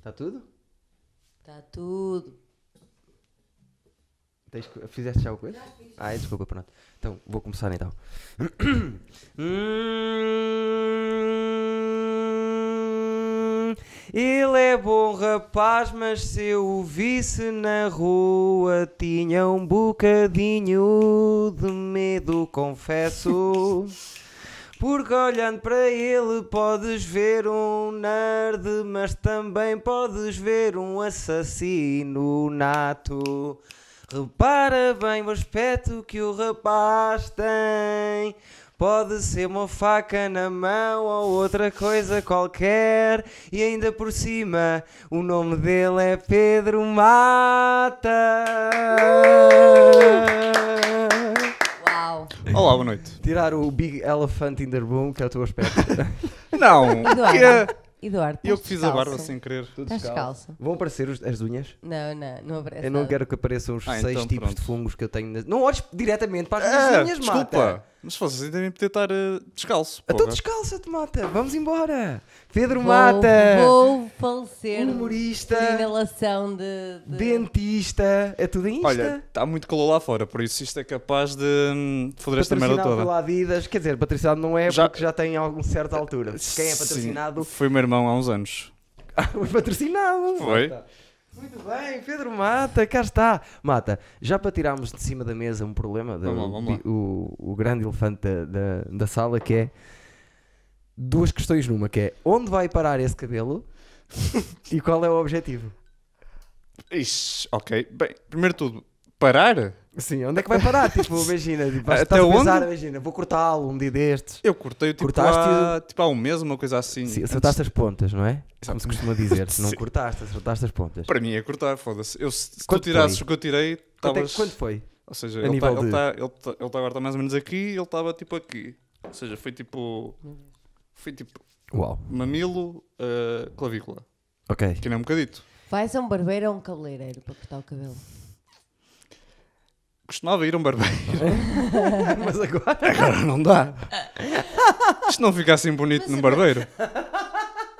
Está tudo? Está tudo. Tens, fizeste já o coisa? Já fiz. Ah, é, desculpa, pronto. Então, vou começar então. ele é bom rapaz, mas se eu o visse na rua, tinha um bocadinho de medo, confesso. Porque olhando para ele podes ver um nerd, mas também podes ver um assassino nato. Repara bem o aspecto que o rapaz tem. Pode ser uma faca na mão ou outra coisa qualquer. E ainda por cima, o nome dele é Pedro Mata. Uh! Olá, boa noite. Tirar o Big Elephant in the Room, que é o teu aspecto. Não, Eduardo. é- Eduardo, eu que fiz a barba sem querer. Tudo descalço. descalço. Vão aparecer os- as unhas? Não, não, não aparece. Eu não nada. quero que apareçam os Ah, seis então tipos pronto. de fungos que eu tenho. Não olhes diretamente para as Ah, unhas, mata. desculpa. Mas se fosse assim, também podia estar uh, descalço. Então descalça-te, Mata. Vamos embora. Pedro vou, Mata. Vou falecer. Humorista. De inalação de, de, Dentista. É tudo isto? Olha, está muito calor lá fora, por isso isto é capaz de hum, foder esta merda toda. Pela Adidas. Quer dizer, patrocinado não é já... porque já tem algum certa altura. Quem é patrocinado... Sim, foi o meu irmão há uns anos. foi patrocinado. Foi. Muito bem, Pedro Mata, cá está. Mata, já para tirarmos de cima da mesa um problema, vamos lá, vamos lá. O, o grande elefante da, da, da sala, que é duas questões numa, que é onde vai parar esse cabelo e qual é o objetivo? Ixi, ok. Bem, primeiro tudo, parar? Sim, onde é que vai parar? tipo, imagina, tipo, Até estás a pensar, imagina, vou cortá-lo um dia destes. Eu cortei tipo, há, tipo, há um mês, uma coisa assim. Sim, acertaste antes... as pontas, não é? Como se costuma dizer, se não cortaste, acertaste as pontas. Para mim é cortar, foda-se. Se quanto tu tirasses foi? o que eu tirei, é estavas... Quanto foi? Ou seja, a ele está de... ele tá, ele tá, ele tá agora tá mais ou menos aqui e ele estava tipo aqui. Ou seja, foi tipo... Foi tipo... Uau. Mamilo, uh, clavícula. Ok. Que não é um bocadito. Vais a um barbeiro ou um cabeleireiro para cortar o cabelo? Costumava ir a um barbeiro, mas agora, agora não dá. Isto não fica assim bonito Mas num barbeiro.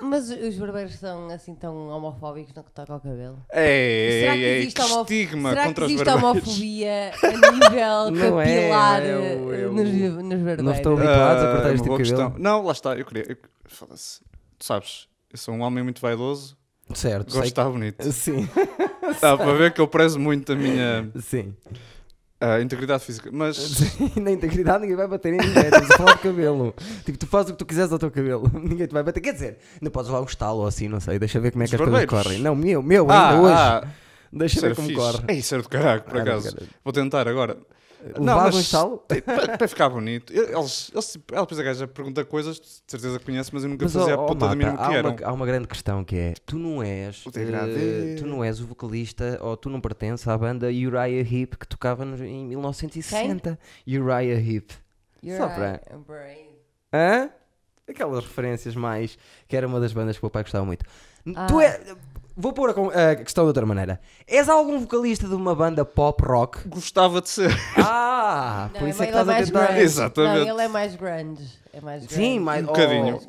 Mas os barbeiros são assim tão homofóbicos no que toca ao cabelo? É, Será é, é, existe estigma será que contra os existe barbeiros. homofobia a nível Não capilar é, eh, eu- nos, nos barbeiros? Não estão habituados a cortar ah, este tipo cabelo. Não, lá está, eu queria. Foda-se. Tu sabes, eu sou um homem muito vaidoso, Certo, gosto de estar bonito. Sim, Dá para ver que eu prezo muito a minha, sim. A uh, integridade física, mas. Na integridade ninguém vai bater em ninguém, tens a falar de cabelo. Tipo, tu fazes o que tu quiseres ao teu cabelo, ninguém te vai bater. Quer dizer, não podes levar um estalo ou assim, não sei, deixa ver como é que as coisas correm. Não, meu, meu, ah, ainda ah, hoje. Ah. Deixa isso ver como fixe. corre. É isso, era do caraco por ah, acaso. Vou tentar agora. não um estalo? É, para, ficar bonito. Eles, eles, ela depois a gaja pergunta coisas, de certeza conhece, mas eu nunca Mas, fazia oh, a oh, da mínima que há, eram. uma, há uma grande questão que é: tu não és, O eh, tu não és o vocalista ou tu não pertences à banda Uriah Heep que tocava em 1960. Uriah Heep. Só para. Hã? Aquelas referências mais que era uma das bandas que o meu pai gostava muito. Ah. Tu é, Vou pôr a, a, questão de outra maneira. És algum vocalista de uma banda pop rock? Gostava de ser. Ah, não, por isso é que é estás a tentar. Exatamente. Não, ele é mais grande é mais grande. Sim, mais um bocadinho.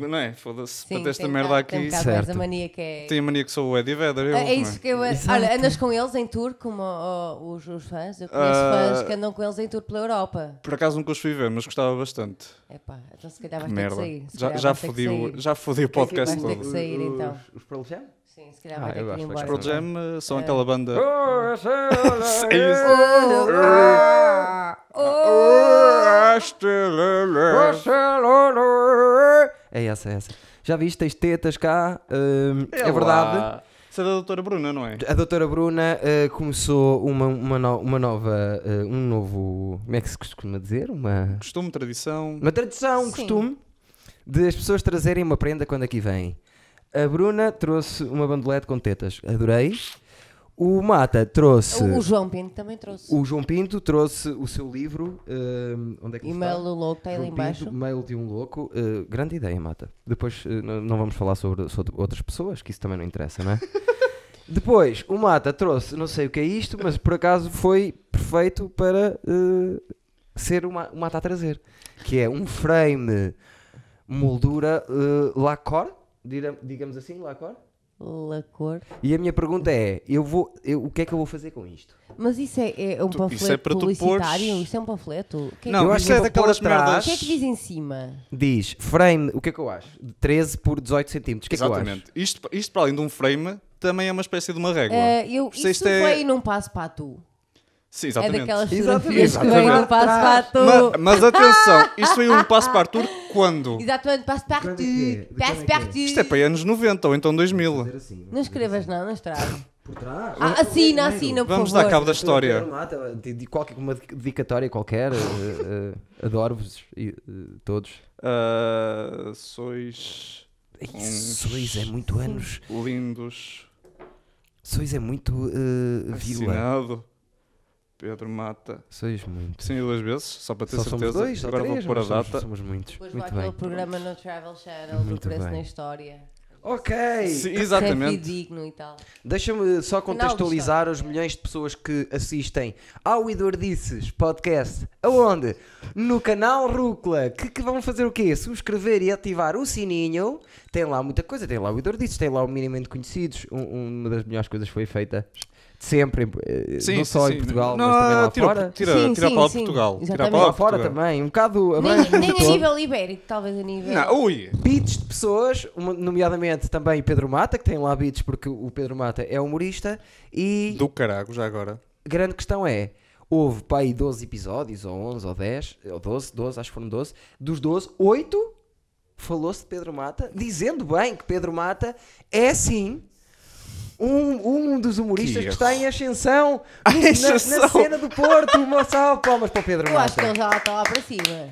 Oh, Não é? Foda-se, para esta merda aqui. Tem, um certo. A mania que é... tem a mania que sou o Eddie Vedder. É eu, é isso que eu. Exato. Olha, andas com eles em tour, como oh, os, os, fãs? Eu conheço uh... fãs que andam com eles em tour pela Europa. Por acaso nunca os fui ver, mas gostava bastante. É pá, então se calhar vais ter que sair. Já, já fodi o podcast todo. Os, então. os, os Sim, se calhar ah, vai ah, ter que ir embora. Jam é. são é. aquela banda. Oh, é, é essa, é essa. Já viste? as tetas cá. Hum, é, é verdade. Isso é da doutora Bruna, não é? A doutora Bruna uh, começou uma, uma, no, uma nova, uh, um novo, como é que se costuma dizer? Uma... Costume, tradição. Uma tradição, um costume de as pessoas trazerem uma prenda quando aqui vêm. A Bruna trouxe uma bandolete com tetas. Adorei. O Mata trouxe. O, João Pinto também trouxe. O João Pinto trouxe o seu livro. Uh, onde é que E-mail de do louco, está ali embaixo. mail de um louco. Uh, grande ideia, Mata. Depois uh, não vamos falar sobre, sobre outras pessoas, que isso também não interessa, não é? Depois, o Mata trouxe, não sei o que é isto, mas por acaso foi perfeito para uh, ser o Mata a trazer. Que é um frame moldura uh, lacor digamos assim, Lacor? Lacor. E a minha pergunta é: eu vou, eu, o que é que eu vou fazer com isto? Mas isso é, é um tu, panfleto isso é publicitário? Isso é um panfleto? Que é não, que é daquelas merdas. O que é que diz em cima? Diz frame, o que é que eu acho? 13 por 18 centímetros. O que Exatamente. é que eu acho? Isto, isto para além de um frame, também é uma espécie de uma régua. Uh, eu, Você isso é... foi passo para tu. Sim, é exatamente. É daquelas exatamente. que vem um passo-partout. Mas, mas, atenção, isto foi um passo-partout quando? Exatamente, passo-partout. É? Passo-partout. É? é, é? Isto é para anos 90 ou então 2000. Assim, não escrevas, assim. não, não estragas. Por trás? Ah, assina, assina, por Vamos favor. dar cabo da história. qualquer, uma dedicatória qualquer. uh, Adoro-vos uh, todos. Uh, sois. Sois é muito anos. Lindos. Sois é muito uh, vila. Assinado. Pedro Mata. Seis muito. Sim, duas vezes, só para ter só certeza. Somos dois, Agora três, vou pôr a data. Somos, somos muitos. Depois muito vai o programa no Travel Channel muito do Preço na História. Ok! Sim, exatamente. É digno e tal. Deixa-me só contextualizar os milhões de pessoas que assistem ao Idordices Podcast. Aonde? No canal Rúcula. Que, que vamos fazer o quê? Subscrever e ativar o sininho. Tem lá muita coisa. Tem lá o Idordices, tem lá o Minimamente Conhecidos. Um, uma das melhores coisas foi feita sempre, eh, sim, não só sim, em Portugal, não, mas também lá tira, fora. Tira, sim, tira sim, a palavra sim. Portugal. Tira a palavra lá fora Portugal. também, um bocado Nem, nem a nível ibérico, talvez a nível. Não, ui. Beats de pessoas, nomeadamente também Pedro Mata, que tem lá beats porque o Pedro Mata é humorista e. Do carago, já agora. Grande questão é. Houve para aí 12 episódios, ou 11, ou 10, ou 12, 12, acho que foram 12. Dos 12, 8 falou-se de Pedro Mata, dizendo bem que Pedro Mata é sim um, um dos humoristas que, que está em ascensão, no, na, ascensão. Na, cena do Porto. Uma salva de palmas para o Pedro Eu Mata. acho que ele já está lá para cima.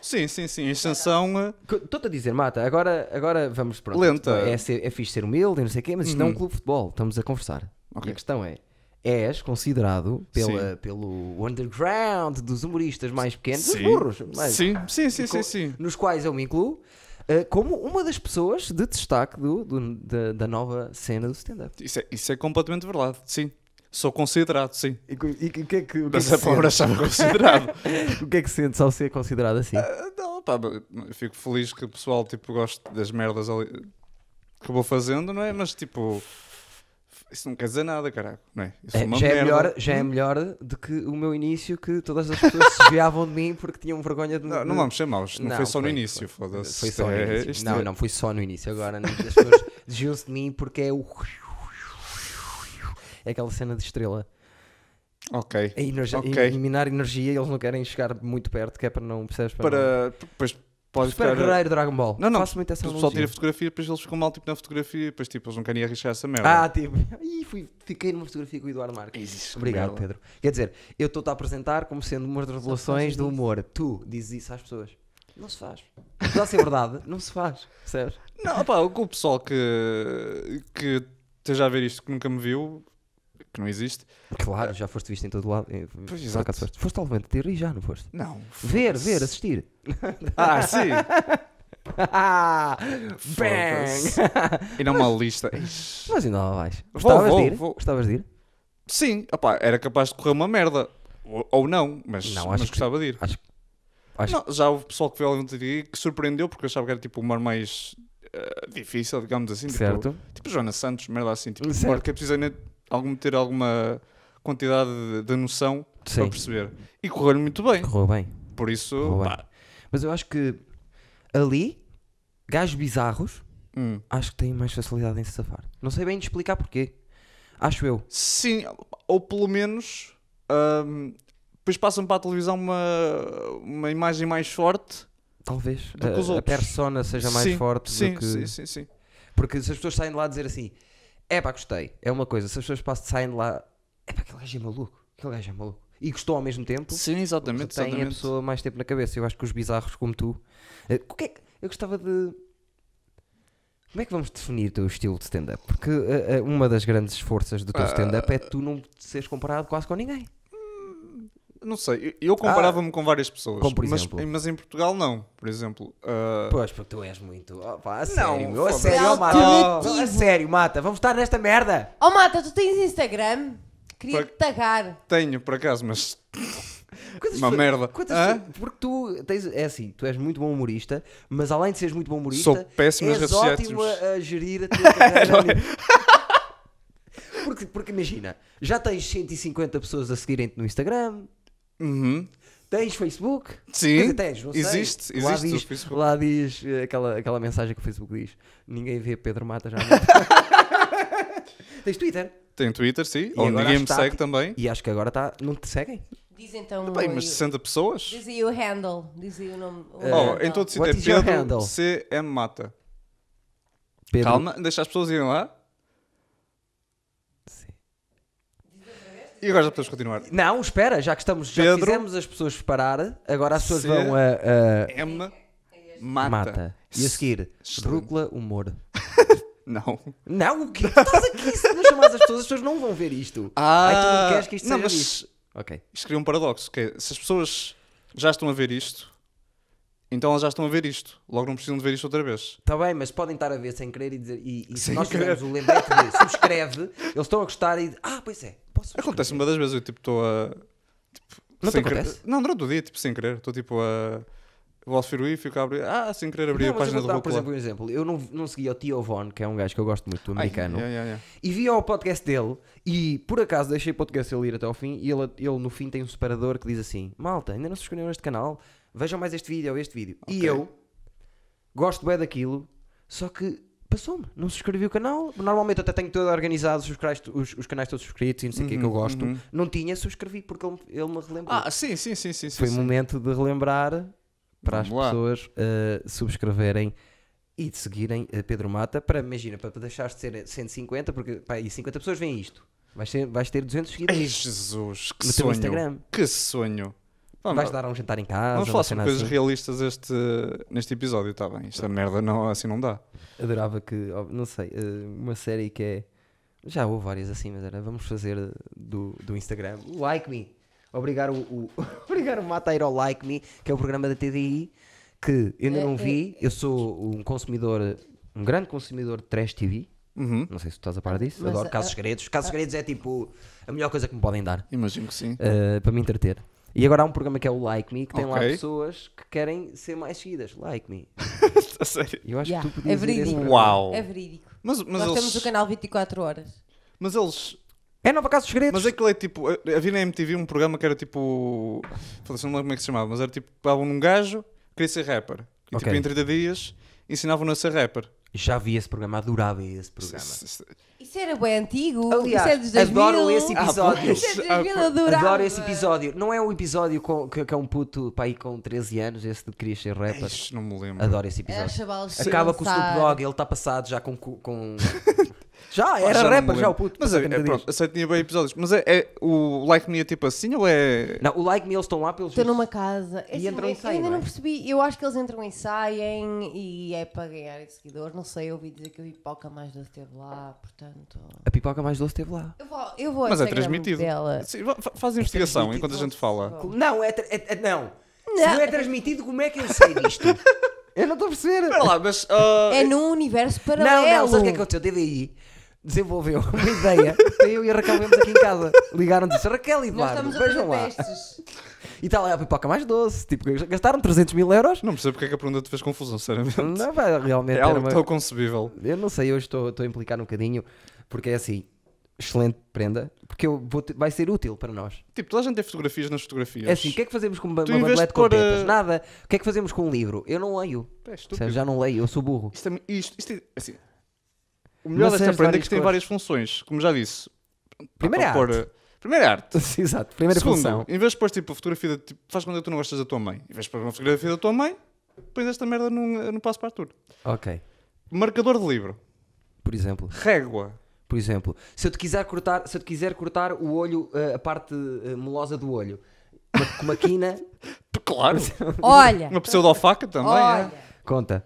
Sim, sim, sim. ascensão. Estou-te eh. a dizer, Mata, agora, agora vamos pronto. Lenta. É, é ser, é fixe ser humilde e não sei o quê, mas isto não é um uhum. clube de futebol. Estamos a conversar. Okay. E a questão é: és considerado pela, pelo underground dos humoristas mais pequenos, sim. burros. Mas, sim, sim, sim, sim, sim. Nos quais eu me incluo. Eh, como uma das pessoas de destaque do, do, da, da, nova cena do stand-up. Isso, é, isso é completamente verdade, sim. Sou considerado, sim. E, e, e o que é que. O que é Dessa é que pobre achava considerado. o que é que sentes ao ser considerado assim? Uh, não, pá, fico feliz que o pessoal tipo, goste das merdas ali que vou fazendo, não é? Mas tipo isso não quer dizer nada, caraca, é? é? é já, é melhor, já é melhor do que o meu início, que todas as pessoas se desviavam de mim porque tinham vergonha de. Não, não vamos ser maus, não, não, foi só foi, no início, foda-se. Foi só no é, início. Não, é- não foi só no início, agora as pessoas desviam-se de mim porque é o. É aquela cena de estrela. Ok. É okay. Eliminar energia, eles não querem chegar muito perto, que é para não. Percebes? Para, para... Não... Pois, Pode Super ficar... Eh, guerreiro Dragon Ball. Não, não. Faço muito essa só tira fotografia, depois eles ficam mal tipo na fotografia, depois tipo, eles não querem arriscar essa merda. Ah, tipo, Ih, fui, fiquei numa fotografia com o Eduardo Marques. Isso, Obrigado, Pedro. Quer dizer, eu estou-te a apresentar como sendo uma das revelações do humor. Tu dizes isso às pessoas. Não se faz. Apesar se ser verdade, não se faz. Percebes? Não, pá, o pessoal que, que esteja a ver isto que nunca me viu, que não existe. Claro, já foste visto em todo lado. Eh, pois, exato. Foste, foste ao levante ter e já, não foste? Não. Ver, ver, assistir. ah, sim. Bang! e não uma lista. Mas ainda lá vais. Gostavas, vou, vou, de ir? Vou. Gostavas de ir? Sim, opa, era capaz de correr uma merda. Ou, ou não, mas, não, mas gostava que, de ir. Acho, acho não, já houve pessoal que veio ao TV que surpreendeu porque achava que era tipo o mar mais uh, difícil, digamos assim. Tipo, certo. Tipo, Joana Santos, merda assim. Tipo, certo. que é precisamente algum, ter alguma quantidade de, de noção Sim. para perceber. E correu-lhe muito bem. Correu bem. Por isso, pá. Bem. Mas eu acho que ali, gajos bizarros, hum. acho que têm mais facilidade em se safar. Não sei bem te explicar porquê. Acho eu. Sim, ou pelo menos. Hum, depois passam para a televisão uma, uma imagem mais forte. Talvez. a, a persona seja mais sim, forte. Sim, que... sim, sim, sim. Porque se as pessoas saem de lá a dizer assim, é pá, gostei. É uma coisa, se as pessoas passam, saem de lá, é pá, aquele gajo é maluco, aquele gajo é maluco. E gostou ao mesmo tempo. Sim, exatamente. Tem a pessoa mais tempo na cabeça. Eu acho que os bizarros como tu. Eh, o que é que, eu gostava de. Como é que vamos definir o teu estilo de stand-up? Porque uh, uh, uma das grandes forças do teu ah. stand-up é tu não seres comparado quase com ninguém. Não sei, eu comparava-me ah, com várias pessoas. Como por exemplo? Mas, mas em Portugal não, por exemplo. Uh... Pois, porque tu és muito. a sério, não, eu, a sério, Mata. Oh, a sério, Mata, vamos estar nesta merda. Oh, Mata, tu tens Instagram? Queria te tagar. Tenho, por acaso, mas. Quantas uma merda. Quantas ah? Porque tu tens, é assim, tu és muito bom humorista, mas além de seres muito bom humorista, Sou péssimo és ótimo a, a, gerir a tua carreira. porque, porque imagina, já tens 150 pessoas a seguirem-te no Instagram, Uhum. Tens Facebook? Sim. Dizer, tens, não existe, sei. existe. Lá diz, Facebook. Lá diz eh, aquela, aquela mensagem que o Facebook diz: ninguém vê Pedro Mata já. tens Twitter? Tem Twitter, sim. E Ou ninguém me segue também. E acho que agora está. Não te seguem? Diz então. Bem, mas 60 pessoas. Dizia o handle. Dizia o nome. O uh, oh, então é Pedro CM Mata. Pedro. Calma, deixa as pessoas irem lá. E agora já podemos continuar. Não, espera, já que estamos, já Pedro, fizemos as pessoas parar, agora as pessoas C, vão a, a... M mata. mata. E a seguir, brúcula humor. Não. Não, o que Tu estás aqui, se não chamas as pessoas, as pessoas não vão ver isto. Ah, Ai, tu não queres que isto não, seja mas... visto. Ok. Isto cria um paradoxo, que é, se as pessoas já estão a ver isto, então elas já estão a ver isto. Logo não precisam de ver isto outra vez. Está bem, mas podem estar a ver sem querer e dizer. E, e se nós tivermos o lembrete de subscreve, eles estão a gostar e. Ah, pois é, posso. acontece uma das vezes, eu tipo estou a. Tipo, não te acontece? Querer, não, durante o dia, tipo, sem querer. Estou tipo a. Vou ao Firui e fico a abrir. Ah, sem querer abrir não, a página do Por exemplo, um exemplo. Eu não, não segui o Tio Von, que é um gajo que eu gosto muito, americano. Ai, yeah, yeah, yeah. E vi o podcast dele e por acaso deixei o podcast dele ir até ao fim. E ele, ele no fim tem um separador que diz assim: Malta, ainda não se inscreveram neste canal? vejam mais este vídeo ou este vídeo. Okay. E eu gosto bem daquilo, só que passou-me, não subscrevi o canal. Normalmente eu até tenho todo organizado os, canais, os, os canais todos subscritos e não sei o uhum, que é que eu uhum, gosto. Uhum. Não tinha, subscrevi porque ele, ele me relembrou. Ah, sim, sim, sim. sim Foi sim. momento de relembrar para Vamos as pessoas uh, subscreverem e de seguirem a eh, Pedro Mata para, imagina, para deixares de ser 150, porque pá, e 50 pessoas veem isto. Vais ter, vais ter 200 seguidores Ai Jesus, que no sonho, Instagram. Que sonho. Vamos, vais dar um jantar em casa. Vamos falar sobre coisas assim. realistas este, neste episódio, está bem? Esta tá. merda não, assim não dá. Adorava que, não sei, eh, uma série que é. Já houve várias assim, mas era. Vamos fazer do, do Instagram. Like Me. Obrigar o, o, obrigar o Mata a ir ao Like Me, que é o programa da TDI, que ainda eh, não vi. Eh. Eu sou um consumidor, um grande consumidor de Trash TV. Uhum. Não sei se tu estás a par disso. Mas Adoro Casos Segredos. Casos a, Segredos é tipo a melhor coisa que me podem dar. Imagino que sim. Uh, para me entreter. E agora há um programa que é o Like Me, que tem okay. lá pessoas que querem ser mais seguidas. Like Me. a sério? Eu acho yeah. que tu podias é verídico. Uau. É verídico. Mas, mas Nós eles... temos o canal 24 horas. Mas eles... É Nova Casa dos Segredos. Mas que é tipo... Havia na MTV um programa que era tipo... Falei, não sei como é que se chamava, mas era tipo... Pegavam num gajo, queria ser rapper. E tipo, okay. tipo, em 30 dias, ensinavam-no a ser rapper. Já vi esse programa, adorava esse programa. Isso era bem antigo. É Aliás, isso é dos 2000. Ah, adoro esse episódio. Ah, isso é dos ah, adorava. Adoro esse episódio. Não é o um episódio com, que, que, é um puto para aí com 13 anos, esse de que queria ser rapper. não me lembro. Adoro esse episódio. Acaba com o Snoop Dogg, ele está passado já com, com Já, era já rapper, já o puto. Mas é, é, pronto, aceito tinha bem episódios. Mas é, é, o Like Me é tipo assim ou é. Não, o Like Me eles estão lá pelos. Estão numa casa. É e assim, entram e saem. Eu ainda não, é? percebi. Eu acho que eles entram e saem e é para ganhar seguidores. Não sei, eu ouvi dizer que a pipoca mais doce esteve lá, portanto. A pipoca mais doce esteve lá. Eu vou, eu vou Mas é transmitido. Dela. Sim, faz é investigação enquanto a gente fala. Não, é. não. Se não é transmitido, como é que eu sei disto? Eu não estou a perceber. lá, mas. Uh... É num universo paralelo. Não, não, sabes o que é que aconteceu? DDI desenvolveu uma ideia. eu e a Raquel vemos aqui em casa. Ligaram-nos e disse: Raquel e Eduardo, vejam lá. E está lá a pipoca mais doce. Tipo, gastaram 300 mil euros. Não percebo porque é que a pergunta te fez confusão, sinceramente. Não, vai realmente. É algo uma... tão concebível. Eu não sei, hoje estou a implicar um bocadinho, porque é assim. Excelente prenda, porque eu vou te... vai ser útil para nós. Tipo, toda a gente tem fotografias nas fotografias. É assim, o que é que fazemos com uma, uma bandelete com a... Eh, Nada. O que é que fazemos com um livro? Eu não leio. É Seja, já não leio, eu sou burro. Isto, é, isto, isto é, assim, o melhor desta prenda é que tem cores. várias funções, como já disse. Primeira arte. Primeira arte. Exato, primeira Segundo, função. em vez de pôr tipo fotografia, de, tipo, faz quando tu não gostas da tua mãe. Em vez de pôr uma fotografia da tua mãe, depois esta merda num, num passo para Arthur. Ok. Marcador de livro. Por exemplo. Régua. Por exemplo. Se eu te quiser cortar, se eu te quiser cortar o olho, a parte molosa do olho, com uma, uma quina. claro. Olha. Uma pseudofaca também. Olha. É? Conta.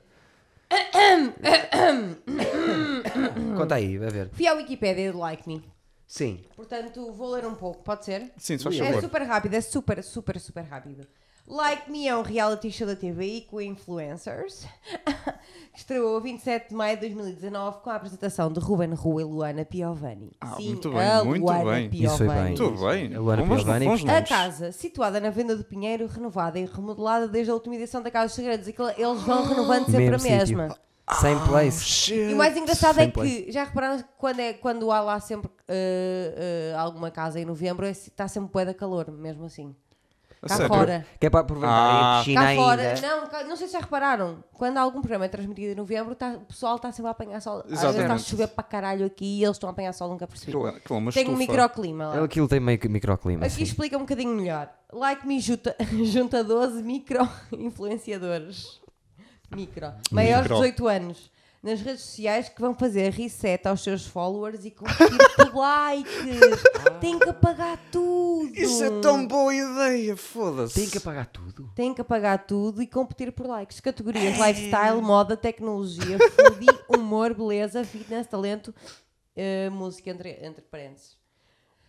Conta aí, vai ver. Fui à Wikipédia do Like Me. Sim. Portanto, vou ler um pouco, pode ser? Sim, só faz É super rápido, é super, super, super rápido. Like Me é um reality show da TVI com influencers. que Estreou 27 de maio de 2019 com a apresentação de Ruben Rua e Luana Piovani. Ah, muito bem, a muito Luana bem. Piovani. Isso foi bem. Muito bem. A Luana Vamos Piovani. A casa, situada na Venda do Pinheiro, renovada e remodelada desde a última edição da Casa dos Segredos. Eles vão renovando sempre a sítio. mesma. Same ah, place. E o mais engraçado é que, já repararam que quando, é, quando há lá sempre uh, uh, alguma casa em novembro, é- está sempre poeda calor, mesmo assim. Cá sério? fora. Que é para aproveitar é Ah. a piscina Cá fora. Não, cá- não sei se já repararam. Quando algum programa é transmitido em novembro, tá- o pessoal está sempre a apanhar sol. Às vezes está a chover para caralho aqui e eles estão a apanhar sol, nunca percebi. Aquilo é, aquilo é uma Tem um microclima lá. Aquilo tem meio que microclima. Aqui sim. explica um bocadinho melhor. Like me junta, junta 12 micro-influenciadores. Micro. Maiores de 18 anos nas redes sociais que vão fazer reset aos seus followers e competir por likes. Tem que apagar tudo. Isso é tão boa ideia, foda-se. Tem que apagar tudo. Tem que apagar tudo e competir por likes. Categorias: é. lifestyle, moda, tecnologia, humor, beleza, fitness, talento, uh, música, entre, entre parênteses.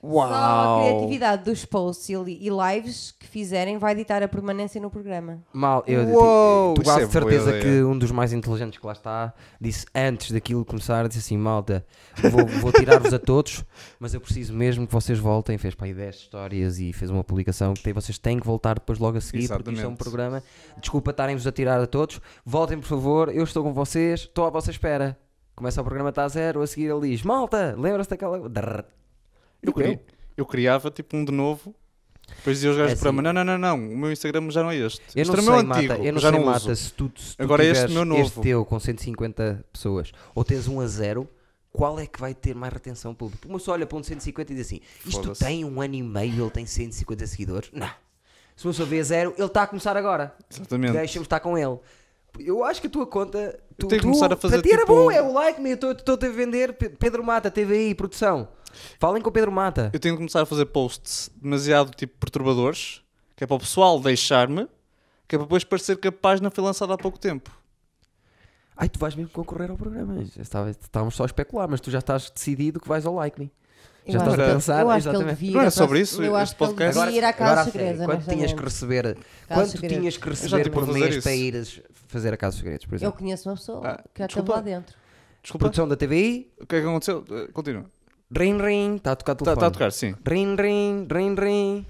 Uau. Só a criatividade dos posts e, e lives que fizerem vai ditar a permanência no programa. Mal, eu Uou, tu é certeza que um dos mais inteligentes que lá está disse antes daquilo começar, disse assim, malta, vou, vou tirar-vos a todos, mas eu preciso mesmo que vocês voltem, fez para aí 10 histórias e fez uma publicação, que vocês têm que voltar depois logo a seguir, Exatamente. porque isto é um programa. Desculpa estarem-vos a tirar a todos, voltem por favor, eu estou com vocês, estou à vossa espera. Começa o programa, está a zero, a seguir ele diz, malta, lembra-se daquela... Eu, então? eu criava tipo um de novo depois dizia os gajos é para assim. mim, não, não, não, não, o meu Instagram já não é este. Eu este não é o meu mata, antigo, eu não já sei, não mata, uso. Se tu, se tu Agora é este meu novo. este teu com 150 pessoas, ou tens um a zero, qual é que vai ter mais retenção pública? Uma só olha para um de 150 e diz assim, isto tem um ano e meio, ele tem 150 seguidores? Não. Se uma pessoa vê a zero, ele está a começar agora. Exatamente. Deixa-me estar com ele eu acho que a tua conta. Tu, tens tu, começar a fazer. Para ti era tipo... bom, é o like me, eu estou a te vender Pedro Mata, TVI, produção. Falem com o Pedro Mata. Eu tenho de começar a fazer posts demasiado tipo perturbadores, que é para o pessoal deixar-me, que é para depois parecer que a página foi lançada há pouco tempo. Ai, tu vais mesmo concorrer ao programa. Estávamos só a especular, mas tu já estás decidido que vais ao Like Me. Já estás a pensar? Eu acho que ele devia, não é sobre isso eu acho Que ele é. devia ir à Casa Segredos. Quanto tinhas que receber, quanto tinhas que receber por mês para ires fazer a Casa Segredos, por exemplo? Eu conheço uma pessoa ah, que já estava lá dentro. Desculpa. Produção da TVI. O que é que aconteceu? Eh, continua. Ring ring, está a tocar tá, tá telefone. Está a tocar, sim. Ring ring, ring ring.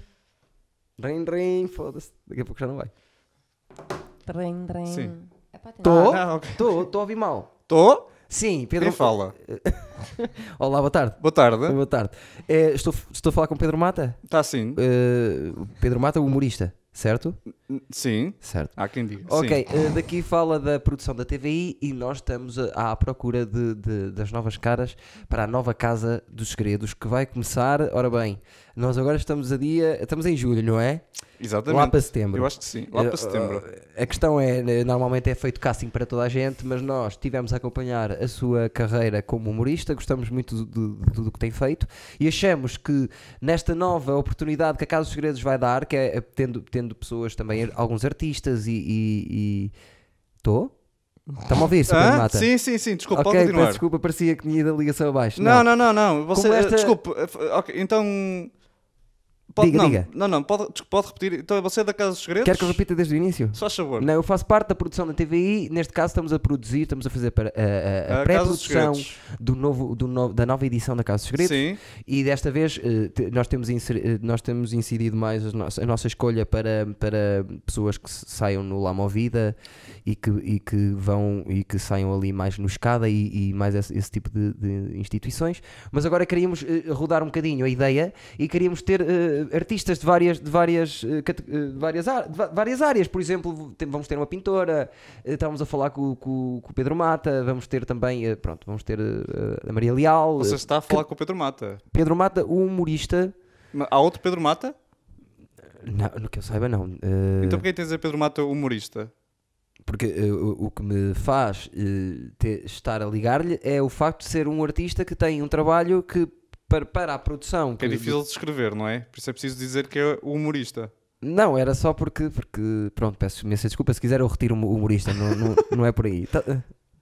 Ring ring, foda-se. Daqui a pouco já não vai. Ring ring. Estou, estou a ouvir mal. Estou. Sim, Pedro. Quem fala? Olá, boa tarde. Boa tarde. Boa tarde. É, estou, estou a falar com Pedro Mata? Está sim. Uh, Pedro Mata, humorista, certo? Sim. Certo. Há quem diga. Ok, uh, daqui fala da produção da TVI e nós estamos à, à procura de, de, das novas caras para a nova Casa dos Segredos que vai começar. Ora bem, nós agora estamos a dia. Estamos em julho, não é? Exatamente. Lá para setembro. Eu acho que sim, lá para eh, setembro. Eh, a questão é, né, normalmente é feito casting para toda a gente, mas nós tivemos a acompanhar a sua carreira como humorista, gostamos muito de tudo o que tem feito e achamos que nesta nova oportunidade que a Casa dos Segredos vai dar, que é tendo, tendo pessoas também alguns artistas e. Estou? Estão a ouvir, Super ah, Mata? Sim, sim, sim, desculpa, okay, pode continuar. desculpa, parecia que tinha ido a ligação abaixo. Não, não, não, não. não. Você, esta... Eh, então Pode, diga, não, diga. Não, não, pode, pode repetir. Então é você da Casa dos Segredos? Quer que eu repita desde o início? Só favor. Não, eu faço parte da produção da TVI. Neste caso, estamos a produzir, estamos a fazer a, a, a, a pré-produção do novo, do da nova edição da Casa dos Segredos. Sim. E desta vez eh, nós temos, eh, nós temos incidido mais a nossa, a nossa escolha para, para pessoas que saiam no Lá Movida e que, e que vão e que saiam ali mais no escada e, e mais esse, esse tipo de, de, instituições. Mas agora queríamos eh, rodar um bocadinho a ideia e queríamos ter artistas de várias, de várias, eh, eh, de várias, de várias áreas. Por exemplo, vamos ter uma pintora, eh, estávamos a falar com, com, com o Pedro Mata, vamos ter também, pronto, vamos ter a Maria Leal. Você está a falar que, com o Pedro Mata? Pedro Mata, o humorista. Há outro Pedro Mata? Não, no que eu saiba, não. Uh... Então porquê tens a Pedro Mata humorista? Porque uh, o, o que me faz uh, ter, estar a ligar-lhe é o facto de ser um artista que tem um trabalho que para, para a produção. Que é difícil de escrever, não é? Por isso é preciso dizer que é o humorista. Não, era só porque, porque pronto, peço imensa desculpa. Se quiser, eu retiro o humorista, não, não, não é por aí. Está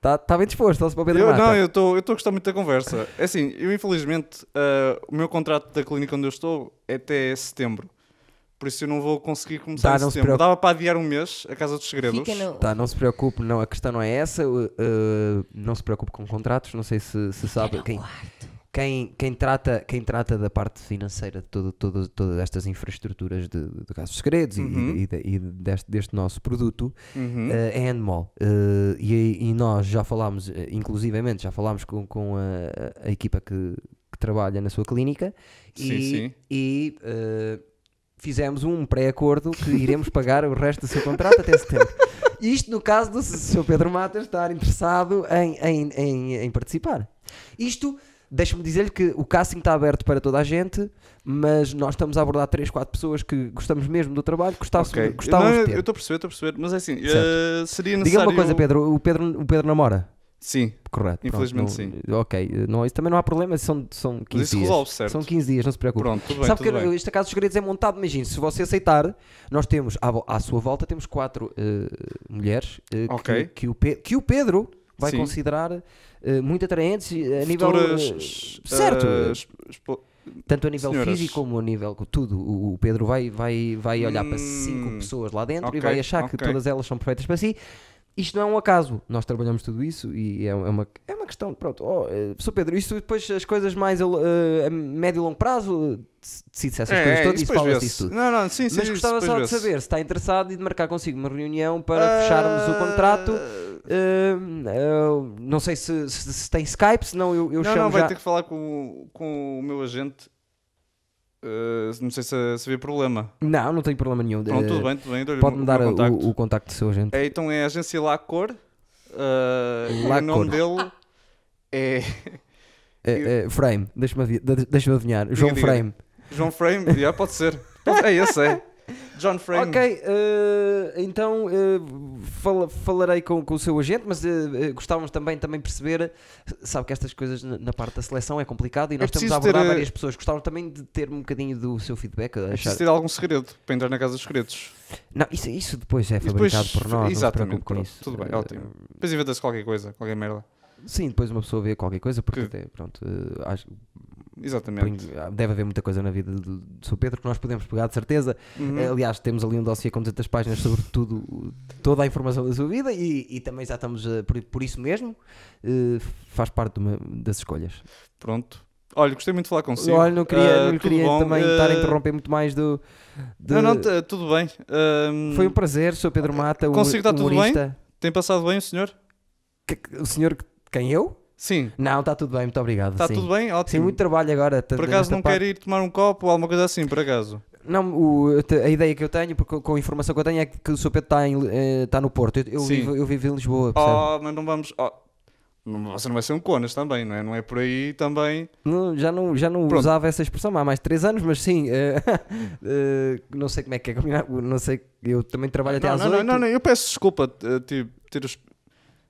tá, tá bem disposto, está-se para o Pedro eu, Não, eu estou a gostar muito da conversa. É assim, eu infelizmente, uh, o meu contrato da clínica onde eu estou é até setembro. Por isso eu não vou conseguir começar tá, em setembro. Dava para adiar um mês a Casa dos Segredos. No... Tá, não se preocupe, não, a questão não é essa. Uh, uh não se preocupe com contratos, não sei se, se sabe quem. Quarto quem, quem, trata, quem trata da parte financeira de todo, todo, todas estas infraestruturas de, de casos segredos uhum. e, e, uhum. e deste, deste, nosso produto uhum. uh, é Endmall. Uh, eh, e, e, nós já falámos, eh, inclusivamente, já falámos com, com a, a, equipa que, que, trabalha na sua clínica sim, e, sim. e uh, fizemos um pré-acordo que iremos pagar o resto do seu contrato até setembro. Isto no caso do Sr. Pedro Matas estar interessado em, em, em, em participar. Isto Deixa-me dizer-lhe que o casting está aberto para toda a gente, mas nós estamos a abordar 3, 4 pessoas que gostamos mesmo do trabalho, gostávamos, okay. gostávamos de ter. Eu estou a perceber, estou a perceber, mas é assim, uh, seria necessário... Diga-me uma coisa, Pedro, o Pedro, o Pedro namora? Sim. Correto. Infelizmente pronto, sim. Ok, não, isso também não há problema, são, são 15 isso dias. Resolve, certo. São 15 dias, não se preocupe. Pronto, tudo bem, Sabe tudo que bem. este acaso dos segredos é montado, imagina, se você aceitar, nós temos à, à sua volta temos quatro uh, mulheres uh, okay. que, que, o que o Pedro vai Sim. considerar uh, muito atraentes eh, a nível. Futuras, uh, certo! Uh, tanto a nível Senhoras. físico como a nível tudo. O Pedro vai, vai, vai olhar hum, para cinco hum, pessoas lá dentro okay, e vai achar okay. que todas elas são perfeitas para si isto não é um acaso. Nós trabalhamos tudo isso e é, é uma, é uma questão. Pronto, oh, Pedro, isto depois as coisas mais a, uh, eh, a médio e longo prazo eh, decide-se essas é, coisas é, todas e fala-se isso tudo. Não, não, sim, sim, Mas gostava só de saber se está interessado e de marcar consigo uma reunião para uh... fecharmos o contrato. Uh, não sei se, se, se, tem Skype, senão eu, eu não, chamo. Não, vai já... ter que falar com, com o meu agente Uh, não sei se, se havia problema. Não, não tenho problema nenhum. Pronto, eh, tudo bem, tudo bem. Então pode-me dar o, contacto. o, contacto do seu agente. É, então é a agência Lacor. Uh, O nome dele é. é, é frame, deixa-me adivinhar. João diga. Frame. João Frame, já pode ser. É esse, é. John Frame. Ok, uh, então uh, falarei com, com, o seu agente, mas uh, gostávamos também também perceber, sabe que estas coisas na, parte da seleção é complicado e é nós estamos a abordar ter, várias pessoas. Gostávamos também de ter um bocadinho do seu feedback. É preciso ter algum segredo para entrar na casa dos segredos. Não, isso, isso depois é fabricado depois, por nós. Exatamente, não isso. tudo bem, ótimo. Depois inventa-se qualquer coisa, qualquer merda. Sim, depois uma pessoa vê qualquer coisa, porque que... até, pronto, acho, Exatamente. Ah, deve haver muita coisa na vida do, do Pedro que nós podemos pegar de certeza. Uhum. Eh, aliás, temos ali um dossiê com 200 páginas sobre tudo, toda a informação da sua vida e, e também já estamos, a, eh, por, por, isso mesmo, uh, faz parte uma, das escolhas. Pronto. Olha, gostei muito de falar consigo. Olha, não queria, uh, não queria também uh... estar a interromper muito mais do. De... Não, não, tudo bem. Ehm, Foi um prazer, Sr. Pedro Mata. Consigo um, estar humorista. tudo bem? Tem passado bem o senhor? Que, o senhor, quem eu? Sim. Não, está tudo bem, muito obrigado. Está tudo bem? Ótimo. Sim, muito trabalho agora. Por acaso não quer ir tomar um copo ou alguma coisa assim, por acaso? Não, o, a ideia que eu tenho, porque com a informação que eu tenho, é que o seu Pedro está eh, tá no Porto. Eu, eu, vivo, eu vivo em Lisboa. Percebe? Oh, mas não vamos. Oh. Você não vai ser um conas também, não é? Não é por aí também. Não, já não, já não usava essa expressão há mais de 3 anos, mas sim. Uh, uh, não sei como é que é combinar. Não sei. Eu também trabalho até não, às não, 8. Não, não, não. Eu peço desculpa. Tipo, ter os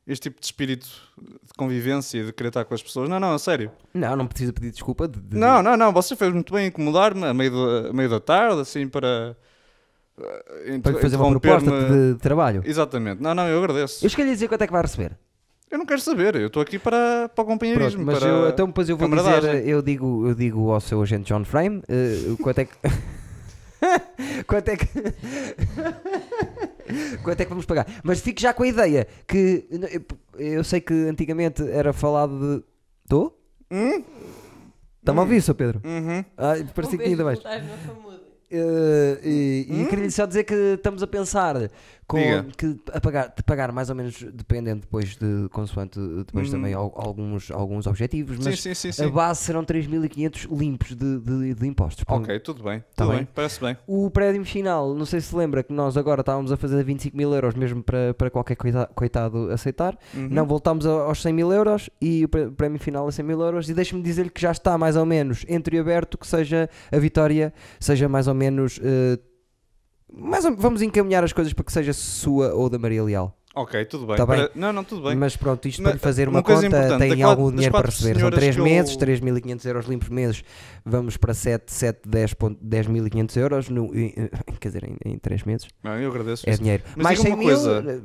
este tipo de espírito de convivência e de querer estar com as pessoas. Não, não, a sério. Não, não precisa pedir desculpa. De, de... Não, não, não. Você fez muito bem incomodar-me a meio, do, a meio da tarde, assim, para. Eh, para lhe fazer uma proposta de, trabalho. Exatamente. Não, não, eu agradeço. Eu de dizer quanto é que vai receber. Eu não quero saber, eu estou aqui para, para o companheirismo. Pronto, mas para eu, então depois eu vou dizer, eu digo, eu digo ao seu agente John Frame uh, quanto é que. quanto é que. Quanto é que vamos pagar? Mas fico já com a ideia que eu, sei que antigamente era falado de. Estou? Hum? Está-me a ouvir, Sr. Pedro? Uhum. Ah, parecia que ainda mais. Uh, e, e uhum. queria só dizer que estamos a pensar com que a pagar, de pagar mais ou menos dependendo depois de consoante depois hum. também alguns, alguns objetivos, mas sim, sim, sim, a base serão 3.500 limpos de, de, de impostos. Ok, tudo bem, tá tudo bem? bem? parece bem. O prédio final, não sei se lembra que nós agora estávamos a fazer 25 mil euros mesmo para, para qualquer coitado aceitar, uhum. não voltámos aos 100 mil euros e o prémio final é 100 mil euros e deixe-me dizer-lhe que já está mais ou menos aberto que seja a vitória, seja mais ou menos... Uh, mas vamos encaminhar as coisas para que seja sua ou da Maria Leal. Ok, tudo bem. Tá bem? Não, não, tudo bem. Mas pronto, isto Mas, para lhe fazer uma, uma conta, tem algum dinheiro para receber. São 3 meses, eu... 3.500 euros limpos meses. Vamos para 7, 7, 10, 10.500 euros. No, quer dizer, em, em 3 meses. Não, eu agradeço. É isso. dinheiro. Mas Mais 100 mil, coisa.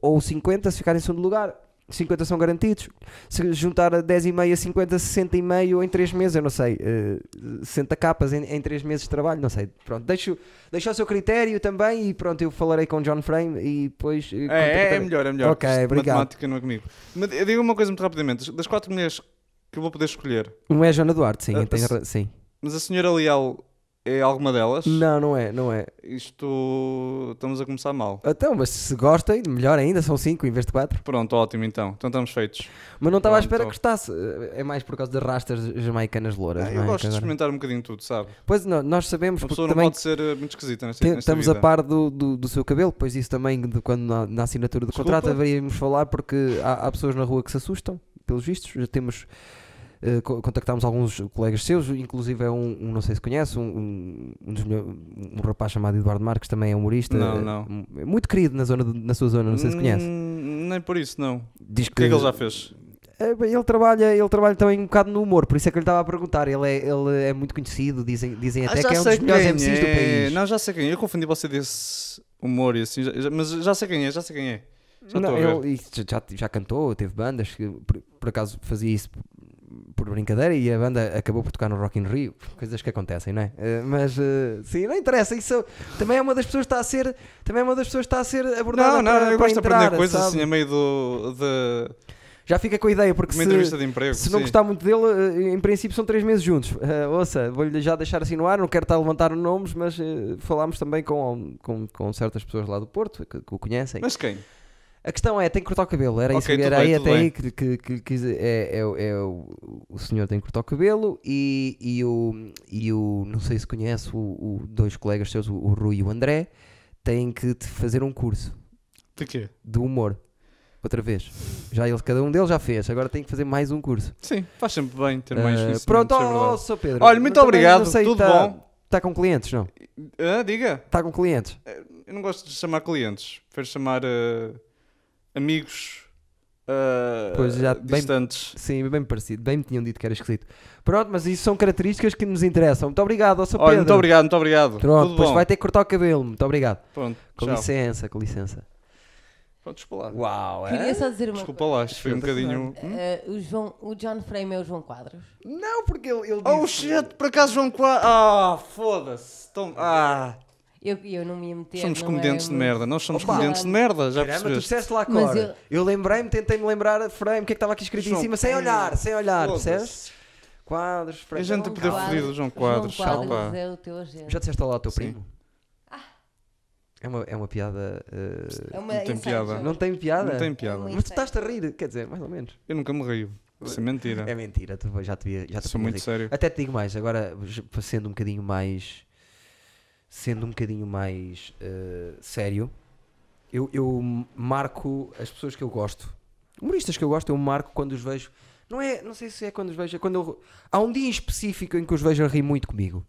ou 50 se ficar em segundo lugar. 50 são garantidos. Se juntar a 10,5 a 50, meio em 3 meses, eu não sei. Uh, eh, 60 capas em, em 3 meses de trabalho, não sei. Pronto, deixo, deixo ao seu critério também e pronto, eu falarei com o John Frame e depois. Uh, é, é, melhor, é melhor. Ok, obrigado. Matemática não é comigo. Mas eu digo uma coisa muito rapidamente: das 4 mulheres que eu vou poder escolher, uma é a Joana Duarte, sim, ah, a, a, sim. Mas a senhora Leal é alguma delas? Não, não é, não é. Isto estamos a começar mal. Então, mas se gostem, melhor ainda, são 5 em vez de 4. Pronto, ótimo então. Então estamos feitos. Mas não estava à espera que gostasse. É mais por causa das rastas jamaicanas louras. Ah, é, eu gosto de experimentar um bocadinho tudo, sabe? Pois não, nós sabemos Uma porque pessoa não também pode ser eh, muito esquisita nesta, nesta Estamos vida. a par do, do, do, seu cabelo, pois isso também de quando na, na assinatura do Desculpa. contrato deveríamos falar porque há, há pessoas na rua que se assustam, pelos vistos. Já temos eh, contactámos alguns colegas seus, inclusive é um, um não sei se conhece, um, um, um, rapaz chamado Eduardo Marques, também é humorista. Não, não. É, muito querido na, zona de, na sua zona, não sei se conhece. Hum, nem por isso, não. Diz que, o que é que ele já fez? Eh, ele trabalha, ele trabalha também um bocado no humor, por isso é que eu lhe estava a perguntar. Ele é, ele é muito conhecido, dizem, dizem ah, até ah, que é um dos melhores MCs é. do país. Não, já sei quem é. Eu confundi você desse humor e assim, já, mas já sei quem é, já sei quem é. Já, não, ele, já, já, cantou, teve bandas, que por, por, acaso fazia isso por brincadeira e a banda acabou por tocar no Rock in Rio, coisas que acontecem, não é? Uh, mas uh, sim, não interessa, isso também é uma das pessoas que está a ser, também é uma das pessoas está a ser abordada. Não, não, para, eu gosto entrar, de aprender coisas sabe? assim a meio do de... Já fica com a ideia, porque se, emprego, se não gostar muito dele, eh, em princípio são três meses juntos. Uh, ouça, vou-lhe já deixar assim no ar, não quero estar a levantar nomes, mas falámos também com, com, com certas pessoas lá do Porto que, que o conhecem. Mas quem? A questão é, tem que cortar o cabelo. Era isso okay, que era aí até bem. aí que, que, que, que é, é, é o, o, senhor tem que cortar o cabelo e, e, o, e o. Não sei se conhece o, o dois colegas seus, o, o, Rui e o André, têm que fazer um curso. De quê? De humor. Outra vez. Já ele, cada um deles já fez, agora tem que fazer mais um curso. Sim, faz sempre bem ter mais uh, Pronto, ó, é oh, Pedro. Olha, muito obrigado, sei, tudo tá, bom. Está com clientes, não? diga. Está com clientes. Eh, eu não gosto de chamar clientes, prefiro chamar. Uh amigos uh, pois já, distantes. Bem, sim, bem parecido. Bem me tinham dito que era esquisito. Pronto, mas isso são características que nos interessam. Muito obrigado, ao Sr. Pedro. Muito obrigado, muito obrigado. Pronto, depois vai ter que cortar o cabelo. Muito obrigado. Pronto, com tchau. licença, com licença. Pronto, desculpa lá. Uau, é? Queria só dizer uma Desculpa lá, que foi um bocadinho. Uh, o, João, o John Frame é o João Quadros? Não, porque ele, ele oh, disse. Oh shit, por acaso João Quadros. Ah, foda-se. Ah. Eu, eu não me ia meter. Somos com é, de merda, nós somos com dentes de merda, já Caramba, percebeste? tu disseste lá cor. Eu, eu lembrei-me, tentei-me lembrar a frame, o que é que estava aqui escrito João em cima, sem olhar, sem olhar, percebes? Quadros, é frame. A gente poder fodido, João Quadros. João Quadros é o teu agente. Já disseste lá ao teu Sim. primo? Ah. É uma, é uma piada. Uh... É uma não, tem piada. não tem piada. Não tem piada. É Mas tu estás a rir, quer dizer, mais ou menos. Eu nunca me rio. Isso é mentira. É mentira, tu, já te Já Sou muito sério. Até te digo mais, agora sendo um bocadinho mais sendo um bocadinho mais uh, sério, eu, eu, marco as pessoas que eu gosto. Humoristas que eu gosto, eu marco quando os vejo. Não é, não sei se é quando os vejo, é quando eu, há um dia em específico em que os vejo a rir muito comigo.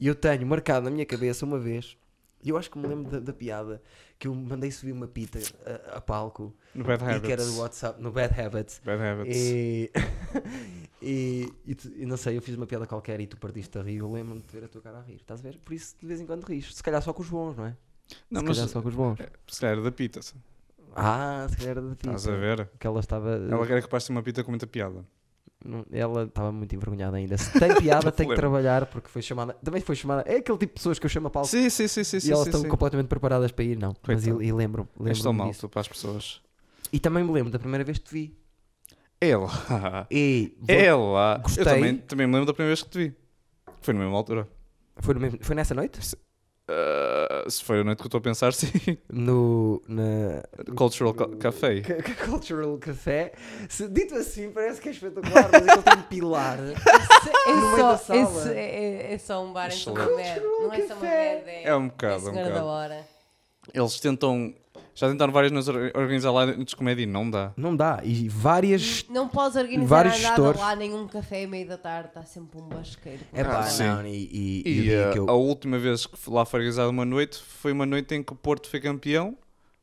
E eu tenho marcado na minha cabeça uma vez eu acho que me lembro da, da piada que eu mandei subir uma pita a, a palco. No Bad Habits. E que era do WhatsApp, no Bad Habits. Bad Habits. E, e, e, tu, e, não sei, eu fiz uma piada qualquer e tu partiste a rir. Eu lembro-me de ver a tua cara a rir. Estás a ver? Por isso de vez em quando rires. Se calhar só com os bons, não é? Não, se mas, calhar só com os bons. É, se calhar da pita. Ah, se calhar da pita. Estás a ver? Que ela estava. Ela era capaz de ter uma pita com muita piada não, ela estava muito envergonhada ainda. Se tem piada, tem que trabalhar, porque foi chamada. Também foi chamada. É aquele tipo de pessoas que eu chamo a pausa. Sim, sim, sim, sim. E sim, elas sim, estão sim. completamente preparadas para ir, não. Mas e, e lembro Lembro Estou mal, disso. para as pessoas. E também me lembro da primeira vez que te vi. Ela. E vou... Ela. Gostei. Eu também, também me lembro da primeira vez que te vi. Foi na mesma altura. Foi, mesmo, foi nessa noite? Ah, se foi a noite que eu estou a pensar, sim. No. Na... Cultural no, Café. Cultural Café. Se, dito assim, parece que é espetacular, mas aquilo tem um pilar. é, meio só, sala. Esse, é, é, é, só um bar em São Não é São é Mamed, é, é um bocado. É um bocado. Da hora. Eles tentam. Já tentaram várias vezes organizar lá de comédia e não dá. Não dá. E várias. Não podes organizar nada gestores. lá, nenhum café à meia da tarde, está sempre um basqueiro. É pá, ah, sim. não. E, e, e, e a, eu... a última vez que lá foi organizada uma noite foi uma noite em que o Porto foi campeão,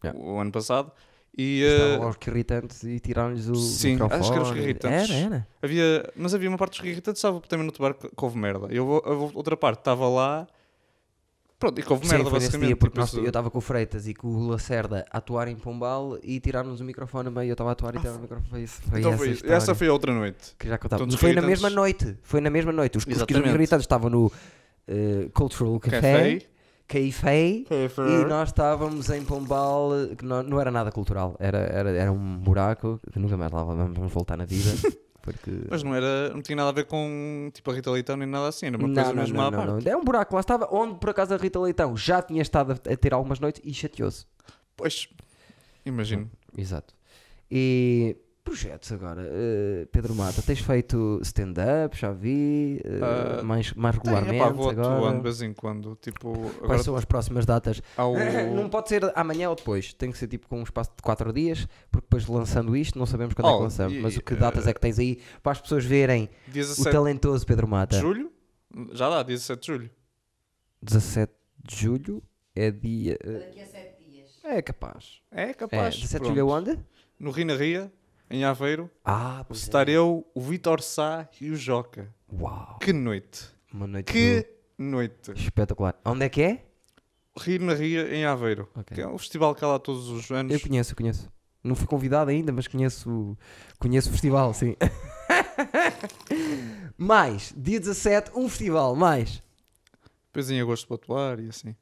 yeah. o, ano passado. E, Estavam uh, eh, os irritantes e tiraram-lhes o sim, microfone. acho que eram os irritantes. Era, era. Havia, mas havia uma parte dos irritantes estava também no bar que houve merda. Eu, a outra parte estava lá Pronto, e que houve merda foi basicamente. dia porque tipo nós- eu estava com o Freitas e com o Lacerda a atuar em Pombal e tiraram-nos o microfone a meio. Eu estava a atuar e ah, tiraram o microfone. Foi, isso, foi então essa, foi isso. Essa foi a outra noite. que já contava. Todos então, foi na mesma noite. Foi na mesma noite. Os, os Exatamente. estavam no eh, Cultural Café, Café. Café, e nós estávamos em Pombal, que não, não era nada cultural, era, era, era um buraco que nunca mais lá vamos voltar na vida. Porque... Mas não, era, não tinha nada a ver com tipo a Rita Leitão nem nada assim, era uma não, coisa mesmo não, à não, parte. É um buraco, lá estava, onde por acaso a Rita Leitão já tinha estado a ter algumas noites e chateou-se. Pois, imagino. Exato. E Projetos agora. Uh, Pedro Mata, tens feito stand-up, já vi, uh, uh, mais, mais regularmente tem, epá, agora. Atuando de vez em quando. Tipo, Quais são as próximas datas? Ao... Ah, eh, não pode ser amanhã ou depois. Tem que ser tipo com um espaço de 4 dias, porque depois lançando isto não sabemos quando oh, é que oh, lançamos. E, mas o que datas é que tens aí para as pessoas verem 17... o talentoso Pedro Mata? Julho? Já dá, 17 de julho. 17 de julho é dia. Daqui a 7 dias. É capaz. É capaz. É, 17 de julho é onde? No Rinaria. Ria em Aveiro, ah, estar é. eu, o Vitor Sá e o Joca. Uau! Que noite! Uma noite que no... noite! Espetacular. Onde é que é? Rir na Ria, em Aveiro. Okay. Que é um festival que há lá todos os anos. Eu conheço, eu conheço. Não fui convidado ainda, mas conheço, conheço o festival, sim. mais, dia 17, um festival, mais. Depois em agosto, atuar e assim.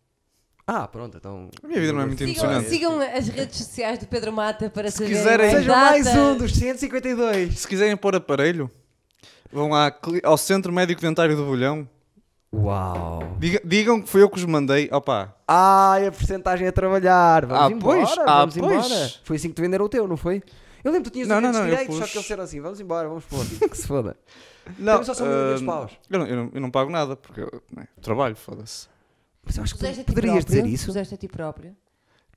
Ah, pronto, então. A minha vida não é muito sigam, emocionante. sigam as redes sociais do Pedro Mata para Se saberem quiserem- Sejam data. mais um dos 152. Se quiserem pôr aparelho, vão lá ao Centro Médico Dentário do Bolhão. Uau! Diga- digam que fui eu que os mandei. Opa, Ai, ah, a porcentagem a trabalhar. Vamos Ah, embora, pois, ah, vamos pois. embora. Foi assim que te venderam o teu, não foi? Eu lembro que tu tinhas Não, não, não, eu direitos, só que eles eram assim, vamos embora, vamos pôr. que se foda. Não, só são hum, paus. Eu não, eu, não, eu não pago nada, porque eu né, trabalho, foda-se. Mas eu acho que tu poderias dizer isso. Puseste a ti próprio?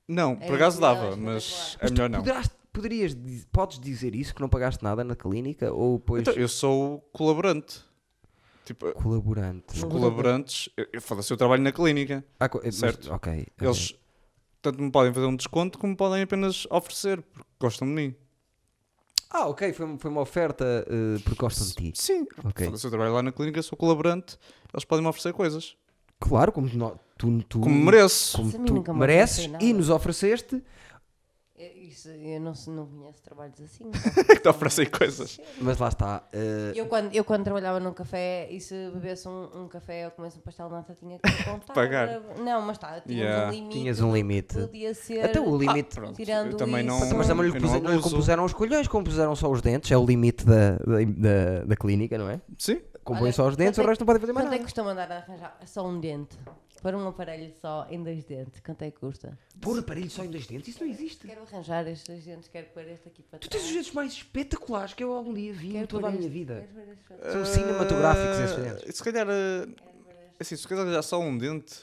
Não, por acaso dava, mas é melhor não. poderias, podes dizer isso que não pagaste nada na clínica ou depois... Então, eu sou colaborante. Tipo, colaborantes. Os colaborantes, eu falo assim, eu trabalho na clínica. Ah, certo? Mas, ok. Eles okay. tanto me podem fazer um desconto como podem apenas oferecer, porque gostam de mim. Ah, ok, foi, foi uma oferta uh, eh, porque gostam de ti. Sim, okay. eu trabalho lá na clínica, sou colaborante, eles podem me oferecer coisas. Claro, como no, tu, tu, como Como tu me mereces e nos ofereceste. É, isso, eu não, não conheço trabalhos assim. que te oferecem coisas. Mas lá está. Uh... Eu, quando, eu quando trabalhava num café e se bebesse um, um café ou comesse um pastel de nata tinha que contar. Pagar. Não, mas está, tinhas yeah. um limite. Tinhas um limite. Podia ser. Até o limite. Ah, tirando eu também isso. não. Mas também não, não lhe compuseram os colhões, compuseram só os dentes. É o limite da, da, da, da clínica, não é? Sim compõem só os dentes, o resto não podem fazer mais nada. Quanto é que custa mandar arranjar só um dente? Para um aparelho só em dois dentes, quanto é que custa? Pôr aparelho só em dois dentes? Isso não existe. Quero arranjar estes dois dentes, quero pôr este aqui para trás. Tu tens os dentes mais espetaculares que eu algum dia vi quero em toda a minha vida. São cinematográficos esses dentes. Eh, se calhar, eh, assim, se calhar já só um dente...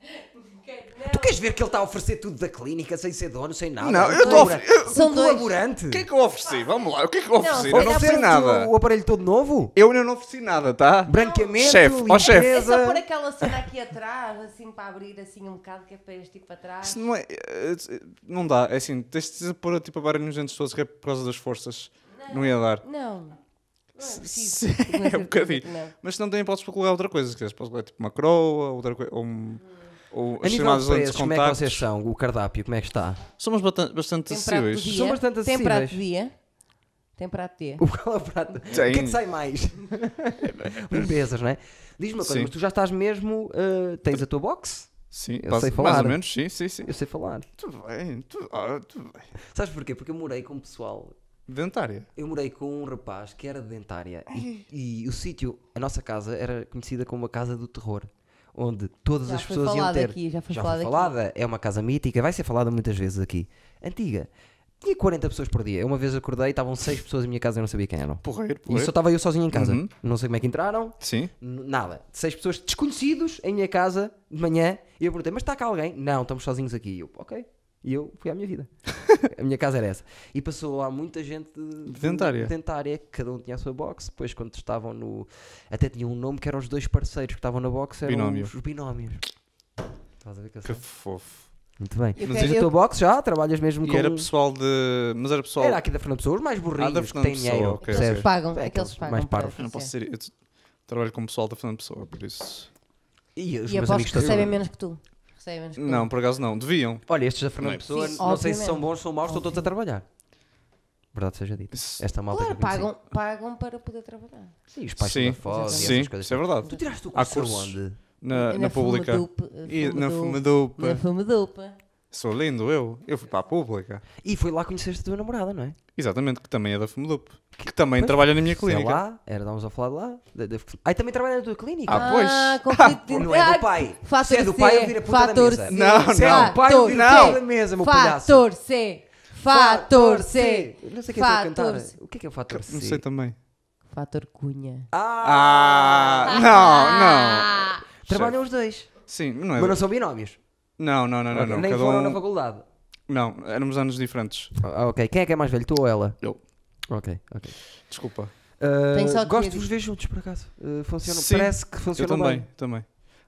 Tu queres ver que ele está a oferecer tudo da clínica sem ser dono, sem nada? Não, eu estou a oferecer. São um dois. colaborante. O que é que eu ofereci? Vamos lá, o que é que eu ofereci? Não, eu não ofereci nada. O, aparelho todo novo? Eu ainda não ofereci nada, tá? Branqueamento, chefe, ó chefe. É, é só pôr aquela cena aqui atrás, assim, para abrir assim um bocado, que é para este tipo para trás. Isso não é, é, é. Não dá, é assim, tens de pôr tipo a barra nos dentes todos, que é por causa das forças. Não, não ia dar. Não. Não, preciso, é, um bocadinho. Mas se não tem hipótese para colocar outra coisa, se quiseres, podes colocar tipo uma croa, outra coisa, ou um. Hum. Ou a nível de preços, como é que vocês são? O cardápio, como é que está? Somos bastante, bastante acessíveis. Dia, São bastante Tem prato de dia. Tem prato dia. O qual é o prato? Tem. O que é que sai mais? Limpezas, não é? Diz-me uma coisa, Sim. mas tu já estás mesmo. Eh, tens a tua box? Sim, Eu sei falar. mais ou menos, sim, sim, sim. Eu sei falar. tu bem, tudo, ah, bem. Sabes porquê? Porque eu morei com um pessoal. Dentária. Eu morei com um rapaz que era dentária. E, e o sítio, a nossa casa, era conhecida como a Casa do Terror onde todas já as pessoas iam ter. Aqui, já foi já falada, foi falada aqui. é uma casa mítica, vai ser falada muitas vezes aqui. Antiga. Tinha 40 pessoas por dia. Eu uma vez acordei, estavam 6 pessoas em minha casa e eu não sabia quem eram. Porreiro, porreiro. E só estava eu sozinho em casa. Uhum. Não sei como é que entraram. Sim. Nada. 6 pessoas desconhecidos em minha casa de manhã. E eu perguntei, mas está cá alguém? Não, estamos sozinhos aqui. E eu, ok, e eu fui à minha vida. a minha casa era essa. E passou lá muita gente de dentária. dentária, cada um tinha a sua box. Depois, quando estavam no. Até tinha um nome que eram os dois parceiros que estavam na box, eram Binómio. os, binómios. Estás a ver que eu Que sei? fofo. Muito bem. Mas Mas é a eu- tua box já? Trabalhas mesmo com. era pessoal de. Mas era pessoal. Era aqui da Fernando Pessoa, os mais Ah, que têm Pessoa, dinheiro. ok, Eles pagam, É, aqueles pagam. mais parvos. Eu não posso ser. Eu trabalho com o pessoal da Fernando Pessoa, por isso. E os E meus aposto amigos que recebem menos que tu recebem Não, por acaso não. Deviam. Olha, estes da Fernando é Pessoa, não sei se são bons ou maus, estão todos a trabalhar. Verdade seja dita. Esta malta Claro, pagam, pagam para poder trabalhar. Sim, os pais Sim, estão fora e sim, coisas. isso é Tu tiraste o curso onde? Na, na pública. E na Fumadupa. Na Fumadupa. Sou lindo eu. Eu fui para a pública. E foi lá conhecer conheceste a tua namorada, não é? Exatamente, que também é da FUMDUP. Que, que também pois, trabalha na minha clínica. Sei lá, era, estávamos a falar de lá. aí Ai, também trabalha na tua clínica. Ah, pois. Ah, de... Não é do pai. Ah, fator Se é do pai, eu vira a puta da mesa. Não, não. Se é do pai, eu viro a puta da mesa, meu Fator palhaço. Fator C. Fator C. Não sei o que é que cantar. O que é que é o Fator C? Não sei também. Fator Cunha. Ah! ah não, não. Trabalham os dois. Sim, não é. Mas não são binómios. Não, não, não, não. não. Nem Cada foram um... na faculdade. Não, éramos anos diferentes. Ah, ok. Quem é que é mais velho? Tu ou ela? Eu. Ok, ok. Desculpa. Uh, gosto de vos ver juntos, por acaso. Uh, funcionam, Sim, parece que Eu funcionam também, bem. também.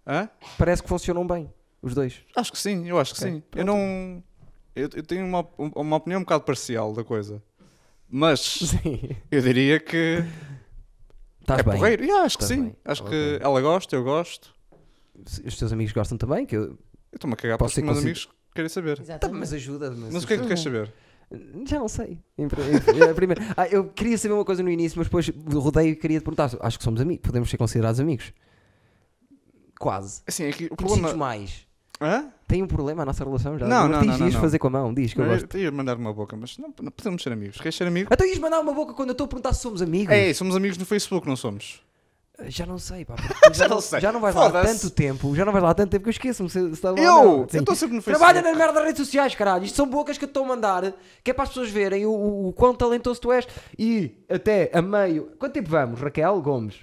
Hã? Parece que funcionam bem, os dois. Acho que sim, eu acho que sim. pronto. Eu não. Eu, eu tenho uma, uma opinião um bocado parcial da coisa. Mas Sim. eu diria que Estás é bem. porreiro. Yeah, acho que sim. bem. Acho que ela gosta, eu gosto. Os teus amigos gostam também, que eu eu estou-me a cagar para os meus consigo... amigos querem saber. Tá, mas ajuda. Mas, mas o que é que tu queres saber? Já não sei. É primeiro, ah, eu queria saber uma coisa no início, mas depois rodeio e queria te perguntar. Acho que somos amigos, podemos ser considerados amigos. Quase. Assim, aqui, o tipo, problema... mais. Hã? Tem um problema a nossa relação já? Não, não, não. Diz, não, não. fazer com a mão, diz que eu, eu gosto. ia mandar uma boca, mas não, não podemos ser amigos. Queres ser amigo? Então ias mandar uma boca quando eu estou a perguntar se somos amigos. É, somos amigos no Facebook, não somos? Já não sei, pá. já, já, não, sei. já não vais lá tanto tempo, já não vais lá tanto tempo que eu esqueço-me. Se, se eu? Eu estou sempre no Facebook. Trabalha na merda das redes sociais, caralho. Isto são bocas que eu estou a mandar, que é para as pessoas verem o, o, o quão talentoso tu és. E até a meio. Quanto tempo vamos, Raquel Gomes?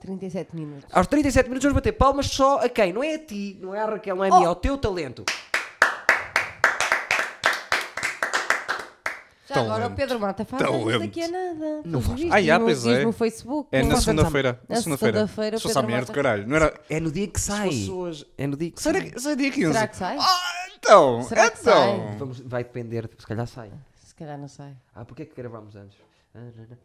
37 minutos. Aos 37 minutos vamos bater palmas só a quem? Não é a ti, não é a Raquel, não é a oh. mim, é o teu talento. Já Tão agora lento. o Pedro Mata faz Tão lento. daqui a nada. Não faz. Ah, já, pois é. no Facebook. É na segunda-feira. Na segunda-feira. segunda só merda, caralho. Não era... É no dia que sai. Pessoas... É no dia que sai. Será que dia 15? Será que sai? Ah, então, Será que então. Vamos, vai depender, se calhar sai. Se calhar não sai. Ah, porquê é que gravámos antes?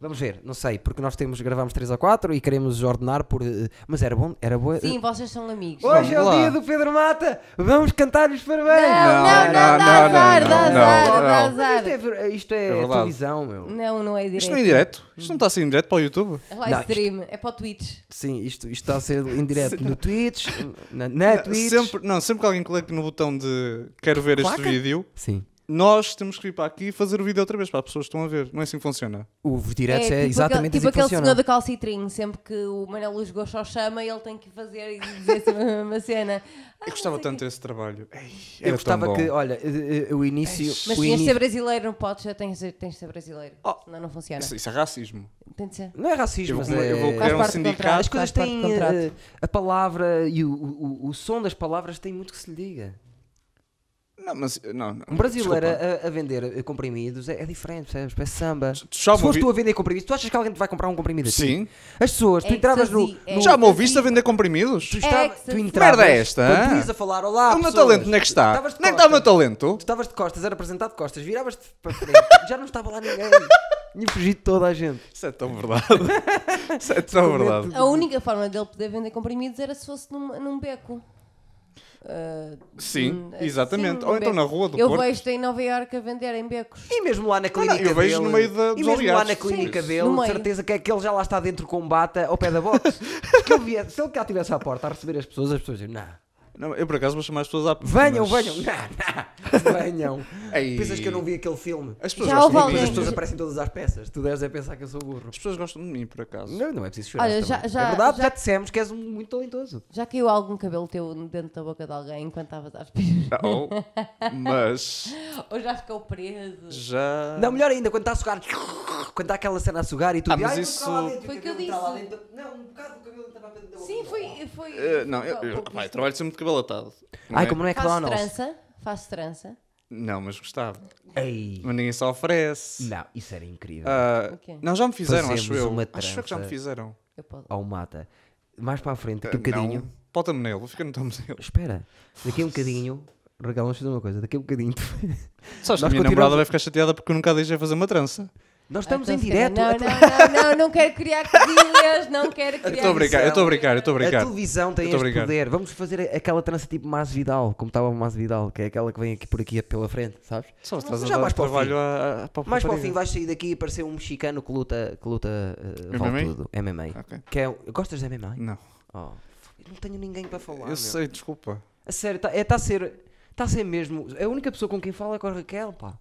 Vamos ver, não sei, porque nós temos, gravamos 3 ou 4 e queremos ordenar por. Eh, mas era bom, era boa. Sim, vocês são amigos. Hoje é o dia do Pedro Mata, vamos cantar-lhes parabéns! Não, não, não, dá azar, dá azar, dá azar. Isto é, eh, é, é televisão, meu. Não, não é direto. Isto não é direto, isto não está a ser indireto para o YouTube. É live stream, é para o Twitch. Sim, isto, está a ser indireto no Twitch, na, Twitch. Sempre, não, sempre que alguém clica no botão de quero ver este vídeo. Sim nós temos que ir para aqui e fazer o vídeo outra vez para as pessoas que estão a ver. Não é assim que funciona. O direto é, é tipo exatamente assim tipo funciona tipo aquele senhor da calcitrinho, sempre que o Manuel Luz Gosto chama, ele tem que fazer e dizer a mesma cena. Ah, eu gostava tanto desse trabalho. Ei, eu gostava que, olha, eh, eh, o início. Mas o tinhas de ser brasileiro, não podes, tens, tens de ser brasileiro. Oh, senão não funciona. Isso, isso, é racismo. Tem de ser. Não é racismo, eu vou, Eu vou é- criar um sindicato. As coisas têm. Eh, a, a palavra e o, o, o, o som das palavras tem muito que se lhe diga. Não, mas eh, não, não, um brasileiro a, a, vender eh, comprimidos é, é diferente, percebes? de samba. Já se fores tu a vender comprimidos, tu achas que alguém te vai comprar um comprimido assim? Sim. As pessoas, tu é entravas no, é no, Já me ouviste a vender comprimidos? Tu, estava, é tu entravas. Merda esta! Tu ias a falar, olá. O meu talento, onde é que está? Onde é que está o meu talento? Tu estavas de costas, era apresentado de costas, viravas-te para frente, já não estava lá ninguém. Tinha fugido toda a gente. Isso é tão verdade. Isso é tão verdade. A única forma dele poder vender comprimidos era se fosse num, num beco. Uh, sim, hum, ah, exatamente. Ou então na rua do eu Porto. Eu vejo-te em Nova Iorque a vender em becos. E mesmo lá na ah, clínica dele. eu vejo dele, no meio da, dos E mesmo aliados. lá na clínica sim, dele, de certeza que aquele ele já lá está dentro com bata ao pé da box. que eu via, se ele cá estivesse à porta a receber as pessoas, as pessoas diziam, não, não, eu por acaso vou chamar as pessoas à Venham, mas... venham! Venham! Ei. Pensas que eu não vi aquele filme? As pessoas Já gostam de mim. as pessoas aparecem todas às peças. Tu deves é pensar que eu sou burro. As pessoas gostam de mim, por acaso. Não, não é preciso chorar. Olha, já, já, é verdade, já... já dissemos que és um muito talentoso. Já caiu algum cabelo teu dentro da boca de alguém enquanto estavas às peças? Não, ah, oh, mas. Ou já ficou preso? Já. Não, melhor ainda, quando está a sugar. Quando está aquela cena a sugar e tu ah, mas isso. Foi o que eu disse. Não, um bocado do cabelo estava dentro da boca. Sim, foi. foi... Eh, não, eu, eu, trabalho sempre de cabelo descabalatado. Ai, é? como no McDonald's. Faço trança, faço trança. Não, mas gostava. Ei. Mas ninguém se oferece. Não, isso era incrível. Uh, ah, okay. Não, já me fizeram, Fazemos acho eu. Acho que já me fizeram. Eu posso. Ao mata. Mais para a frente, daqui uh, ah, um bocadinho. Não. me nele, thumbnail, fica no thumbnail. Espera, daqui a um bocadinho Regal, vamos fazer uma coisa. Daqui a um bocadinho. Sabes que a minha continuamos... namorada vai ficar chateada porque eu nunca deixei fazer uma trança. Nós estamos em então, direto. Não, não, não, não, quero criar quadrilhas, não quero criar. Estou a brincar, eu estou a brincar, eu estou a brincar. A televisão tem este poder. Vamos fazer aquela trança tipo Mas Vidal, como estava o Mas Vidal, que é aquela que vem aqui por aqui pela frente, sabes? Só estás a mais para o fim Mais para o fim vais sair daqui e aparecer um mexicano que luta, que luta eh, MMA? tudo. MMA. Que é, gostas de MMA? Não. Oh, não tenho ninguém para falar. Eu sei, desculpa. A sério, está é, tá a ser. Está a ser mesmo. A única pessoa com quem fala é com a Raquel, pá.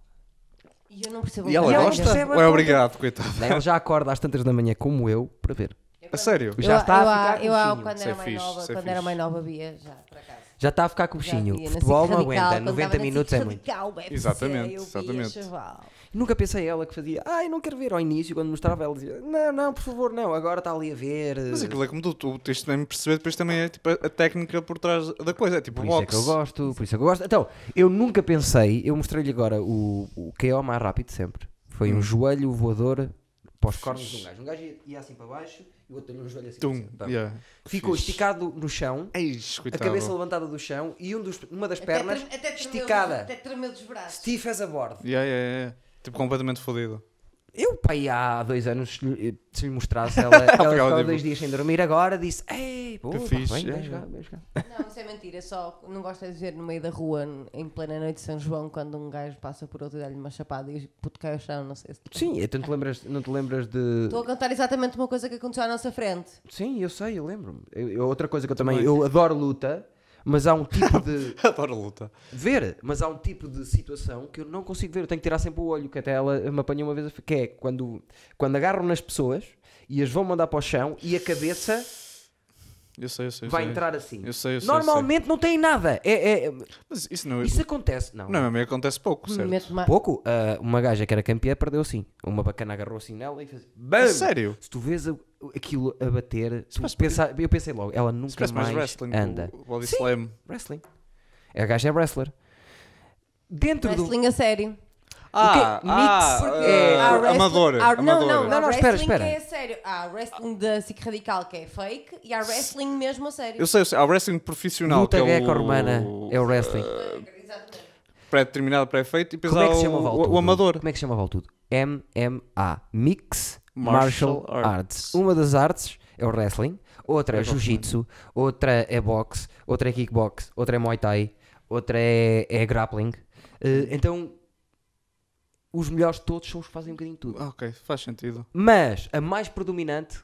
E eu não percebo E ela E é ela gosta? Ou é obrigado, coitado? Ela Ele já acorda às tantas da manhã, como eu, para ver. É a sério? Eu, já está eu, a ficar eu, é eu, é quando era mais nova, quando era mais nova, via já, por acaso. Já está a ficar com bichinho. Futebol não aguenta, 90 minutos é muito. Radical, exatamente, exatamente. Nunca pensei ela que fazia, ai, não quero ver ao início, quando mostrava ela dizia, não, não, por favor, não, agora está ali a ver. Mas aquilo é como tu, tu tens de perceber depois também é tipo a técnica por trás da coisa, é tipo por boxe. Por isso é que eu gosto, por isso é que eu gosto. Então, eu nunca pensei, eu mostrei-lhe agora o, o KO mais rápido sempre. Foi hum. um joelho voador para os cornos de um gajo. Um gajo ia, ia assim para baixo e o outro deu-lhe um joelho assim. Tum, assim yeah. Ficou Fiz. esticado no chão, Eish, a cabeça levantada do chão e um dos, uma das até pernas até esticada. Até tremeu dos braços. Steve as a bordo. Yeah, yeah, yeah. Tipo completamente fodido. Eu, pai, há dois anos, se lhe mostrasse, ela, ela ficava dois dias sem dormir. Agora disse: Ei, pô, que fixe. Vem, vem, é, é. vem, Não, isso é mentira. Só não gosta de dizer no meio da rua, em plena noite de São João, quando um gajo passa por outro e dá-lhe uma chapada e puto cai ao chão. Não sei se. Sim, então te lembras, não te lembras de. Estou a contar exatamente uma coisa que aconteceu à nossa frente. Sim, eu sei, eu lembro-me. Outra coisa que eu também. Eu adoro luta mas há um tipo de. Adoro luta. Ver, mas há um tipo de situação que eu não consigo ver. Eu tenho que tirar sempre o olho, que até ela me apanhou uma vez, que é quando, quando agarram nas pessoas e as vão mandar para o chão e a cabeça eu sei, eu sei. Eu vai sei. entrar assim. Eu sei, eu sei. Normalmente sei. não tem nada. É, é... é mas isso não é- Isso acontece, não. Não, é mas acontece pouco, certo? Uma... Pouco. Uh, uma gaja que era campeã perdeu assim. Uma bacana agarrou assim nela e fez. BAM! Sério? Se tu vês aquilo a bater, pensa... eu pensei logo, ela nunca mais, mais wrestling, anda. O, o Sim, wrestling. A gaja é wrestler. Dentro wrestling do... a sério. Ah, o ah, Mix. Ah, é, ah, ah, não, Não, não, não, espera, espera. é sério. Há wrestling da SIC Radical que é fake e há wrestling mesmo a sério. Eu sei, eu sei. Há wrestling profissional Luta que é o... romana é o wrestling. Uh, pré-determinado, pré-feito e depois Como é que se chama o, o, o amador. Como é que se chamava o tudo? MMA. Mix Martial, Martial Arts. Arts. Uma das artes é o wrestling, outra é, é jiu-jitsu, outra é boxe, outra é kickbox, outra é muay thai, outra é, é grappling. Uh, então os melhores de todos são os que fazem um bocadinho de tudo. Ok, faz sentido. Mas a mais predominante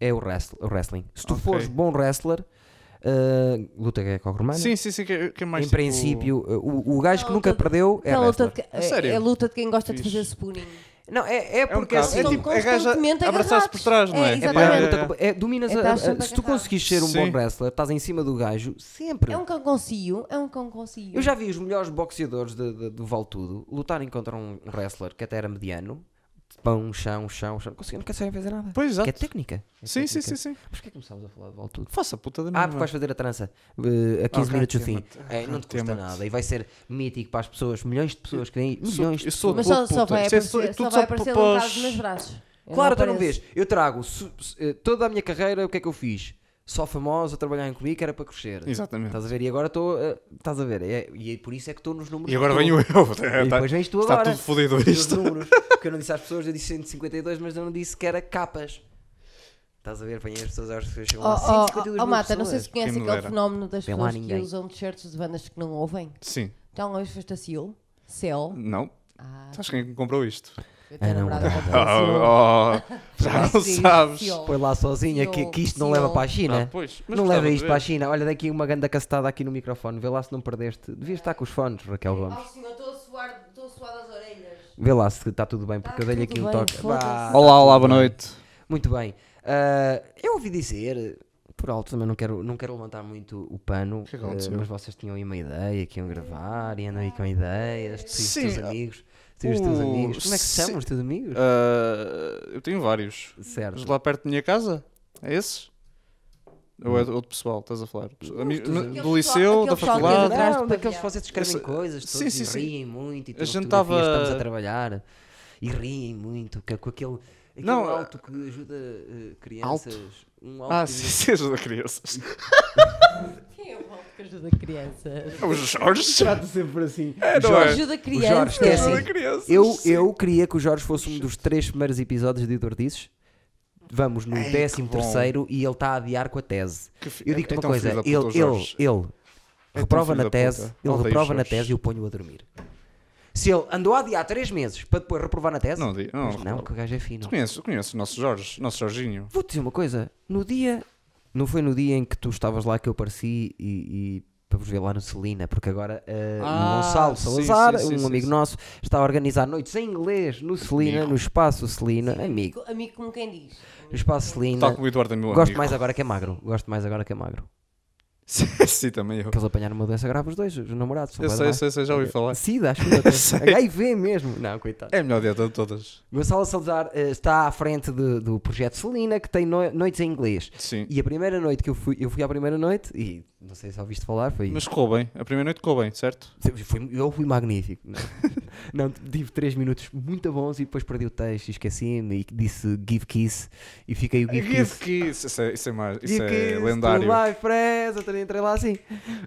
é o, o wrestling. Se tu okay. fores bom wrestler, uh, luta é a romana Sim, sim, sim. Que, é, que é mais em tipo... princípio, o, o gajo que nunca de, perdeu é, é, luta de, é, é, luta de quem gosta Fiz. de fazer spooning. Não, é, é porque é um assim, é tipo, tipo a gaja abraçar-se por trás, não é? É, é exatamente. é, é, dominas é, é a, se tu conseguis ser um Sim. bom wrestler, estás em cima do gajo, sempre. É um cão consigo, é um cão consigo. Eu já vi os melhores boxeadores do Valtudo lutarem contra um wrestler que até era mediano pão, chão, chão, chão. Consegui, não conseguem fazer nada. Pois, é exato. Que é técnica. É sim, técnica. sim, sim, sim. Mas que é que começámos a falar de volta tudo? Faça a puta da minha. Ah, porque vais fazer a trança uh, a 15 ah, minutos do fim. É, não te custa nada. E vai ser mítico para as pessoas, milhões de pessoas que nem. Milhões de pessoas. Mas é só, só vai aparecer, só vai aparecer um bocado nos braços. Claro, tu não vês. Eu trago eh, toda a minha carreira, o que é que eu fiz? só famosos a trabalharem comigo, era para crescer. Exatamente. Estás a ver? E agora estou. Eh, estás a ver? É, e é por isso é que estou nos números. E agora venho eu. e depois vens tu agora. Está tudo fodido isto. Números, porque eu não disse às pessoas, eu disse 152, mas eu não disse que era capas. Estás a ver? Apanhei as pessoas às pessoas. Oh, 152. oh, oh, oh Mata, pessoas. não sei se conhece aquele fenómeno das Bem pessoas que usam t-shirts de bandas que não ouvem. Sim. Então, hoje foste a Seal? Cell? Não. Ah. Sabes quem é comprou isto? Eu ah, namorada não, oh, oh, oh, já não sabes. Põe lá sozinha que, que isto não leva para a China. Ah, pois, não leva isto para a China. Olha, daqui uma ganda castada aqui no microfone. Vê lá se não perdeste. Devias estar com os fones, Raquel Gomes. Estou a suar orelhas. Vê lá se está tudo bem, porque eu dei-lhe aqui um toque. Bah, olá, olá, boa noite. Muito bem. Uh, eu ouvi dizer, por alto também não quero, não quero levantar muito o pano, uh, mas vocês tinham aí uma ideia que iam gravar e andam aí com ideias, tu os teus amigos. Tens os teus amigos. Como é que se chamam os teus amigos? Uh, eu tenho vários. Certo. Os lá perto da minha casa? É esses? Ou é hum. outro pessoal, estás a falar? Amigos, do liceu, da faculdade. Atrás, não, daqueles que vocês escrevem coisas, todos sim, sim, e riem muito e a gente tava... estamos a trabalhar e riem muito, que, é com aquele, aquele não, alto que ajuda uh, crianças. Alto? um alto. Ah, sim, sim, ajuda crianças. Quem é o alto que ajuda crianças? É o Jorge. Trato sempre assim. É, não Jorge é? ajuda crianças. O Jorge, ajuda é assim, crianças. Eu, eu queria que o Jorge fosse um dos três primeiros episódios de Dordices. Vamos no Ei, décimo terceiro e ele está a adiar com a tese. Fi... Eu digo-te é, uma é coisa, ele, ele, então, ele, ele reprova na tese, ele reprova na tese e eu ponho-o a dormir. Se ele andou a adiar 3 meses para depois reprovar na tese. Não, não, não, que o gajo é fino. Conheço, conheço o nosso Jorge, nosso Jorginho. Vou-te dizer uma coisa. No dia. Não foi no dia em que tu estavas lá que eu apareci e, e para vos ver lá no Celina, porque agora uh, ah, Gonçalo Salazar, sim, sim, sim, um amigo nosso, está a organizar noites em inglês no Celina, no espaço Celina. Amigo. Amigo como quem diz. No espaço Celina. Está com o Eduardo, meu Gosto amigo. mais agora que é magro. Gosto mais agora que é magro. Sim, também eu. Que eles apanharam uma doença grave os dois, os namorados. Eu sei, eu sei, sei, já ouvi é, falar. SIDA, acho que HIV mesmo. Não, coitado. É a melhor dieta de todas. Gonçalo Salazar uh, está à frente de, do projeto Celina, que tem no, noites em inglês. Sim. E a primeira noite que eu fui, eu fui à primeira noite e não sei se ouviste falar, foi... Mas ficou bem, a primeira noite ficou bem, certo? Foi, eu fui magnífico. não, tive 3 minutos muito bons e depois perdi o texto e esqueci-me e disse give kiss e fiquei o give, give kiss. kiss. Isso é, isso é, mais, isso é kiss, lendário. Live, friends, eu entrei lá assim,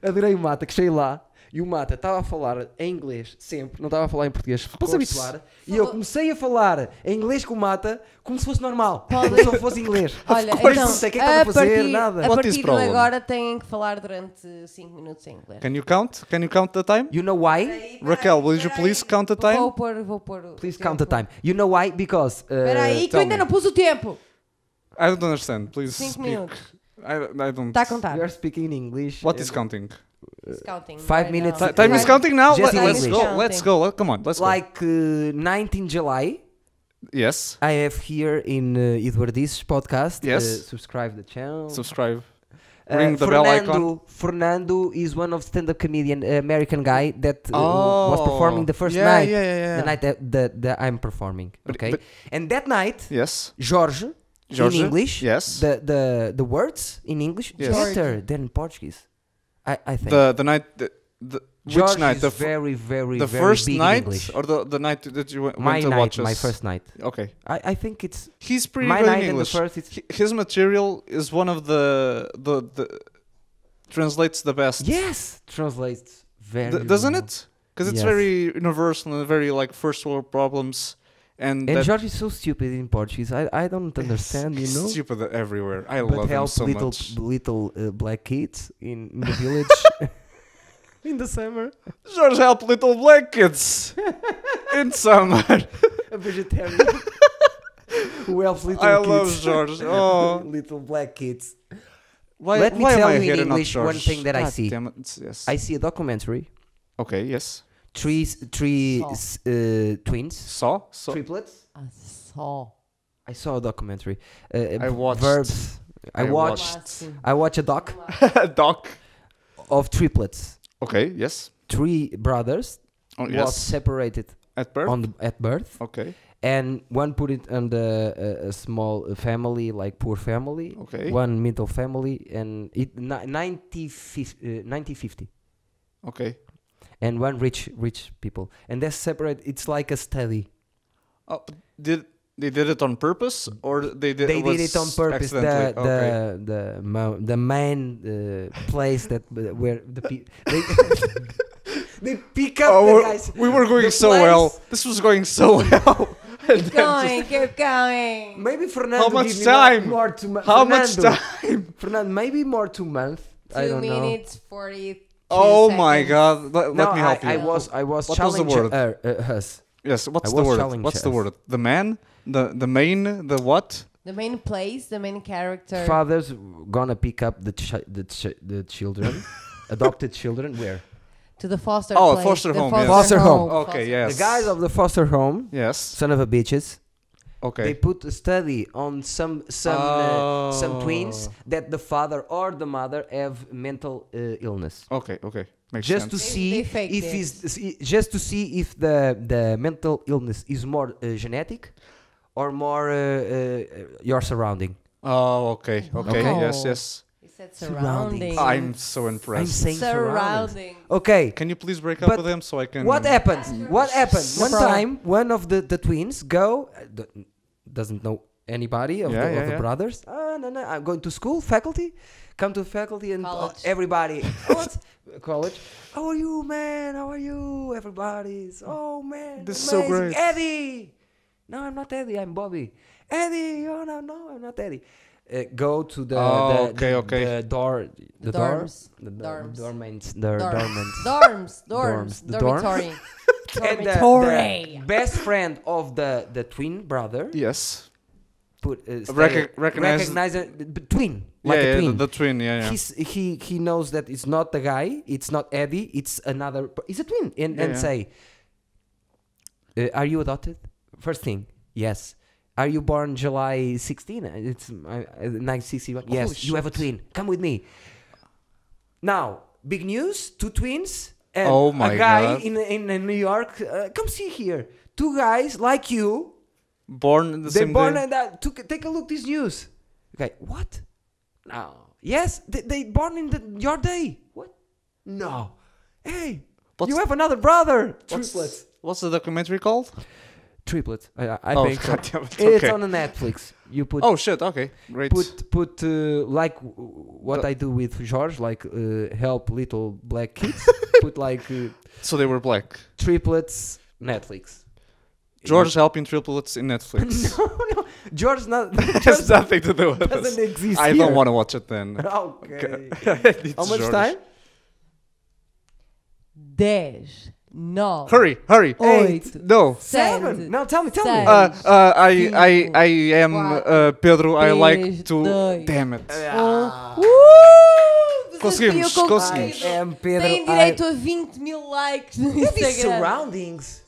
adorei o mata, que cheguei lá e o Mata estava a falar em inglês sempre, não estava a falar em português, para se habituar. E eu comecei a falar em inglês com o Mata como se fosse normal, como se fosse inglês. Olha, então, não sei o que é que estava a fazer, partir, nada. A partir de agora têm que falar durante 5 minutos em inglês. Can you count? Can you count the time? You know why? Peraí, peraí, Raquel, will you please count the time? Vou pôr, vou pôr. Please count the time. You know why? Because. Espera uh, aí, que eu ainda me. não pus o tempo. I don't understand. Please 5 speak. Minutos. I, I don't. Está a contar. you are speaking English. What is counting? counting. Five right minutes. Time is counting now. Just Let, us go. Let's go. Come on. Let's like, go. Like uh, 19 July. Yes. I have here in uh, Eduardices podcast. Yes. Uh, subscribe the channel. Subscribe. Uh, Ring the Fernando, bell icon. Fernando is one of stand-up comedian uh, American guy that uh, oh. was performing the first yeah, night, yeah, yeah, the night that, that, that I'm performing. Okay, but and that night, yes, Jorge, in English. Yes. The the the words in English yes. better than Portuguese. I I think the the night. The, the George which night? the very, very, the very first night English. or the, the night that you went my to night, watch us? My first night. Okay. I, I think it's he's pretty my night in English. And the first, his material is one of the the, the translates the best. Yes, translates very. Th doesn't well. it? Because it's yes. very universal and very like first world problems. And, and is so stupid in Portuguese. I, I don't understand, you know. Stupid everywhere. I but love help so little, much. little uh, black kids in, in the village in the summer. George help little black kids in summer. A vegetarian who helps little I kids. I love George. Oh. little black kids. Why, Let me why tell you in English one thing that God I see. yes. I see a documentary. Okay, yes three three uh, twins. Saw? saw triplets. I saw. I saw a documentary. Uh, I watched. Verbs. I, I watched. watched. I watched a doc. a doc of triplets. Okay. Yes. Three brothers oh, yes. was separated at birth. On the, at birth. Okay. And one put it under uh, a, a small family, like poor family. Okay. One middle family, and it ni- 90, uh, Okay and one rich rich people, and they're separate. It's like a study. Oh, did they did it on purpose, or they did? They it did it on purpose. The the, okay. the the the man uh, place that uh, where the people they, they pick up oh, the guys. We were going so place. well. This was going so well. keep going, keep going. Maybe Fernando. How much time? More, more How Fernando, much time? Fernando, maybe more two months. Two minutes forty Oh my god! Let, no, let me help I, you. I was I was what challenging was the word? uh, uh Yes. What's the word? What's the word? The man. The the main. The what? The main place. The main character. Fathers gonna pick up the the the children, adopted children. Where? to the foster. Oh, place. foster the home. Foster, yes. foster home. Okay, yes. The guys of the foster home. Yes. Son of a bitches. Okay. They put a study on some some oh. uh, some oh. twins that the father or the mother have mental uh, illness. Okay, okay. Makes just sense. to see if is just to see if the the mental illness is more uh, genetic or more uh, uh, uh, your surrounding. Oh, okay, okay, oh. yes, yes said I'm so impressed. I'm saying surrounding. Okay. Can you please break up but with him so I can? What happened? What happened? one time, one of the the twins go uh, doesn't know anybody of, yeah, the, yeah, of yeah. the, brothers. Ah, no, no. I'm going to school, faculty. Come to faculty and everybody. Oh, what? College. How are you, man? How are you? Everybody's. Oh man. This is so great. Eddie. No, I'm not Eddie. I'm Bobby. Eddie. Oh no, no, I'm not Eddie uh, go to the, oh, the, okay, the, okay. the door the dorms the dorms dormants the dormants dorms dorms, dorms. dormitory uh, dormitory the, the best friend of the the twin brother yes put uh, Recog- recognize recognize a, twin yeah, like yeah, twin. The, the, twin yeah, yeah. He's, he he knows that it's not the guy it's not Eddie it's another it's a twin and, yeah, and yeah. say uh, are you adopted first thing yes are you born July 16? It's uh, 1961. Oh, yes, shit. you have a twin. Come with me. Now, big news: two twins and oh a guy God. in in New York. Uh, come see here, two guys like you, born the they same born day. born uh, took, take a look this news. Okay, what? No. Yes, they, they born in the, your day. What? No. Hey, what's, you have another brother. What's, what's the documentary called? Triplets. I, I oh, think so. it, okay. it's on the Netflix. You put oh shit, okay, great. Put put uh, like what I do with George, like uh, help little black kids. put like uh, so they were black triplets. Netflix. George helping triplets in Netflix. no, no, George not. George has nothing to do with doesn't this. exist. I here. don't want to watch it then. Okay. How much George. time? Dez. nove. Hurry, hurry. Eight. Oito. No. Seven. Sete. tell me, tell me. Uh, uh, I, I, I am uh, Pedro. I like to. dois, Damn it. Uh! Conseguimos, conseguimos. Ai, am Pedro. Têm direito a 20 mil likes no Instagram. surroundings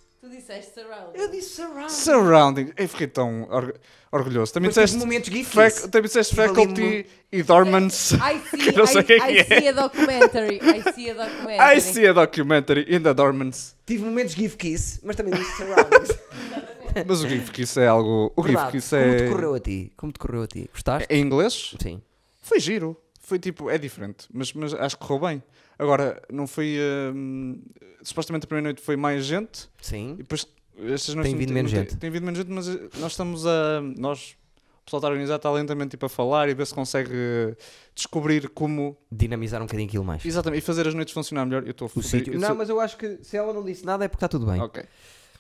disseste surrounding. Eu disse surrounding. Surrounding. Eu fiquei tão org orgulhoso. Também disseste, momentos também disseste tipo faculty e dormance. I see, não sei I, I é. see é. a documentary. I see a documentary. I see a documentary in the dormance. Tive momentos give kiss, mas também disse surrounding. mas o give kiss é algo... O give kiss é... Como te correu a ti? Como te correu a ti? Gostaste? Em inglês? Sim. Foi giro. Foi tipo... É diferente. Mas, mas acho que correu bem. Agora, não foi. Hum, supostamente a primeira noite foi mais gente. Sim. E depois estas noites. Tem vindo menos gente. Tem, tem vindo menos gente, mas eh, nós estamos a. Nós, o pessoal está a organizar, está lentamente tipo, a falar e ver se consegue eh, descobrir como. Dinamizar um bocadinho aquilo mais. Exatamente, e fazer as noites funcionar melhor. Eu estou a fazer. sítio... Não, mas eu acho que se ela não disse nada é porque está tudo bem. Ok.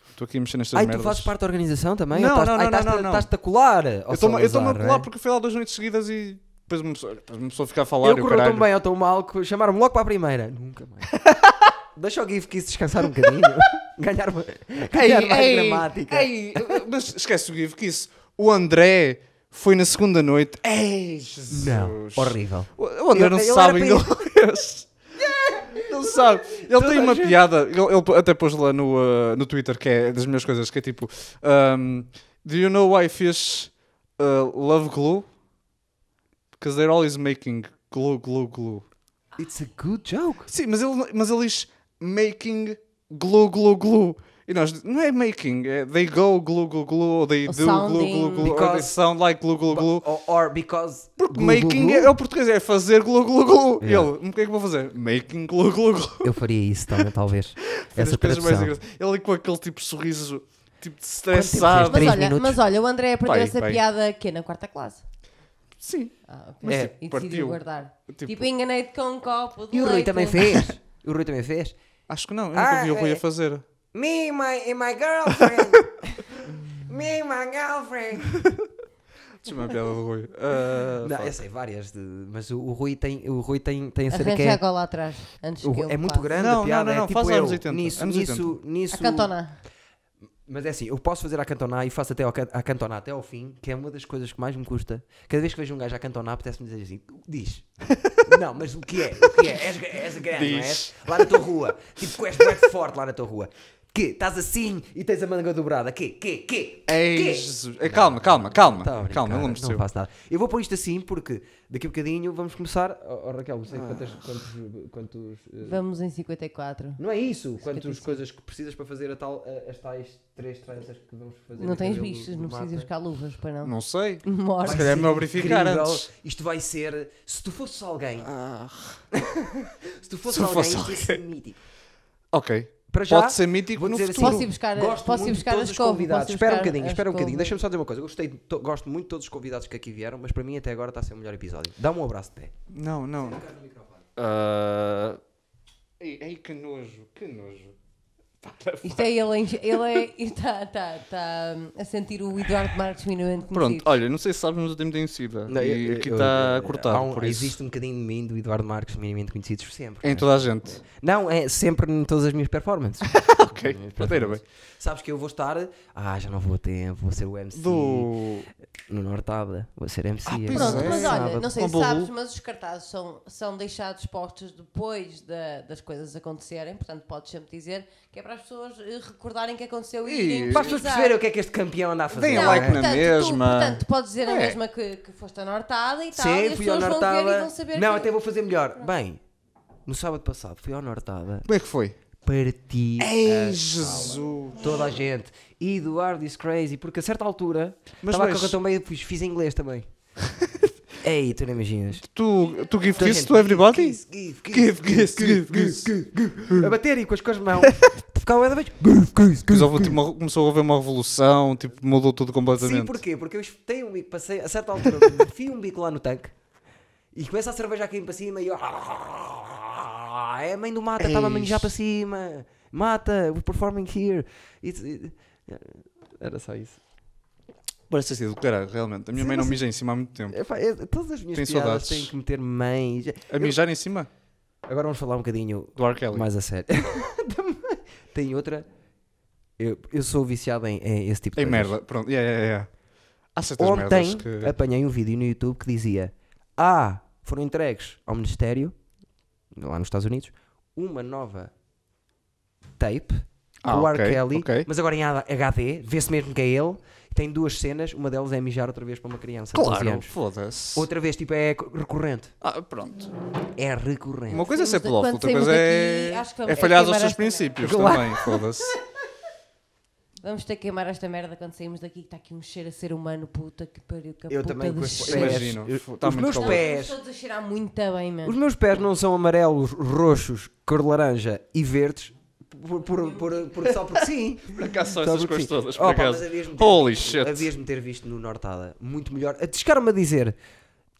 Estou aqui a mexer nestas Ai, merdas. tu fazes parte da organização também? Não, não, não, não. Estás-te a colar? Eu estou-me a colar é? porque fui lá duas noites seguidas e depois começou a ficar uma a falar. Eu corro tão bem ou tão mal que chamaram-me logo para a primeira. Nunca mais. Deixa o Gif que isso descansar um bocadinho. ganhar uma, ganhar ei, mais ei, dramática. Ei, mas esquece o Gif que isso. O André foi na segunda noite. Ei, Jesus. Não, horrível. O André eu, não eu sabe inglês. Não sabe. Ele Toda tem uma gente... piada. Ele, ele, até pôs lá no, uh, no Twitter, que é das minhas coisas, que é tipo: um, Do you know why fish uh, love glue? Because they're always making glue, glue, glue. It's a good joke. Sim, mas, ele, mas eles making glue, glue, glue. E nós, não é making, é they go glue, glue, glue, or they do sounding. glue, glue, glue, because, or they sound like glue, glue, glue. Or, or because... Porque glue, making glue, é, glue? É, o português, é fazer glue, glue, glue. Yeah. Ele, o que é que vou fazer? Making glue, glue, glue. Eu faria isso também, talvez. Essa tradução. Ele com aquele tipo de sorriso, tipo de estressado. Mas olha, mas olha, o André aprendeu essa bem. piada aqui é na quarta classe. Sim. Ah, Mas, É, tipo, e decidi guardar. Tipo, Tipo- enganei-te com um copo de E o Rui leite. também fez. O Rui também fez. Acho que não, eu nunca Ah, vi o ah, Rui é. a fazer. Me my, and my girlfriend. Me and my girlfriend. deixa me uma piada do Rui. Ah, não, eu sei várias, de- mas o, o Rui tem, o Rui tem, tem a cena que Arranja é- a é, atrás. Antes o- que é muito passe. grande Não, a não, piada, não, é tipo faz anos 80, nisso, anos nisso, nisso, A cantona. Mas é assim, eu posso fazer a cantoná e faço até a cantoná até ao fim, que é uma das coisas que mais me custa. Cada vez que vejo um gajo a cantoná, apetece-me dizer assim: diz. não, mas o que é? O que é? És, és grande, diz. não é Lá na tua rua. Tipo, és muito forte lá na tua rua que? Estás assim e tens a manga dobrada. Que? Que? Que? Ei, é que? Jesus. É, calma, calma, calma. Tá calma, não, não faço nada. Eu vou pôr isto assim porque daqui a um bocadinho vamos começar. Oh, oh Raquel, não sei ah. quantos. quantos uh... Vamos em 54. Não é isso? Quantas coisas que precisas para fazer a tal, as tais três tranças que vamos fazer. Não tens bichos, não precisas buscar luvas para não. Não sei. Mostra. Se calhar é me antes. Isto vai ser. Se tu fosses alguém. Ah. se tu fosses se alguém, fosse alguém, mítico. Ok para já, pode ser mítico no futuro. Assim, posso ir buscar, gosto posso buscar todos os convidados. Espera um bocadinho, espera um bocadinho. Deixa-me só dizer uma coisa. Gostei, to, gosto muito de todos os convidados que aqui vieram, mas para mim até agora está a ser o melhor episódio. Dá um abraço de pé. Não, não. não. Uh... Ah. ei, que nojo, que nojo. Isto é ele, ele é, está, está, tá a sentir o Eduardo Marques minimamente Pronto, olha, não sei se sabes, mas eu tenho tem e eu, aqui está a cortado. Um, por isso. Existe um bocadinho de mim do Eduardo Marques minimamente conhecidos sempre. Em é? toda a gente. Não, é sempre em todas as minhas performances. ok. bem. Sabes que eu vou estar. Ah, já não vou a tempo, vou ser o MC. Do... No Nortada, vou ser MC. Ah, é Pronto, é. mas olha, não sei se sabes, mas os cartazes são, são deixados postos depois da, das coisas acontecerem, portanto podes sempre dizer que é para as pessoas eh, recordarem que aconteceu e, e para as pessoas perceberem o que é que este campeão anda a fazer. Deem não, like portanto, na mesma. Tu, portanto, podes dizer é. a mesma que, que foste a Nortada e tal. Sim, e fui ao Nortada. Não, que... até vou fazer melhor. Bem, no sábado passado fui ao Nortada. Como é que foi? partir. Ei, a Jesus! Sala. Toda a gente. Eduardo is crazy, porque a certa altura estava a correr tão bem, depois fiz em inglês também. Ei, tu não imaginas. Tu, tu give kiss to everybody? Give, give, kiss, give, kiss, A bater e com as coisas na mão. Ficava da vez. começou a haver uma revolução, tipo, mudou tudo completamente. Sim, porquê? Porque eu tenho um bico, passei, a certa altura, fio um bico lá no tanque e começa a cerveja aqui para cima e eu é a mãe do Mata, é estava a mijar para cima. Mata, we're performing here. It's, it... Era só isso. Parece ser do caralho, realmente. A minha Sim, mãe não mija em cima há muito tempo. Epá, é eu- é, todas as minhas Tem piadas saudades. têm que meter mães. A mijar em cima Agora vamos falar um bocadinho do mais a sério. Tem outra. Eu, eu sou viciado em, em esse tipo de Em merda, pronto. Yeah, yeah, yeah. Há Ontem merdas que... apanhei um vídeo no YouTube que dizia: Ah, foram entregues ao Ministério lá nos Estados Unidos, uma nova tape ah, do okay, R. Kelly, okay. mas agora em HD, vê-se mesmo que é ele. Tem duas cenas, uma delas é mijar outra vez para uma criança. Claro, foda-se. Outra vez, tipo, é recorrente. Ah, pronto. É recorrente. Uma coisa é ser plof, outra coisa é, é, é falhar é os seus princípios também, foda-se. Vamos ter que queimar esta merda quando saímos daqui, que está aqui um cheiro a ser humano, puta que pariu, que a Eu puta também de cheiro. imagino. Eu, tá os meus calor. pés. Não, todos a cheirar muito bem, mano. Os meus pés não são amarelos, roxos, cor laranja e verdes. Por, por, por, por só porque sim. Por acaso só, essas coisas todas. Por acaso. Pá, havias-me ter, shit. Havias-me ter visto no Nortada. Muito melhor. Chegaram-me a dizer: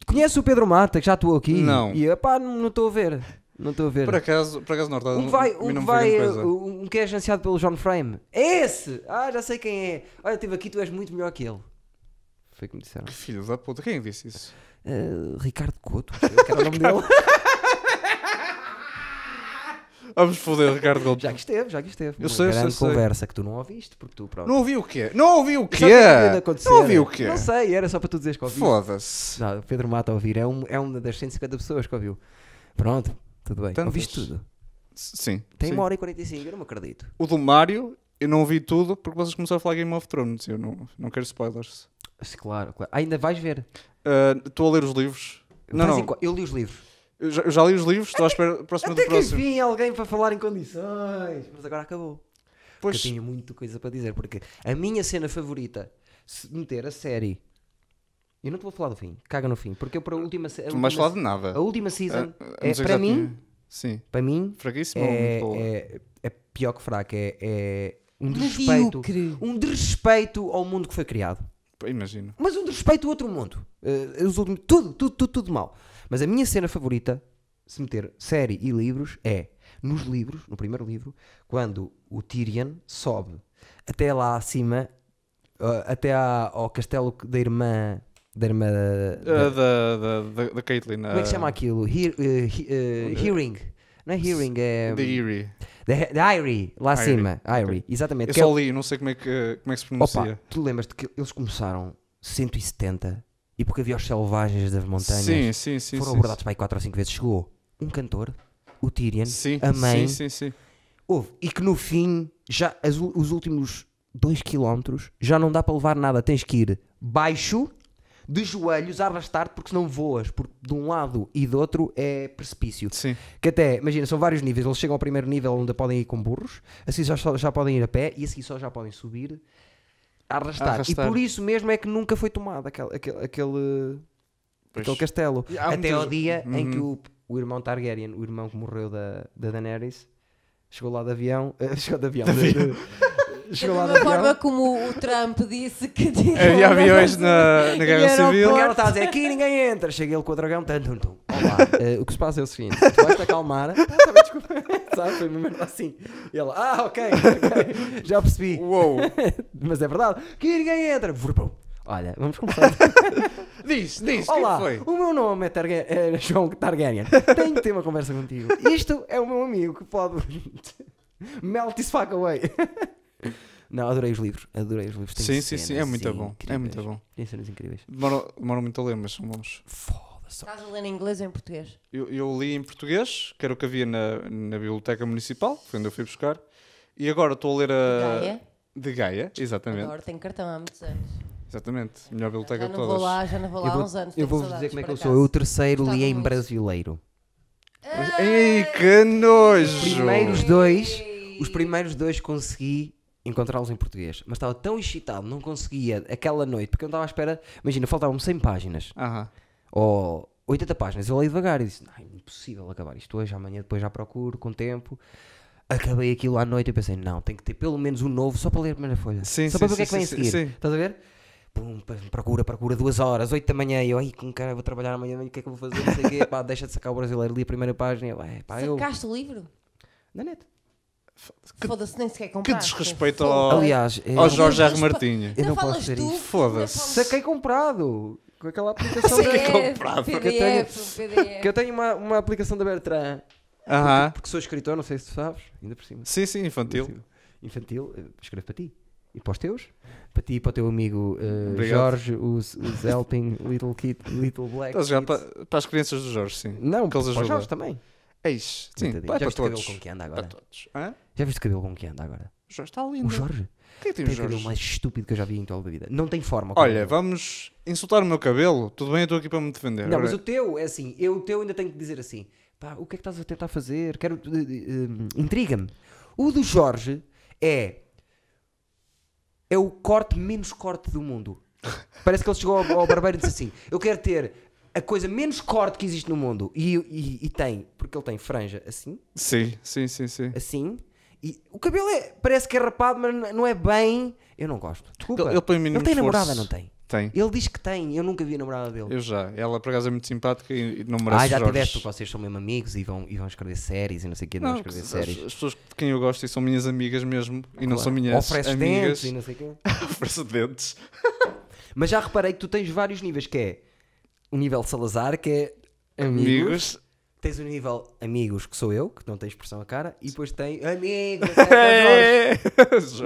Conhece o Pedro Mata, que já estou aqui? Não. E pá, não estou a ver. Não estou a ver. Por acaso, por acaso não, um tá, que vai, um, vai, um que é agenciado pelo John Frame. É esse! Ah, já sei quem é. Olha, esteve aqui, tu és muito melhor que ele. Foi que me disseram. Que filho da puta, quem disse isso? Uh, Ricardo Couto, que era é o nome dele. Vamos foder, Ricardo Couto. Já que esteve, já que esteve. Eu Uma sei, grande uma sei, conversa sei. que tu não ouviste, porque tu Não ouvi o quê? Não ouvi o quê? Não ouvi o quê? Não sei, era só para tu dizeres que ouviu Foda-se. Pedro Mata a ouvir, é, um, é uma das 150 pessoas que ouviu. Pronto. Tudo bem. Tantas... Ouviste tudo? Sim. Tem sim. uma hora e 45, eu não me acredito. O do Mario, eu não vi tudo porque vocês começaram a falar Game of Thrones. Eu não, não quero spoilers. Sim, claro, claro. Ah, ainda vais ver? Ah, estou uh, a ler os livros. Não, não. Eu li os livros. Eu já, eu já, li os livros, estou à espera próxima até do próximo. Até que enfim alguém para falar em condições. Mas agora acabou. Pois. eu tinha muita coisa para dizer. Porque a minha cena favorita, se meter a série eu não te vou falar do fim, caga no fim, porque eu para a última. A tu não vais falar de nada. A última season, ah, é, para mim, sim. para mim, fraquíssimo é, é, é, pior que fraco. é, é um desrespeito, um desrespeito ao mundo que foi criado. Imagino. Mas um desrespeito ao outro mundo, uh, os tudo, tudo, tudo, tudo mal. Mas a minha cena favorita, se meter série e livros, é nos livros, no primeiro livro, quando o Tyrion sobe até lá acima, uh, até à, ao castelo da irmã Derma. Ah, da, da, da, da Caitlyn. Como é que se chama ah, aquilo? Hear, uh, uh, é? hearing. Não é hearing, é. The Eerie. the Irie, lá acima. Irie, exatamente. Eu que é só li, não sei como é que, como é que se pronuncia. Opa, tu lembras-te que eles começaram 170 e porque havia os selvagens das montanhas. Sim, sim, sim. Foram sim, abordados para aí 4 ou 5 vezes. Chegou um cantor, o Tyrion, sim, a mãe. Sim, sim, sim. Houve. E que no fim, já as, os últimos 2 km já não dá para levar nada. Tens que ir baixo de joelhos a arrastar-te porque senão voas, porque de um lado e do outro é precipício. Sim. Que até, imagina, são vários níveis. Eles chegam ao primeiro nível onde podem ir com burros, assim só, já podem ir a pé e assim só já podem subir a arrastar. A arrastar. E por isso mesmo é que nunca foi tomado aquele, aquele, aquele, aquele castelo. Até muitos... ao dia uhum. em que uhum. o, o irmão Targaryen, o irmão que morreu da, da Daenerys, chegou lá de avião, uh, chegou de avião, de, avião. Chegou lá da forma avião. como o Trump disse que havia aviões na, na guerra civil. O está a dizer aqui ninguém entra. Chega ele com o dragão. Tum, tum, tum. Olá, uh, o que se passa é o seguinte: tu vais-te acalmar. sabe, sabe, foi mesmo assim. E ele, ah, ok, okay já percebi. Uou. Mas é verdade. Aqui ninguém entra. Vurbum. Olha, vamos começar. diz, diz, Olá, quem foi? O meu nome é, Targa é João Targaryen. Tenho que ter uma conversa contigo. Isto é o meu amigo que pode. Melt this fuck away. Não, adorei os livros, adorei os livros. Tem sim, sim, sim, é muito bom. É muito bom. Tem cenas incríveis. Demoro, muito a ler, mas são bons. Foda-se. Estás a ler em inglês ou em português? Eu, eu, li em português, que era o que havia na, na biblioteca municipal, foi onde eu fui buscar. E agora estou a ler a. De Gaia? De Gaia, exatamente. Agora tenho cartão há muitos anos. Exatamente, melhor biblioteca de todas. Já não vou lá, já não vou lá há uns anos. Eu vou-vos dizer como é que eu sou. Eu o terceiro li em brasileiro. Ei, que nojo! Os primeiros dois, os primeiros dois consegui encontrá-los em português, mas estava tão excitado, não conseguia aquela noite, porque eu não estava à espera. Imagina, faltavam 100 páginas ou 80 páginas. Eu leio devagar e disse: não, é impossível acabar isto hoje, amanhã depois já procuro, com tempo. Acabei aquilo à noite e pensei: não, tem que ter pelo menos um novo só para ler a primeira folha, Sim, só para ver o que é que vem sim, a seguir. sim. Estás a ver? Pum, procura, procura, duas horas, oito da manhã. E eu, ai, como cara, vou trabalhar amanhã, o que é que eu vou fazer? Não sei quê, pá, deixa de sacar o brasileiro, li a primeira página. E eu, é, pá, eu. o livro? Na net. Foda-se, nem sequer compraste. Que desrespeito ao, Aliás, ao Jorge R. Martinho. Eu não, não falas isso. Foda-se. Saquei comprado. Com aquela aplicação da... comprado. PDF, que eu tenho, PDF. Que eu tenho uma, uma aplicação da Bertrand. Uh -huh. porque, porque, sou escritor, não sei se tu sabes. Ainda por cima. Sim, sim, infantil. Infantil, eh, escrevo para ti. E para os teus? Para ti e para o teu amigo uh, Jorge, os, os Helping Little Kid, Little Black. para, para as crianças do Jorge, sim. Não, para, para os Jorge também. Eis. É Sim, é Já para viste o cabelo todos. com que anda agora? todos. Hã? Já viste o cabelo com que anda agora? O Jorge está lindo. O Jorge é Que tem o tem o mais estúpido que eu já vi em toda a vida. Não tem forma. Olha, vamos insultar o meu cabelo. Tudo bem, eu estou aqui para me defender. Não, mas o teu é assim, eu o teu ainda tenho que dizer assim: pá, o que é que estás a tentar fazer? Quero. Eh, eh, eh, Intriga-me. O do Jorge é. É o corte menos corte do mundo. Parece que ele chegou ao, ao barbeiro e disse assim: Eu quero ter a coisa menos corte que existe no mundo. E, e, e, tem, porque ele tem franja assim. Sim, sim, sim, sim. Assim. E o cabelo é, parece que é rapado, mas não é bem. Eu não gosto. Desculpa. Ele, ele, não tem namorada, não tem? Tem. Ele diz que tem, eu nunca vi a namorada dele. Eu já. Ela, por acaso, é muito simpática e não merece Ah, já tiveste, porque vocês são mesmo amigos e vão, e vão escrever séries e não sei o que. não, vão escrever séries. As pessoas de quem eu gosto e são minhas amigas mesmo claro. e não são minhas Oferece amigas. Oferece dentes e não sei o que. Oferece dentes. mas já reparei que tu tens vários níveis, que é o nível Salazar, que é amigos. amigos. Tens o nível amigos, que sou eu, que não tem expressão a cara, e depois tem amigos, é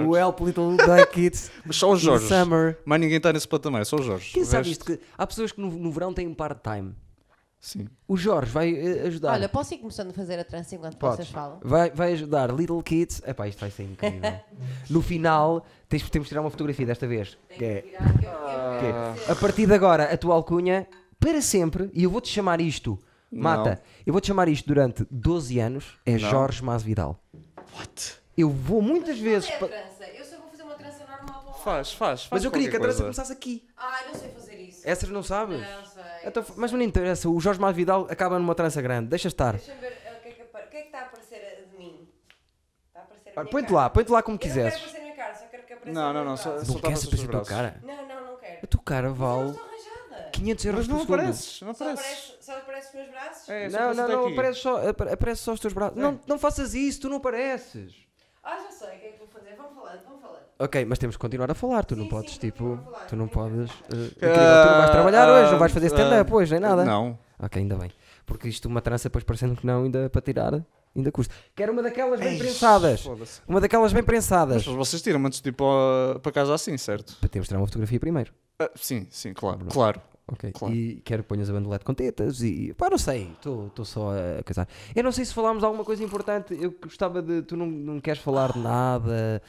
o Help Little Kids. Mas só os Jorge. Summer. Mas ninguém está nesse patamar, só os Jorge. Quem o sabe resto... isto? Que há pessoas que no, no verão têm um part-time. Sim. O Jorge vai eh, ajudar. Olha, posso ir começando a fazer a trança enquanto Podes. vocês falam? Vai, vai ajudar Little Kids. Epá, isto vai ser incrível. no final, tens, temos de tirar uma fotografia desta vez. Que é, que é-, é. a partir de agora, a tua alcunha para sempre, e eu vou-te chamar isto, Mata, não. eu vou-te chamar isto durante 12 anos, é não. Jorge Vidal. What? Eu vou muitas vezes. É pa... Eu só vou fazer uma trança normal para Faz, faz, faz. Mas eu queria que a trança coisa. começasse aqui. Ah, eu não sei fazer isso. Essas não sabes? Não, não sei. Então, mas não interessa, o Jorge Vidal acaba numa trança grande, deixa estar. Deixa-me ver eh, o que, é que, o que, é que está a aparecer eh, de mim. Está a aparecer a ah, Põe-te lá, põe-te lá como eu quiseres. Não quero aparecer na cara, só quero que apareça. Não, não, não, só, não só quer aparecer a tua cara. Não, não, não quero. A tua cara vale. 500 euros Mas não por segundo. apareces, não apareces. aparece, só aparece os meus braços? É, Não, não, não, aparece só, aparece só os teus braços. É. Não, não faças isso, tu não apareces. Ah, já sei o que é que vou fazer. vamos falando, vamos falando. Ok, mas temos que continuar a falar, tu não podes, sim, tipo, tu não podes. Eh, incrível, tu não ah, vais trabalhar hoje, não vais fazer ah, stand-up hoje, nem eh, nada. Não. Ok, ainda bem. Porque isto, uma trança, depois parecendo que não, ainda para tirar, ainda custa. Quero uma daquelas bem prensadas. Foda-se. Uma daquelas bem prensadas. Mas vocês tiram antes tipo para casa assim, certo? Para termos de tirar uma fotografia primeiro. Ah, sim, sim, claro. Claro. Ok. Claro. E quero que ponhas a bandolete com tetas e. Pá, não sei, estou só a casar. Eu não sei se falámos alguma coisa importante. Eu gostava de. Tu não, não queres falar de nada.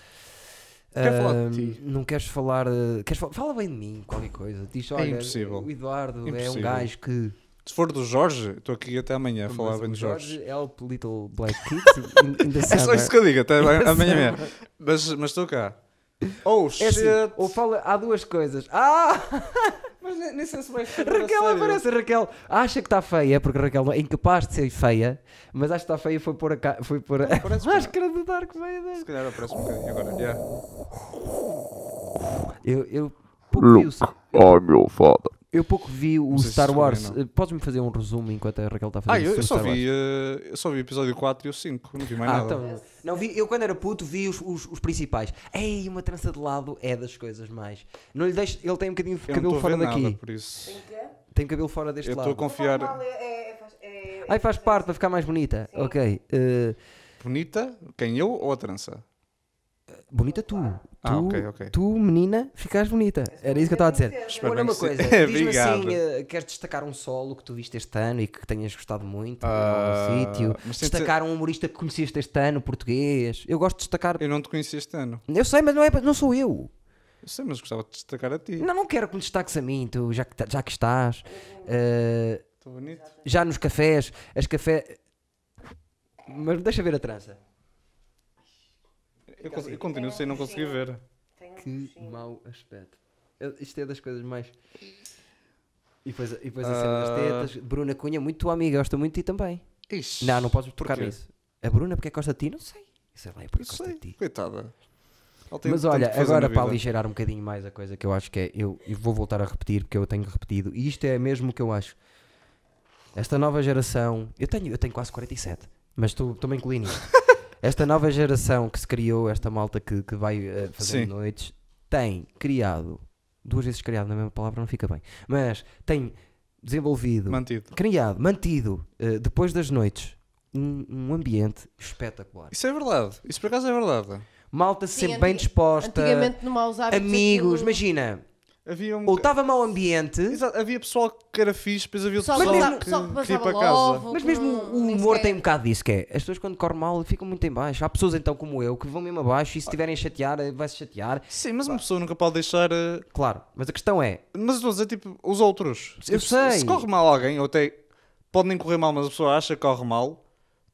Quer falar de ti. Não queres falar. Queres falar, fala bem de mim, qualquer coisa. Diz, é olha, é impossível. O Eduardo impossível. é um gajo que. Se for do Jorge, estou aqui até amanhã a falar bem do Jorge. Jorge help é little black kids in, in É só isso que eu digo, até amanhã. mesmo Mas estou cá. Oh é assim, shit! assim, ou fala, há duas coisas. Ah! Mas nem sei se vai Raquel aparece, Raquel acha que está feia, é porque Raquel é incapaz de ser feia, mas acho que está feia foi por a, foi por a... máscara do Dark Vader. Se calhar aparece um bocadinho agora, yeah. Eu, eu, Look, I'm meu father. Eu pouco vi o Star Wars. Podes-me fazer um resumo enquanto a Raquel está a fazer Ah, eu, eu só Star vi, uh, eu só vi episódio 4 e o 5, não vi mais ah, nada. Então, não vi, eu quando era puto vi os, os, os, principais. Ei, uma trança de lado é das coisas mais. Não lhe deixo, ele tem um bocadinho de cabelo fora daqui. Nada por isso. Tem cabelo fora deste eu lado. Eu estou a confiar. É, é, é, é, Ai, faz parte, vai ficar mais bonita. Sim. Ok. Uh... Bonita? Quem eu ou a trança? Bonita tu. Ah, tu, tu, menina, ficas bonita. Era isso que eu estava a dizer. Espero Olha uma que coisa, diz-me assim, eh, queres destacar um solo que tu viste este ano e que tenhas gostado muito Ah, sítio? Destacar um humorista que conheceste este ano, português. Eu gosto de destacar. Eu não te conheci este ano. Eu sei, mas não, é, não sou eu. Eu sei, mas gostava de destacar a ti. Não, não quero que me destaques a mim, tu, já que, tá, já que estás. Estou eh, bonito. já nos cafés, as cafés Mas deixa ver a trança. Eu, eu assim. continuo sem não conseguir ver. Que mau aspecto. isto é das coisas mais. E depois, e depois a cena das ah. tetas. Bruna Cunha, é muito tua amiga, gosta muito de ti também. Ixi, não, não podes tocar nisso. A Bruna, porque é gosta de ti? Não sei. Sei lá, é porque gosta de ti. Coitada. Mas olha, agora para aligerar um bocadinho mais a coisa que eu acho que é. Eu, eu vou voltar a repetir, porque eu tenho repetido. E isto é mesmo o que eu acho. Esta nova geração. Eu tenho, eu tenho quase 47, mas estou também incluindo esta nova geração que se criou, esta malta que, que vai uh, eh, fazer noites, tem criado, duas vezes criado na mesma palavra não fica bem, mas tem desenvolvido, mantido. criado, mantido, uh, depois das noites, um, um, ambiente espetacular. Isso é verdade, isso por acaso é verdade. Malta sempre bem disposta, amigos, aquilo... Tipo imagina, Havia um... Ou estava mau ambiente. Exato, havia pessoal que era fixe, depois havia pessoal, pessoal, que, pessoal que, que ia para casa. Mas mesmo o humor tem um bocado disso, que é as pessoas quando correm mal ficam muito em baixo. Há pessoas então como eu que vão mesmo abaixo e se estiverem a chatear, eh, vai-se chatear. Sim, mas uma pessoa nunca pode deixar. Eh, claro, mas a questão é, Mas estou a dizer, tipo, os outros. Eu Tipo, sei. Se corre mal alguém, ou até pode nem correr mal, mas a pessoa acha que corre mal,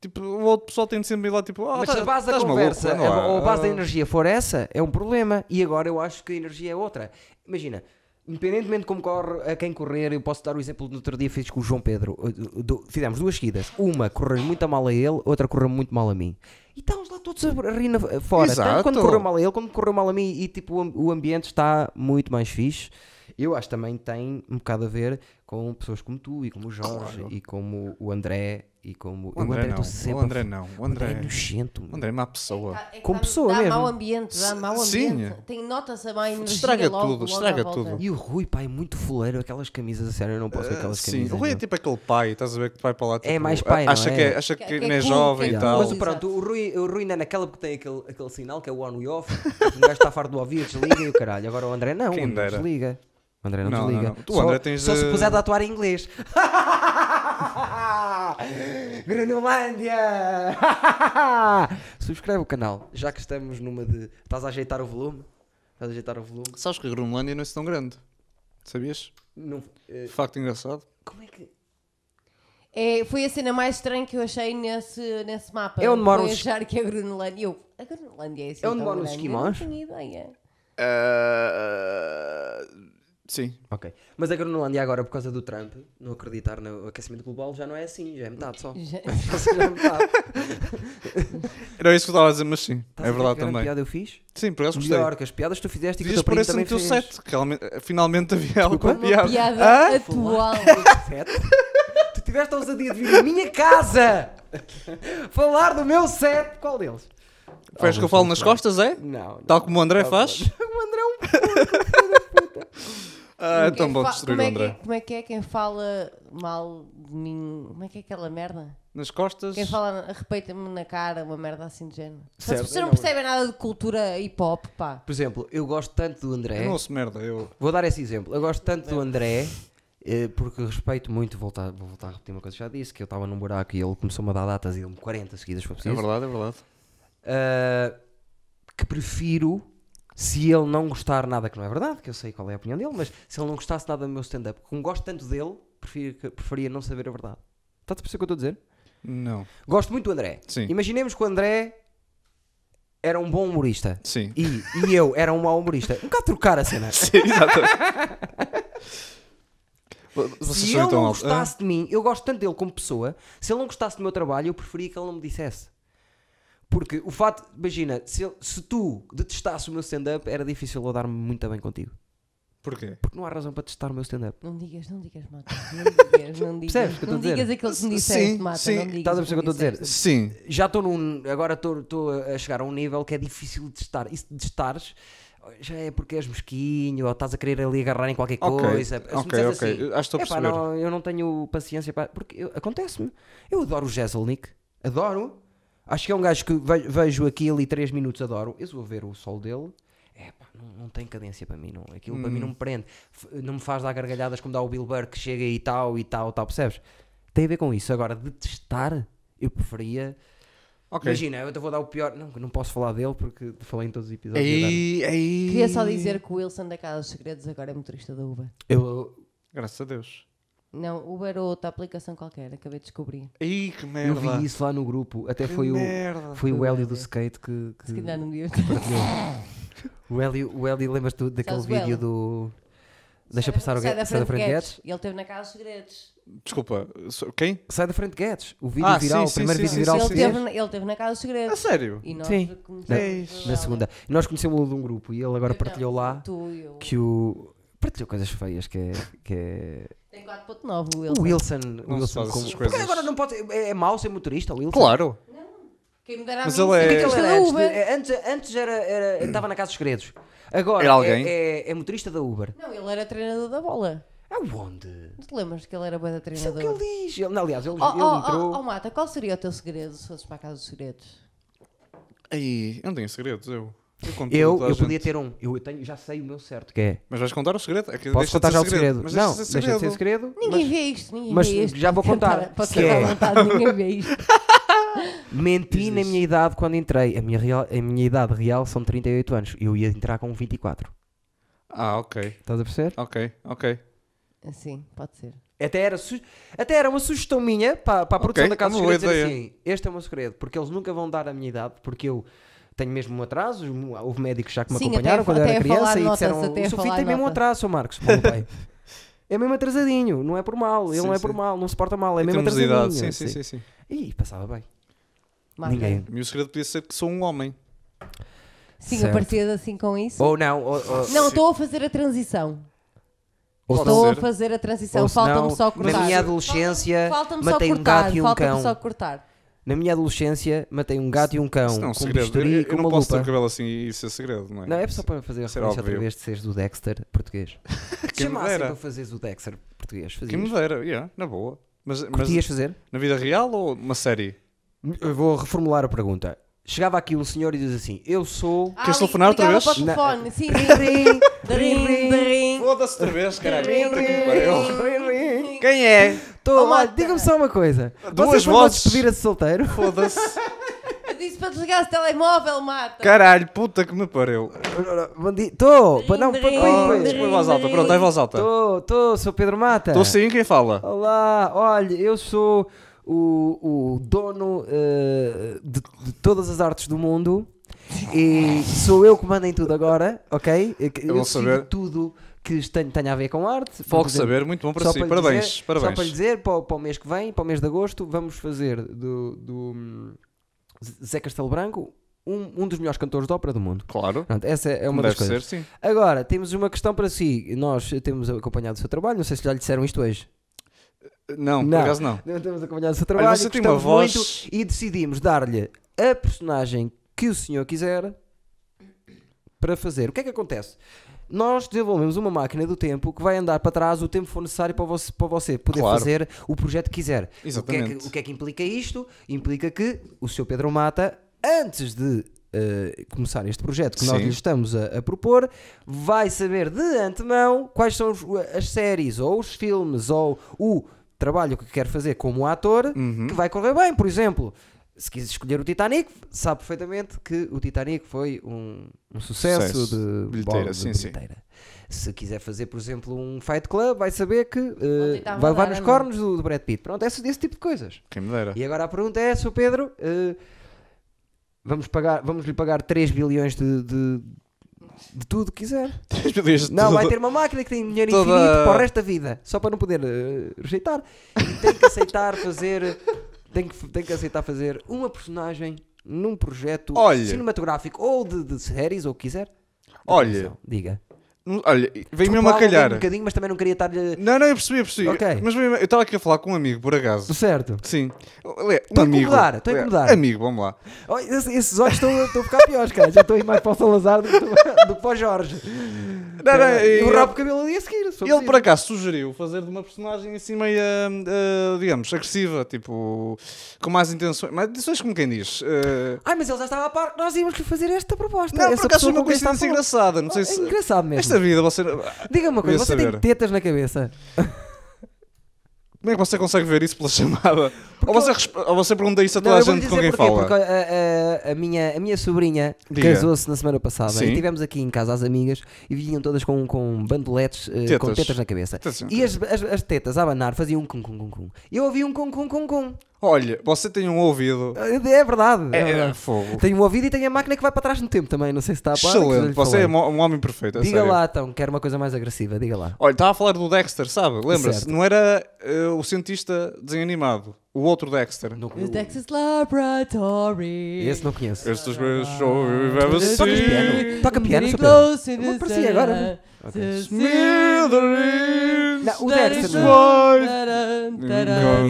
Tipo, o outro pessoal tem de sempre ir lá, tipo, oh, mas se tá, a base da conversa maluco, ou a base da ah. energia for essa, é um problema. E agora eu acho que a energia é outra. Imagina, independentemente de como corre, a quem correr, eu posso dar o exemplo do outro dia fiz com o João Pedro. Eh, do, fizemos duas seguidas. Uma correu muito mal a ele, outra correu muito mal a mim. E estávamos lá todos a rir fora. Exato. Tanto quando correu mal a ele, quando correu mal a mim. E tipo, o, o ambiente está muito mais fixe eu acho também tem um bocado a ver com pessoas como tu e como o Jorge claro. e como o André e como o André, o André não, sempre, o André não, o André, André é nojento, o André é má pessoa, é, é como dá, pessoa dá mesmo. mau ambiente, dá mau ambiente, Sim. tem notas a mais energia estraga logo, tudo, logo estraga tudo. E o Rui, pai, muito fuleiro, aquelas camisas a sério, eu não posso ver eh, aquelas sim. camisas. O Rui é tipo aquele pai, estás a ver que vai para lá, é tipo, é mais pai, acha não é? que é, acha que, que, que não é, é jovem e tal. Mas pronto, o Rui, o Rui é naquela que tem aquele, aquele sinal que é o on e off, o gajo está farto de ouvir, desliga e o caralho. Agora o André não, desliga. O André não, não liga. Não, não. Tu, só, André, tens só se puser de atuar em inglês. Granulândia! Subscreve o canal, já que estamos numa de. Estás a ajeitar o volume? Estás a ajeitar o volume? Sabes que a Granulândia não é tão grande. Sabias? Não, uh... Facto engraçado. Como é que. É, foi a cena mais estranha que eu achei nesse, nesse mapa. Eu é onde moro os... achar que a Grunlandia. Eu, a Grunlandia é assim. É onde moram os esquimós? Eu não tenho ideia. Uh, Sim. Ok. Mas a Grenolândia agora, por causa do Trump, não acreditar no aquecimento global, já não é assim, já é metade só. Já, é metade. Era isso que eu estava a dizer, mas sim, Tás é verdade também. piada eu fiz? Sim, por acaso gostei. Melhor que as piadas tu fizeste e Dias que o teu também teu set, que finalmente havia algo com piada. piada ah? atual. tu tiveste a ousadia de vir à minha casa falar do meu set. Qual deles? Fez que eu falo nas costas, é? Não. Tal como o André faz? o André é um porco, puta. Ah, é, é tão bom destruir é como o é André. É que, como é que é quem fala mal de mim? Como é que é aquela merda? Nas costas. Quem fala arrepeita-me na cara, uma merda assim de género. Certo, Mas vocês não, não percebem nada de cultura hip hop, pá. Por exemplo, eu gosto tanto do André. Eu não ouço merda, eu. Vou dar esse exemplo. Eu gosto tanto do André. Eh, porque respeito muito, vou voltar, vou voltar a repetir uma coisa que já disse: que eu estava num buraco e ele começou-me a dar datas e deu me 40 seguidas para preciso. É verdade, é verdade. Uh, que prefiro se ele não gostar nada, que não é verdade, que eu sei qual é a opinião dele, mas se ele não gostasse nada do meu stand-up, como gosto tanto dele, preferia não saber a verdade. Está-te a perceber o que eu estou a dizer? Não. Gosto muito do André. Sim. Imaginemos que o André era um bom humorista. Sim. E, e eu era um mau humorista. Um bocado trocar a cena. Sim, se ele não gostasse de mim, eu gosto tanto dele como pessoa, se ele não gostasse do meu trabalho, eu preferia que ele não me dissesse. Porque o fato, imagina, se, se tu detestasse o meu stand-up, era difícil eu dar-me muito bem contigo. Porquê? Porque não há razão para testar o meu stand-up. Não digas, não digas, Mata. Não digas, não digas. Percebes o que eu estou a não dizer? digas aquilo que me disseste, Sim, Mata. sim. Não digas Estás a perceber o que eu estou a dizer? Sim. Já estou num. Agora estou- a chegar a um nível que é difícil de testar. E se testares, já é porque és mesquinho ou estás a querer ali agarrar em qualquer Ok, coisa. Se me ok, disseres ok. Assim, Acho que estou a perceber." não, eu não tenho paciência para. Porque acontece-me. Eu adoro o Jezelnik. Adoro. Acho que é um gajo que vejo aqui ali 3 minutos adoro. Eu vou ver o sol dele. É, pá, não, não, tem cadência para mim, não. Aquilo hum. para mim hum. não me prende. Não me faz dar gargalhadas como dá o Bill Burr que chega e tal e tal, tal, percebes? Tem a ver com isso. Agora, detestar, eu preferia. Okay. Imagina, eu vou dar o pior. Não, não posso falar dele porque falei em todos os episódios. Ei, ei. Queria só dizer que o Wilson da Casa dos Segredos agora é motorista da Uber. eu... Graças a Deus. Não, Uber ou outra aplicação qualquer, acabei de descobrir. Ih, que merda! Eu vi isso lá no grupo, até que foi o, foi o Hélio do skate que, que, Se calhar não O Hélio, lembra Hélio lembras-te daquele Sabes vídeo do. Deixa sai passar o Guedes. Sai da frente Guedes. Ele teve na casa dos segredos. Desculpa, quem? Sai da frente Guedes. O vídeo ah, viral, sim, o primeiro sim, vídeo sim, viral. Ele teve, na, ele teve na casa dos segredos. A sério? E nós sim. Na, é na segunda. nós conhecemos o de um grupo e ele agora eu partilhou não, lá tu, eu... que o. Partilhou coisas feias que é. Que é... Tem 4.9 o Wilson. O Wilson, Wilson como... Porque agora não pode... É, é mau ser motorista, o Wilson? Claro. Quem me dera Mas ele é... é era é, antes, antes, era, era, estava na Casa dos Segredos. Agora Era alguém? é, é, é motorista da Uber. Não, ele era treinador da bola. Aonde? Não te lembras que ele era boa Isso é o que ele diz. Ele, aliás, ele, Oh, ele oh, entrou... oh, oh, Mata, qual seria o teu segredo se fosses para a Casa dos Segredos? Aí, eu não tenho segredos, eu. Eu, eu, eu podia ter um. Eu tenho, já sei o meu certo, que é. Mas vais contar o segredo? É Posso contar já o segredo. segredo. não, deixa de ser segredo. segredo ninguém mas, vê isto, ninguém mas vê isto. já vou contar. Posso que é... vontade, ninguém vê isto. Menti na minha idade quando entrei. A minha, real, a minha idade real são 38 anos. Eu ia entrar com 24. Ah, ok. Estás a perceber? Ok, ok. Sim, pode ser. Até era, até era uma sugestão minha para, para a produção okay, da Casa Segredo Segredos. É assim: este é o meu segredo, porque eles nunca vão dar a minha idade, porque eu tenho mesmo um atraso. Houve médicos já que me Sim, acompanharam quando eu era criança e disseram: O seu filho tem mesmo um atraso, Marcos, meu pai. é mesmo atrasadinho, não é por mal, ele sim, não é sim. por mal, não se porta mal, é em mesmo atrasadinho. Idade, sim, sim, sim, sim, E passava bem. Marcos. Ninguém. meu é. segredo podia ser que sou um homem. Sim, certo. partir assim com isso. Ou não, ou, ou... não, estou a fazer a transição. Ou estou a fazer a transição, falta-me só cortar. Na minha adolescência, falta-me só cortar, um gato e um falta-me só cortar. Na minha adolescência, matei um gato e um cão. não, é com segredo. bisturi eu, eu, com uma não posso lupa. ter cabelo assim e isso é segredo, não é? Não, é só para fazer a referência outra vez de seres do Dexter português. que Chamassem para fazeres o Dexter português. Fazias. Que me dera, yeah, na boa. Mas, mas Curtias fazer? na vida real ou uma série? Eu vou reformular a pergunta. Chegava aqui um senhor e diz assim: Eu sou. Ah, Queres telefonar outra vez? Para o Sim, sim. Foda-se outra vez, caralho. Puta que me pariu. Quem é? Tô, diga-me só uma coisa. Duas Vocês vão vozes. despedir solteiro? Foda-se. Eu disse para desligar o telemóvel, mata. Caralho, puta que me pariu. Estou. não, para não. voz alta, pronto, é voz alta. Estou, sou Pedro Mata. Estou sim, quem fala? Olá, olha, eu sou o, o dono uh, de, de todas as artes do mundo. E sou eu que mando em tudo agora, ok? Eu, eu saber. tudo que tenha a ver com arte. Foco saber, muito bom para si. Para parabéns, dizer, parabéns. Só para lhe dizer, para, para, o mês que vem, para o mês de agosto, vamos fazer do, do hum, Zé Castelo Branco um, um dos melhores cantores de ópera do mundo. Claro. Pronto, essa é uma Deve das coisas. Ser, sim. Agora, temos uma questão para si. Nós temos acompanhado o seu trabalho, não sei se já lhe disseram isto hoje. Não, não por acaso não. Não temos acompanhado o seu trabalho, Olha, você tem uma voz... muito e decidimos dar-lhe a personagem que o senhor quiser para fazer. O que é que acontece? nós desenvolvemos uma máquina do tempo que vai andar para trás o tempo que for necessário para você, para você poder claro. fazer o projeto que quiser. Exatamente. O que, é que, o que, é que, implica isto? Implica que o seu Pedro Mata, antes de uh, começar este projeto que Sim. nós lhe estamos a, a, propor, vai saber de antemão quais são os, as séries ou os filmes ou o trabalho que quer fazer como ator uhum. que vai correr bem, por exemplo se quiser escolher o Titanic, sabe perfeitamente que o Titanic foi um, um sucesso, sucesso, de bilheteira. sim, bilheteira. Sim. Se quiser fazer, por exemplo, um Fight Club, vai saber que uh, vai levar nos cornos do, do, Brad Pitt. Pronto, é esse, esse tipo de coisas. Quem me dera. E agora a pergunta é: se o Pedro, uh, vamos, pagar, vamos lhe pagar 3 bilhões de, de de tudo que quiser. não, tudo. vai ter uma máquina que tem dinheiro Toda... infinito para o resto da vida, só para não poder uh, rejeitar. E tem que aceitar fazer tem que, tem que aceitar fazer uma personagem num projeto Olha. cinematográfico ou de, de séries, ou o que quiser. Olha, diga olha, veio-me uma calhar. Um bocadinho, mas também não queria estar. Não, não, eu percebi, eu percebi. Okay. Mas eu estava aqui a falar com um amigo, por acaso. Certo. Sim. um estou amigo. estou a incomodar. Amigo, vamos lá. Oh, esses olhos estão, estão a ficar piores, cara. Já estou a ir mais para o Salazar do, do que para o Jorge. Não, não, é, eu, rabo cabelo ali a seguir. Ele, possível. por acaso, sugeriu fazer de uma personagem assim meio, uh, digamos, agressiva, tipo, com mais intenções. Mais intenções como quem diz. Uh... Ai, mas ele já estava a par que nós íamos fazer esta proposta. Não, Essa por acaso, uma coincidência assim engraçada. Não sei ah, se. engraçado mesmo. Esta vossa vida, você. Diga uma coisa, você saber. tem tetas na cabeça. Como é que você consegue ver isso pela chamada? ou você, eu... ou você pergunta isso a toda não, a gente com quem porquê, fala? Porque a, eh, a, eh, a, minha, a minha sobrinha casou-se na semana passada Sim. e tivemos aqui em casa as amigas e vinham todas com, com bandoletes eh, tetas. com tetas na cabeça. Tetas, e as, as, as, tetas a abanar faziam um cum cum cum cum. Eu ouvi um cum cum cum cum. Olha, você tem um ouvido. É, é verdade. É, é fogo. Tem um ouvido e tem a máquina que vai para trás no tempo também. Não sei se está a par. Excelente. Você é um homem perfeito. É diga sério. lá então, quer uma coisa mais agressiva. Diga lá. Olha, estava a falar do Dexter, sabe? Lembra-se? Não era uh, o cientista desanimado. O outro Dexter. No, o Dexter's Laboratory. Esse não conheço. Esse dos meus show Toca piano, toca piano. Eu parecia agora. Okay. Smithereens. Não, o Dexter. Go,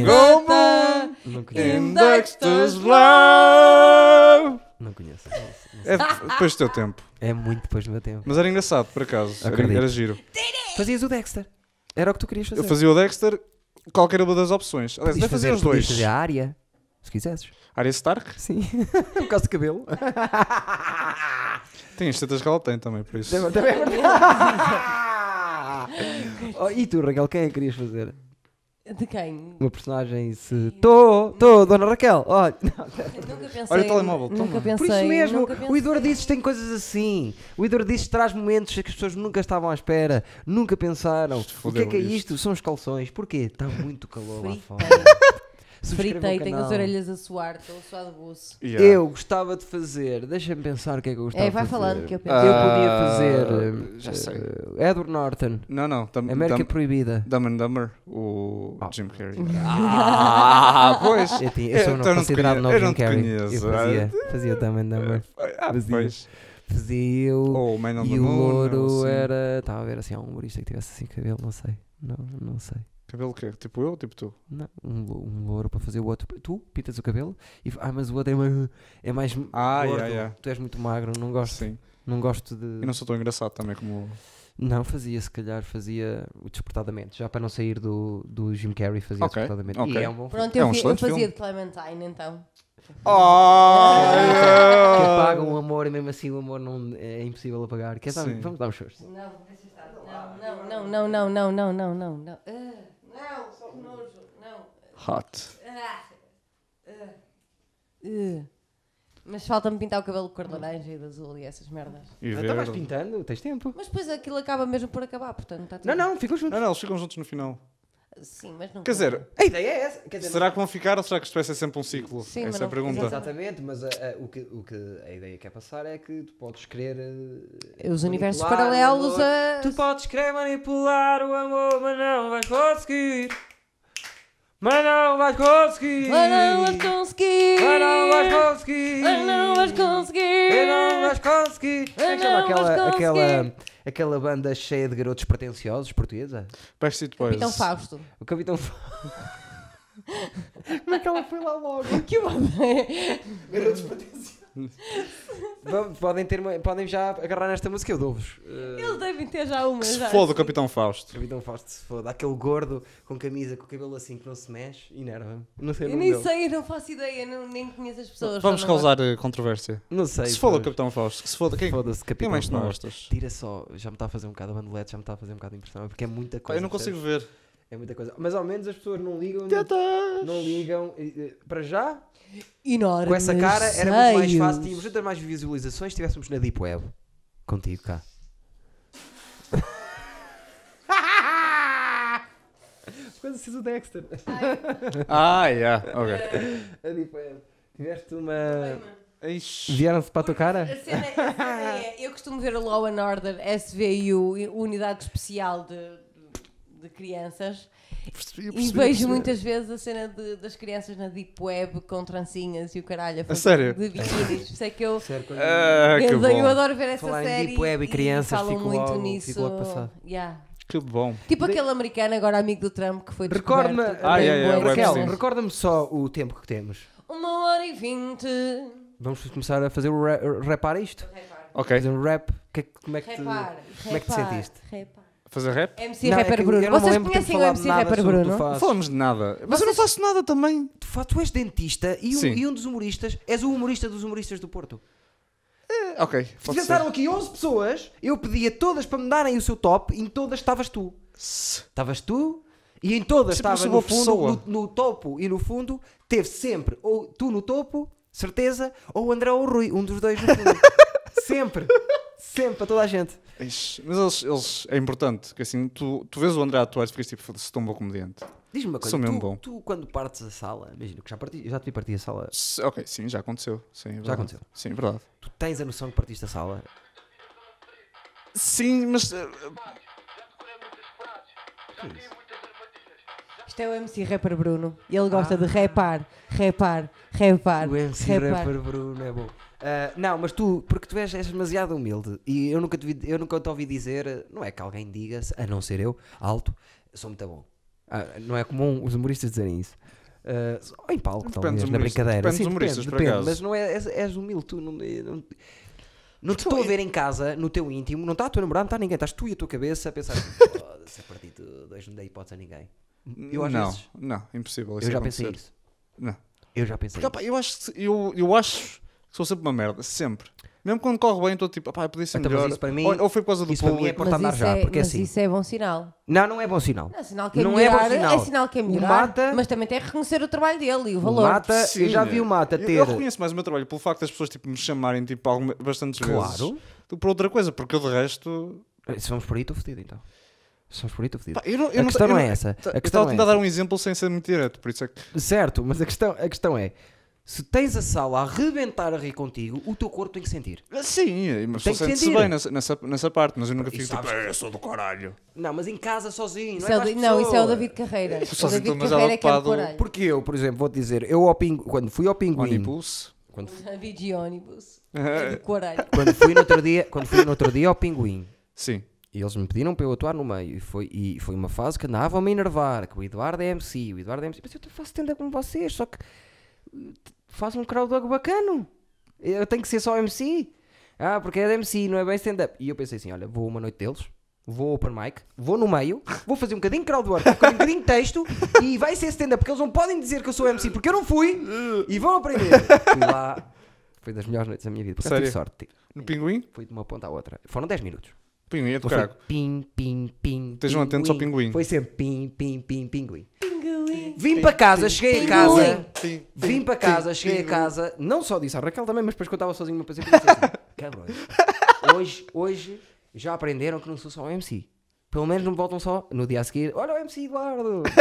go, não conheço. In Dexter's Love. Não conheço. Não, não é depois do teu tempo. É muito depois do meu tempo. Mas era engraçado, por acaso. Era, era giro. Fazias o Dexter. Era o que tu querias fazer. Eu fazia o Dexter, qualquer uma das opções. Aliás, deve fazer, fazer os dois. Fazer a área, se quisesses. Área Stark? Sim. Por causa de cabelo. tem as tetas que ela tem também, por isso. Também é verdade. oh, e tu, Raquel, quem é que querias fazer? De quem? Uma personagem se. Tô, tô, Dona Raquel! Olha, não, pensei, olha o telemóvel, nunca Pensei, Por isso mesmo, o Idor disse tem coisas assim. O Idor disse traz momentos que as pessoas nunca estavam à espera, nunca pensaram. O que é que é isto? isto? São os calções. Porquê? Está muito calor lá fora. Fritei, tenho as orelhas a suar, estou suado de buço. Yeah. Eu gostava de fazer, deixa-me pensar o que é que eu gostava é, vai de fazer. falando que eu penso. eu podia fazer. Ah, eh, já sei. Uh, Edward Norton. Não, não. Dum, América dum, Proibida. Dumb and Dumber, o oh. Jim Carrey. Ah, pois. Eu, tinha, eu sou eu, então não considerado novo Jim Carrey. Eu fazia, fazia Dumb and Dumber. Ah, fazia. pois fazia eu oh, e o louro era. Estava a ver assim, há um humorista que tivesse assim cabelo, não sei. Não, não sei. Cabelo que Tipo eu ou tipo tu? Não, um, um louro para fazer o outro. Tu pintas o cabelo e. Ah, mas o outro é mais. É mais ah, gordo. Yeah, yeah. Tu és muito magro, não gosto. Sim. Não gosto de. E não sou tão engraçado também como. Não, fazia, se calhar, fazia o despertadamente. Já para não sair do, do Jim Carrey, fazia okay. despertadamente. Okay. E é um bom Pronto, eu, é um vi, eu fazia de Clementine então. Oh, yeah. Que apagam é o ah. amor e mesmo assim o amor não, é impossível apagar. Quer, vamos, vamos dar um show. Não, Não, não, não, não, não, não, não, não, não. não. Uh. Ah. Não, só que nojo. Não. Hot. Ah, ah. Uh. Mas falta-me pintar o cabelo de cor de laranja e de azul e essas merdas. E Então vais pintando, tens tempo. Mas depois aquilo acaba mesmo por acabar, portanto tudo Não, não, ficam juntos. Não, não, eles ficam juntos no final. Sim, mas não. Quer dizer, a ideia é essa. Dizer, será não... que vão ficar ou será que isto vai ser sempre um ciclo? Sim, essa é a pergunta. Sim, exatamente, mas a, eh, a, eh, o que, o que a ideia quer passar é que tu podes querer. Uh, Os universos paralelos a. Tu podes querer manipular o amor, mas não vais conseguir. Mas não vais conseguir. Mas não vais conseguir. Mas não vais conseguir. Mas não vais conseguir. Mas não vais conseguir. Mas é não vais conseguir. Mas não vais conseguir. Mas não vais conseguir aquela banda cheia de garotos pretenciosos portuguesa? Backstreet Boys. Capitão Fausto. O Capitão Fausto. Como é que ela foi lá logo? Que banda é? Garotos pretenciosos. podem, ter, podem já agarrar nesta música, eu dou-vos. Uh... Eles devem ter já uma. Que se já, foda assim. o Capitão Fausto. Capitão Fausto se foda. Aquele gordo com camisa, com o cabelo assim que não se mexe, enerva-me. Não sei, eu nem sei, eu não faço ideia, não, nem conheço as pessoas. Vamos causar eh, controvérsia. Não sei. Que se foda o Capitão Fausto. Que se foda. Quem, é Foda-se, Capitão quem mais não gostas? Tira só, já me está a fazer um bocado a bandolete, já me está a fazer um bocado de impressão, porque é muita coisa. eu não consigo ver. É muita coisa. Mas ao menos as pessoas não ligam. Não, não ligam. Eh, para já, enorme. Com essa cara era muito mais fácil, tínhamos muitas mais visualizações se estivéssemos na Deep Web. Contigo cá. Quase assim o Dexter. ah, yeah, ok. A Deep Web. Tiveste uma. Vieram-se para a tua cara? É, é, eu costumo ver a Law and Order, SVU, Unidade Especial de, de Crianças, Percebi, percebi, e vejo percebi. muitas vezes a cena de, das crianças na Deep Web com trancinhas e o caralho a, fazer a sério? de biquínis. sei que eu, ah, eu, que eu adoro ver essa Falar série. Deep Web e crianças, e muito logo, nisso. Logo yeah. Que bom. Tipo aquele americano agora amigo do Trump que foi Recorda-me, ah, yeah, yeah, Raquel, recorda-me só o tempo que temos. Uma hora e vinte. Vamos começar a fazer o rap rapar isto? Ok. Fazer um rap. Que, é como, é que te, repar, como é que te sentiste? Repar. Fazer rap? MC não, é Rapper é Bruno. Vocês conhecem o MC Rapper Bruno? Não falamos de nada. Mas Vocês... eu não faço nada também. Tu, tu és dentista e um, e um, dos humoristas. És o humorista dos humoristas do Porto. É, ok. Fizeram aqui 11 pessoas. Eu pedi a todas para me darem o seu top. E em todas estavas tu. Estavas tu. E em todas estavas no fundo, no, no, topo e no fundo, teve sempre ou tu no topo, certeza, ou o André ou o Rui, um dos dois no fundo. sempre. Sempre, para toda a gente. Mas eles, eles, é importante que assim, tu, tu vês o André atuar e ficas tipo, se tão bom comediante. Diz-me uma coisa, mesmo tu, bom. tu quando partes a sala, imagina que já, parti, já te vi partir a sala. S- ok, sim, já aconteceu. Sim, é Já aconteceu. Sim, é verdade. Tu tens a noção que partiste a sala? Sim, mas. eh, é Isto é o MC Rapper Bruno. e Ele gosta ah. de rapar, rapar, rapar. O MC rapper. Bruno é bom. Ah, não, mas tu, porque tu és, és, demasiado humilde e eu nunca, te, eu nunca te ouvi dizer, não é que alguém diga, a não ser eu, alto, sou muito bom. Ah, não é comum os humoristas dizerem isso. Uh, em palco, depende talvez, na brincadeira. Depende Sim, depende, depende, mas não é, és, és humilde, tu não, não não te então, estou a ver em casa, no teu íntimo, não está a tua namorada, não está ninguém, estás tu e a tua cabeça a pensar se é partido dois não dei hipótese a ninguém. Eu às não, vezes, não, impossível. Eu já acontecer. pensei isso. Não. Eu já pensei Porque, isso. eu acho, eu, eu acho sou sempre uma merda, sempre. Mesmo quando corre bem, estou tipo, pá, podia ser Então, mas melhor. isso para mim- ou, ou foi por causa do isso para mim é público. Mas isso já, é, porque é mas assim- isso é bom sinal. Não, não é bom sinal. Não é sinal que é Não é bom é sinal. que é melhor. melhorar, Mata- mas também tem que reconhecer o trabalho dele e o valor. Mata, eu já vi o Mata Eu- ter. Eu reconheço mais o meu trabalho pelo facto das pessoas tipo, me chamarem tipo, alguma, bastantes Claro. vezes do que por outra coisa, porque eu de resto. Eh, se vamos por aí, estou fodido então. Se vamos por aí, estou Pá, eu não, eu a não- questão eu não é essa. A Eu questão estava a é tentar dar um exemplo sem ser muito direto, por isso é que. Certo, mas a questão, a questão é: se tens a sala a arrebentar a rir contigo, o teu corpo tem que sentir. Ah, sim, mas que sente-se bem nessa, nessa, nessa parte, mas eu nunca fico tipo, ah, eu sou do caralho. Não, mas em casa sozinho, não isso é, é o, Não, isso é o David Carreira. O sozinho, David Carreira é ocupado... É Porque eu, por exemplo, vou-te dizer, eu ao pingu... quando fui ao Pinguim... Onibus? Quando... David de ônibus. quando, fui no outro dia, quando fui no outro dia ao Pinguim... Sim. E eles me pediram para eu atuar no meio. E foi, e foi uma fase que andava a me enervar. Que o Eduardo é MC, o Eduardo é MC. Mas eu faço tenda como vocês, só que faz um crowdwork bacano. Eu tenho que ser só MC. Ah, porque é de MC, não é bem stand-up. E eu pensei assim: olha, vou uma noite deles, vou open mic, vou no meio, vou fazer um bocadinho de crowdwork, um bocadinho de texto e vai ser stand-up, porque eles não podem dizer que eu sou MC, porque eu não fui e vão aprender. Fui lá, foi das melhores noites da minha vida. Porque tive sorte. No Pinguim? Fui de uma ponta à outra. Foram 10 minutos. Pinguim é do caralho. Pim, pim, pim. Estejam atentos ao pinguim. Foi sempre pim, pim, pim, pinguim. Vim para casa, cheguei a casa. Vim para casa, cheguei a casa. Não só disse à Raquel também, mas depois que eu estava sozinho, me pensei assim: hoje, hoje já aprenderam que não sou só um MC. Pelo menos não voltam só no dia a seguir. Olha o MC Eduardo!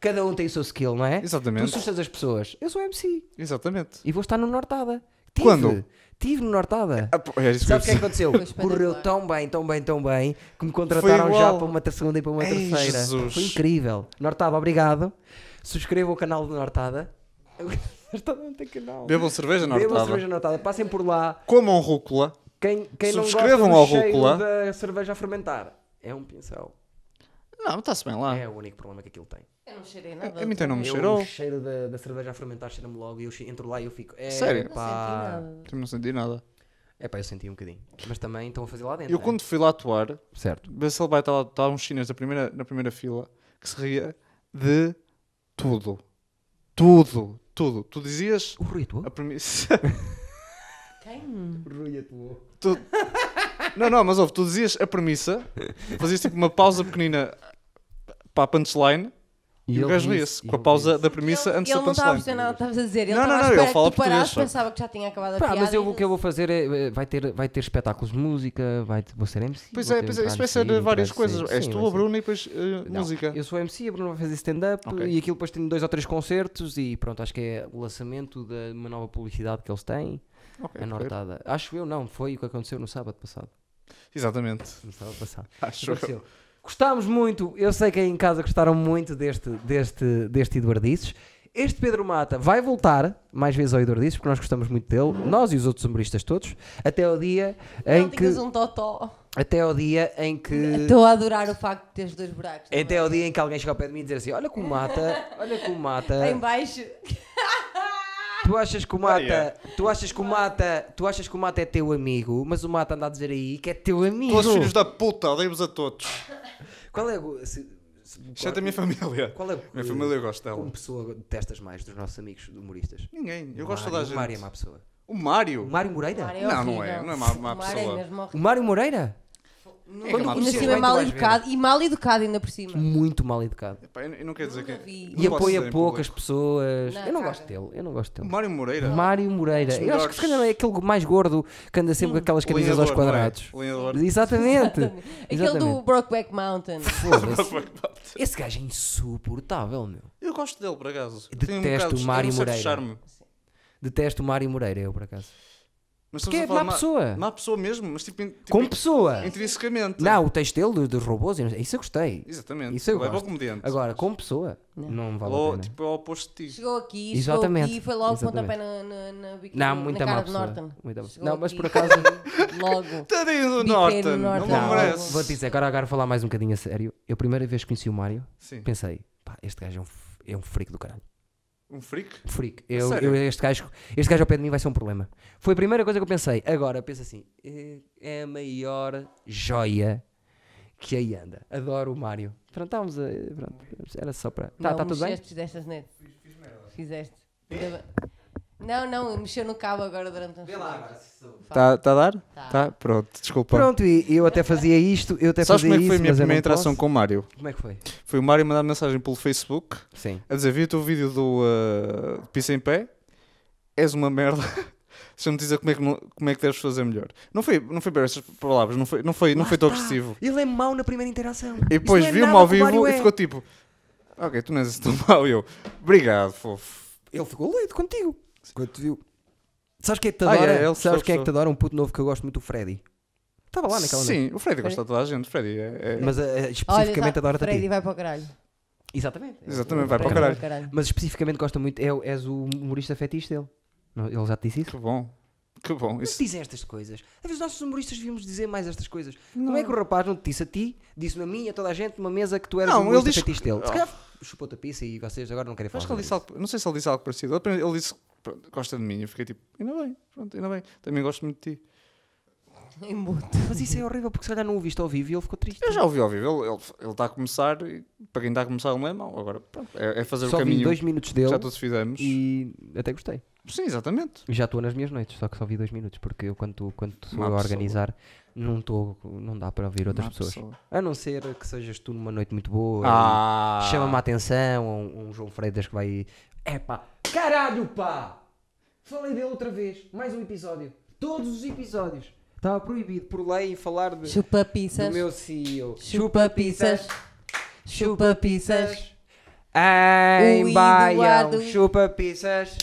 Cada um tem o seu skill, não é? Exatamente. Tu assustas as pessoas. Eu sou MC. Exatamente. E vou estar no Nortada. Tive. Quando? Tive no Nortada. Ah, é, Sabe o que é que aconteceu? Correu tão bem, tão bem, tão bem que me contrataram já para uma segunda e para uma Ei, terceira. Jesus. Foi incrível. Nortada, obrigado. subscrevam o canal do Nortada. Nortada não tem canal. Bebam cerveja Nortada. Bebam cerveja Nortada. Passem por lá. Comam rúcula. Quem, quem não gosta do ao rúcula. da cerveja a fermentar é um pincel. Não, está-se bem lá. É o único problema que aquilo tem. Eu não cheirei nada. A mim também não me eu, cheirou. O cheiro da, da cerveja a fermentar cheira-me logo e eu entro lá e eu fico. É, Sério? Pá. Não não senti nada. É pá, eu senti um bocadinho. Mas também estão a fazer lá dentro. Eu é? quando fui lá atuar, certo. ele vai estar lá, está um chinês na primeira, na primeira fila que se ria de tudo. Tudo, tudo. Tu dizias. O Rui atuou? A premissa. Quem? Rui atuou. Tu... Não, não, mas ouve, tu dizias a premissa, fazias tipo uma pausa pequenina para a punchline e, e o gajo ria-se, com a pausa disse. da premissa ele, antes ele da punchline. Não, não estava a dizer nada, estava a dizer. Ele não, não, não, ele fala que parasse, pensava que já tinha acabado a Pá, piada. Mas eu, o que eu vou fazer é, é, vai ter, vai ter espetáculos de música, vai, vou ser MC. Pois é, pois é, isso vai ser várias coisas. És tu, a Bruna e depois uh, não, música. Eu sou MC, a Bruna vai fazer stand-up okay. e aquilo depois tem dois ou três concertos e pronto, acho que é o lançamento de uma nova publicidade que eles têm. Okay, a Nortada. Acho eu, não, foi o que aconteceu no sábado passado. Exatamente. No sábado passado. Acho eu. Gostámos muito, eu sei que aí em casa gostaram muito deste, deste, deste Eduardices. Este Pedro Mata vai voltar mais vezes ao Eduardices, porque nós gostamos muito dele, nós e os outros humoristas todos, até o dia em que. um totó. Até ao dia em que. Estou a adorar o facto de teres dois buracos. Até o ao é? dia em que alguém chega ao pé de mim e dizer assim: Olha como mata, olha como mata. Lá em baixo. Tu achas que o mata, oh, yeah. É. tu achas que o mata, tu achas que o mata é teu amigo, mas o mata anda a dizer aí que é teu amigo. os filhos da puta, odeio-vos a todos. Qual é. Se, se, Isto é a minha família. Qual é, minha família gosta dela. Como pessoa detestas mais dos nossos amigos humoristas? Ninguém. Eu Mário, gosto da gente. O Mário é má pessoa. O Mário? O Mário Moreira? O Mário é não, não é. Não é má, má pessoa. É o Mário é Moreira? É Quando ainda por cima é mal educado e mal educado ainda por cima. Muito mal educado. Epá, eu, não quero dizer que. E apoia poucas pessoas. Não, eu não cara. gosto dele, eu não gosto dele. Mário Moreira. Mário Moreira. Eu acho que se calhar é aquele mais gordo que anda sempre com aquelas camisas aos é? quadrados. Exatamente. Aquele do Brockback Mountain. Esse gajo é insuportável, meu. Eu gosto dele, por acaso. um Detesto o Mário Moreira. Detesto o Mário Moreira, eu por acaso. Mas que é má pessoa. Má pessoa mesmo, mas tipo. tipo pessoa. Intrinsecamente. Não, o texto dele dos robôs, isso eu gostei. Exatamente. Isso eu Leva é gosto. Agora, como pessoa, não, não vale Ou, a pena. tipo, ao oposto de ti. Chegou aqui, Exatamente. chegou aqui e foi logo Exatamente. pontapé na, na, na, biquíni, não, muita na cara de Norton. Muita não, aqui, mas por acaso. logo. Tadinho do Norton. Norton. Não, não merece. Vou dizer, agora, agora falar mais um bocadinho a sério. Eu, a primeira vez que conheci o Mário, pensei, pá, este gajo é um, é um freak do caralho. Um freak? Freak. Eu, eu, este, gajo, este gajo ao pé de mim vai ser um problema. Foi a primeira coisa que eu pensei. Agora, penso assim: eh, é a maior joia que aí anda. Adoro o Mário. Pronto, estávamos a. Pronto, era só para. Está tá tudo bem? Fizeste, fizeste, Fizeste. Não, não, mexeu no cabo agora durante um Vê lá agora se soube. Está tá a dar? Tá. tá. Pronto, desculpa. Pronto, e eu até fazia isto, eu até Sabes fazia como é que foi a minha primeira interação posso? com o Mário? Como é que foi? Foi o Mário mandar mensagem pelo Facebook Sim. a dizer: Vi o teu vídeo do uh, eh, Pisa em Pé, és uma merda. Deixa-me dizer como é, que, como é que deves fazer melhor. Não foi, não foi para essas palavras, não foi, não foi, não foi tão agressivo. Ele é mau na primeira interação. E depois é viu-me ao vivo e é. ficou tipo: Ok, tu não és assim tão mau. E eu: Obrigado, fofo. Ele ficou lento contigo. Quando te viu. Sabes quem é que te Ah, é, adora? É ele Sabes quem é que te adora? Um puto novo que eu gosto muito, o Freddy. Estava lá naquela noite. Sim, o Freddy gosta de toda a gente. o Freddy é. é- Mas eh, eh, especificamente adora-te a Freddy vai para o caralho. Exatamente. Exatamente, vai para o caralho. Mas especificamente gosta muito. É, és o humorista fetiche dele. Ele já te disse isso? Que bom. Que bom. Não Isso. diz estas coisas. Às vezes nós, humoristas, devíamos dizer mais estas coisas. Como é que o rapaz não te disse a ti, disse-me a mim e a toda a gente numa mesa que tu eras Não, o ele humorista diz- fetiche dele? Se ah. calhar chupou-te a pizza e vocês agora não querem falar. Acho que ele disse algo, não sei se ele disse algo parecido. Ele disse, pronto, gosta de mim. Eu fiquei tipo, ainda bem, pronto, ainda bem. Também gosto muito de ti. Mas isso é horrível porque se calhar não o viste ao vivo e ele ficou triste. Eu já ouvi ao vivo, ele, está a começar, e, para quem está a começar não é mau. Agora pronto, é, é fazer só o caminho. dois minutos dele. Já todos fizemos. E até gostei. Sim, exatamente. Já estou nas minhas noites, só que só vi dois minutos, porque eu quando, quando estou a organizar. Pessoa não tô, não dá para ouvir outras pessoas. A não ser que sejas tu numa noite muito boa, ah. chama-me a atenção, um, um, João Freitas que vai. É pá, caralho pá! Falei dele outra vez, mais um episódio. Todos os episódios. Estava proibido por lei falar de, Chupa pizzas. do meu CEO. Chupa pizzas. Chupa pizzas. Em Baião, Eduardo... chupa pizzas.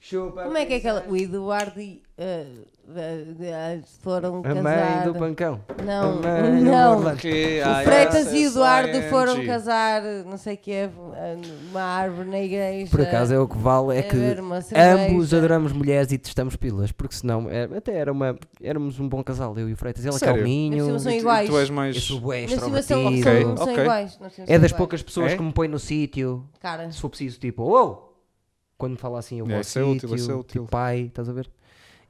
Chupa Como é que é aquela. O Eduardo. Uh... Eh, foram a casar. mãe do pancão. Não, não. não. o Freitas e o é Eduardo foram casar, não sei o que é, uma árvore na igreja. Por acaso é o que vale, é que ambos adoramos mulheres e testamos pilas, porque senão é, até era uma, éramos um bom casal, eu e o Freitas. Ele é Sério? é calminho. são iguais. E tu és mais. Eu sou bem Okay. Não são okay. iguais. são é das poucas pessoas é? que me põe no sítio. Cara. Se for preciso, tipo, oh! Quando me fala assim, eu é, vou é, ao sítio, é útil, é útil. Tipo, pai, estás a ver?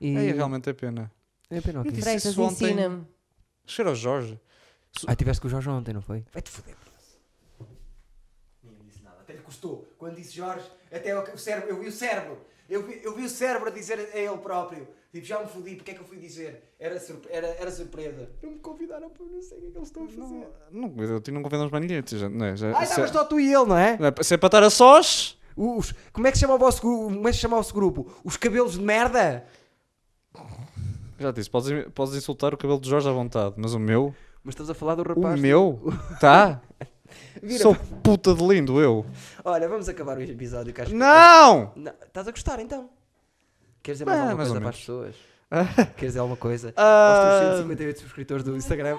E... É, realmente é pena. É pena, ok. Freitas, ensina-me. Cheira ao Jorge. Ah, tiveste com o Jorge ontem, não foi? Vai-te foder. Ninguém disse nada. Até lhe custou. Quando disse Jorge, até o cérebro, eu vi o cérebro. Eu vi, eu vi o cérebro a dizer a ele próprio. Tipo, já me fodi, porque é que eu fui dizer? Era, surpre era, era surpresa. Não me convidaram para não sei o que é que eles estão a fazer. Não, não, eu não convidamos os ninguém. Já, não é, já, ah, estavas só tu e ele, não é? Não é se é para estar a sós. Os, como é que se chama o vosso Como é que se chama o vosso grupo? Os cabelos de merda? Já disse, podes, podes insultar o cabelo de Jorge à vontade, mas o meu. Mas estás a falar do rapaz. O tipo- meu? Tá? Vira. Sou puta de lindo eu. Olha, vamos acabar o episódio que acho Não! Que... não! Estás a gostar então? Queres dizer mais ah, alguma mais coisa para as pessoas? Queres dizer alguma coisa? Ah. Aos 158 subscritores do Instagram.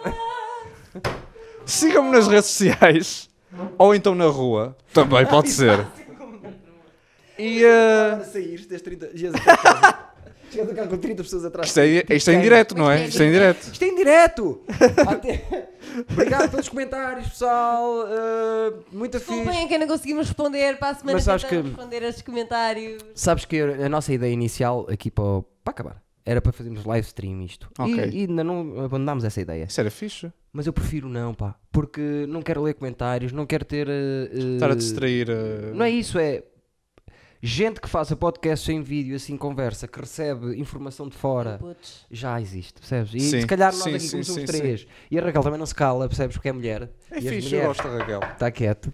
Sigam-me nas redes sociais. Ou então na rua. Também pode ser. e. Uh... Sair, 30 dias até casa. Chegas a carro com 30 pessoas atrás. Isto é, isto é indireto, não é? Isto é indireto. Isto é indireto! Até... Obrigado pelos comentários, pessoal. Uh, ah, muito Desculpem fixe. que ainda conseguimos responder. Para a semana Mas sabes que... responder estes comentários. Sabes que a nossa ideia inicial aqui para, para acabar era para fazermos live stream isto. Okay. E, e ainda não abandonámos essa ideia. Isso era fixe. Mas eu prefiro não, pá. Porque não quero ler comentários, não quero ter. Uh, Estar a eh, distrair. Uh... Não é isso, é gente que faça podcast em vídeo, assim, conversa, que recebe informação de fora, Puts. já existe, percebes? E sim, se calhar nós sim, aqui sim, somos três. E a Raquel também não se cala, percebes? Porque é mulher. É e fixe, mulheres, eu gosto da Raquel. Está quieto.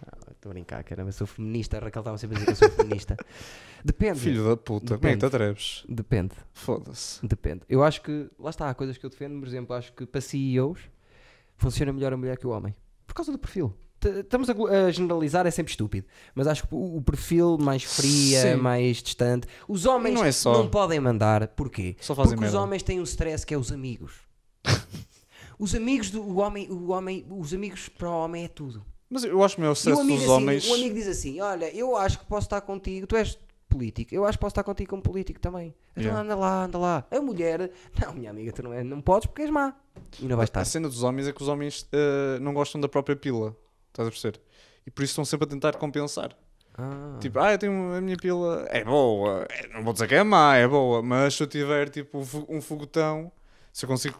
Estou ah, a brincar, caramba, eu sou feminista. A Raquel estava sempre a dizer que eu sou feminista. Depende. Filho da puta, nem te atreves? Depende. Foda-se. Depende. Eu acho que, lá está, há coisas que eu defendo, por exemplo, acho que para CEOs funciona melhor a mulher que o homem. Por causa do perfil. Estamos a, a, generalizar, é sempre estúpido. Mas acho que o, o perfil mais fria, Sim. mais distante. Os homens não, é não, podem mandar. Porquê? Só fazem Porque merda. os homens têm um stress que é os amigos. os amigos do homem, o homem, os amigos para o homem é tudo. Mas eu acho que o meu stress dos assim, homens. O amigo diz assim: Olha, eu acho que posso estar contigo, tu és político, eu acho que posso estar contigo como político também. Então yeah. anda lá, anda lá. A mulher, não, minha amiga, tu não, é, não podes porque és má. E não vais estar. A cena dos homens é que os homens uh, não gostam da própria pila. Estás a perceber? E por isso estão sempre a tentar compensar. Ah. Tipo, ah, eu tenho a minha pila, é boa, é, não vou dizer que é má, é boa, mas se eu tiver tipo um fogotão, se eu consigo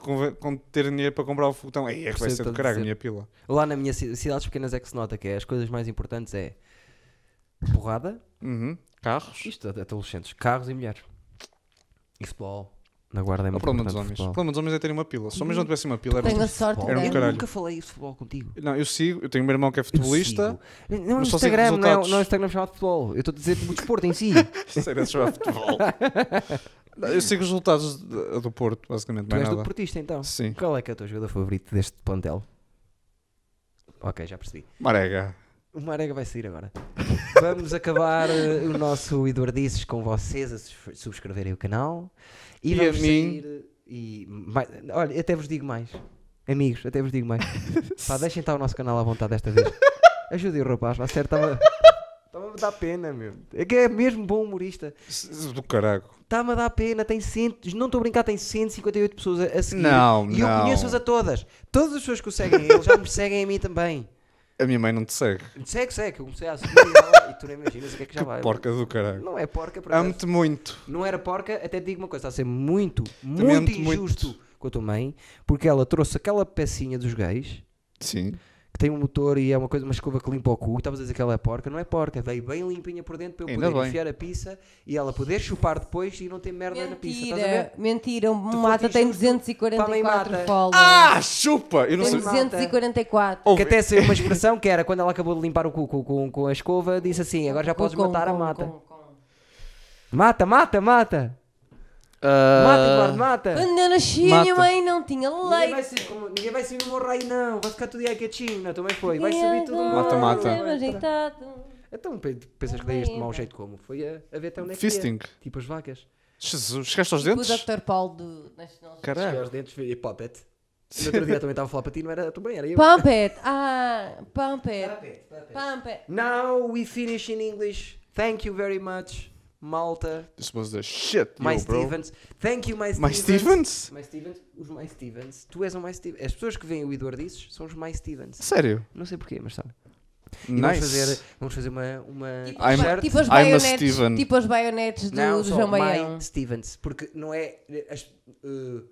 ter dinheiro para comprar o fogotão, aí é que vai ser do caralho a minha pila. Lá na minha cidades pequenas é que se nota que é, as coisas mais importantes é porrada, uhum. carros, isto adolescentes, carros e mulheres, e futebol. Na guarda é o muito problema dos homens. O problema dos homens é terem uma pila. Se os homens uhum. não tivessem uma pila, era Tenho a tipo sorte. Era um Eu nunca falei de futebol contigo. Não, eu sigo, eu tenho um irmão que é futebolista. Não, no é Instagram, não é, no é Instagram chamado de futebol. Eu estou a dizer o desporto em si. Sei lá se jogar futebol. Eu sigo os resultados do Porto, basicamente, tu és do portista então. Sim. Qual é que é o teu jogador favorito deste plantel? Ok, já percebi. Marega. O Marega vai sair agora. Vamos acabar eh, o nosso Eduardices com vocês a subscreverem o canal, e, e vamos a mim... sair. E, olha, até vos digo mais. Amigos, até vos digo mais. Pá, deixem estar o nosso canal à vontade desta vez. Ajudem o rapaz, vai certo estava. me a dar pena, meu. É que é mesmo bom humorista. Do caralho Está-me a dar pena, tem cento, não estou a brincar, tem 158 pessoas a, a seguir. Não, e não. E eu conheço-as a todas. Todas as pessoas que o seguem, eles já me seguem a mim também. A minha mãe não te segue. Segue, segue. Eu comecei a seguir e tu nem imaginas o que é que já que vai. Porca do caralho. Não é porca para Amo-te muito. Não era porca, até te digo uma coisa, está a ser muito, muito injusto muito. com a tua mãe, porque ela trouxe aquela pecinha dos gays. Sim que tem um motor e é uma coisa, uma escova que limpa o cu, estavas a dizer que ela é porca, não é porca, veio é bem limpinha por dentro para eu Ainda poder bem. enfiar a pizza e ela poder chupar depois e não ter merda na pizza. Estás a Mentira, ver? mentira, o mata tem 244 folhas Ah, chupa! Eu não tem sei. 244. Ouve. Que até saiu uma expressão que era quando ela acabou de limpar o cu com, com, com a escova, disse assim: agora já podes Com, matar a mata. com, com. Mata, mata, mata! Uh... Mata, ah, Eduardo, mata! Quando eu nasci, mata. minha mãe não tinha leite. Ninguém vai, subir, o ninguém vai subir no morro aí, não. Vai ficar tudo aí quietinho. Não, também foi. Vai subir tudo no Mata, mata. Então, pensas que dei este mau jeito como? Foi a, a ver até onde é que Fisting. É. Tipo as vacas. Jesus, chegaste aos dentes? Tipo o Dr. Paul do National Caralho. Cheguei aos dentes e puppet. No outro dia também estava a falar para ti, não era tu bem, era eu. Pumpet! Ah, Puppet. Puppet. Now we finish in English. Thank you very much malta. This was the shit, My yo, Stevens. Bro. Thank you, My, my Stevens. Stevens. My Stevens. Os My Stevens. Tu és um My Stevens. As pessoas que veem o Eduardo são os My Stevens. Sério? Não sei porquê, mas sabe. E nice. vamos, fazer, vamos fazer uma. uma tipo, tipo I'm, tipo as baionetes, tipo as baionetes do, não, do João Baião. My Stevens, porque não é. As, uh,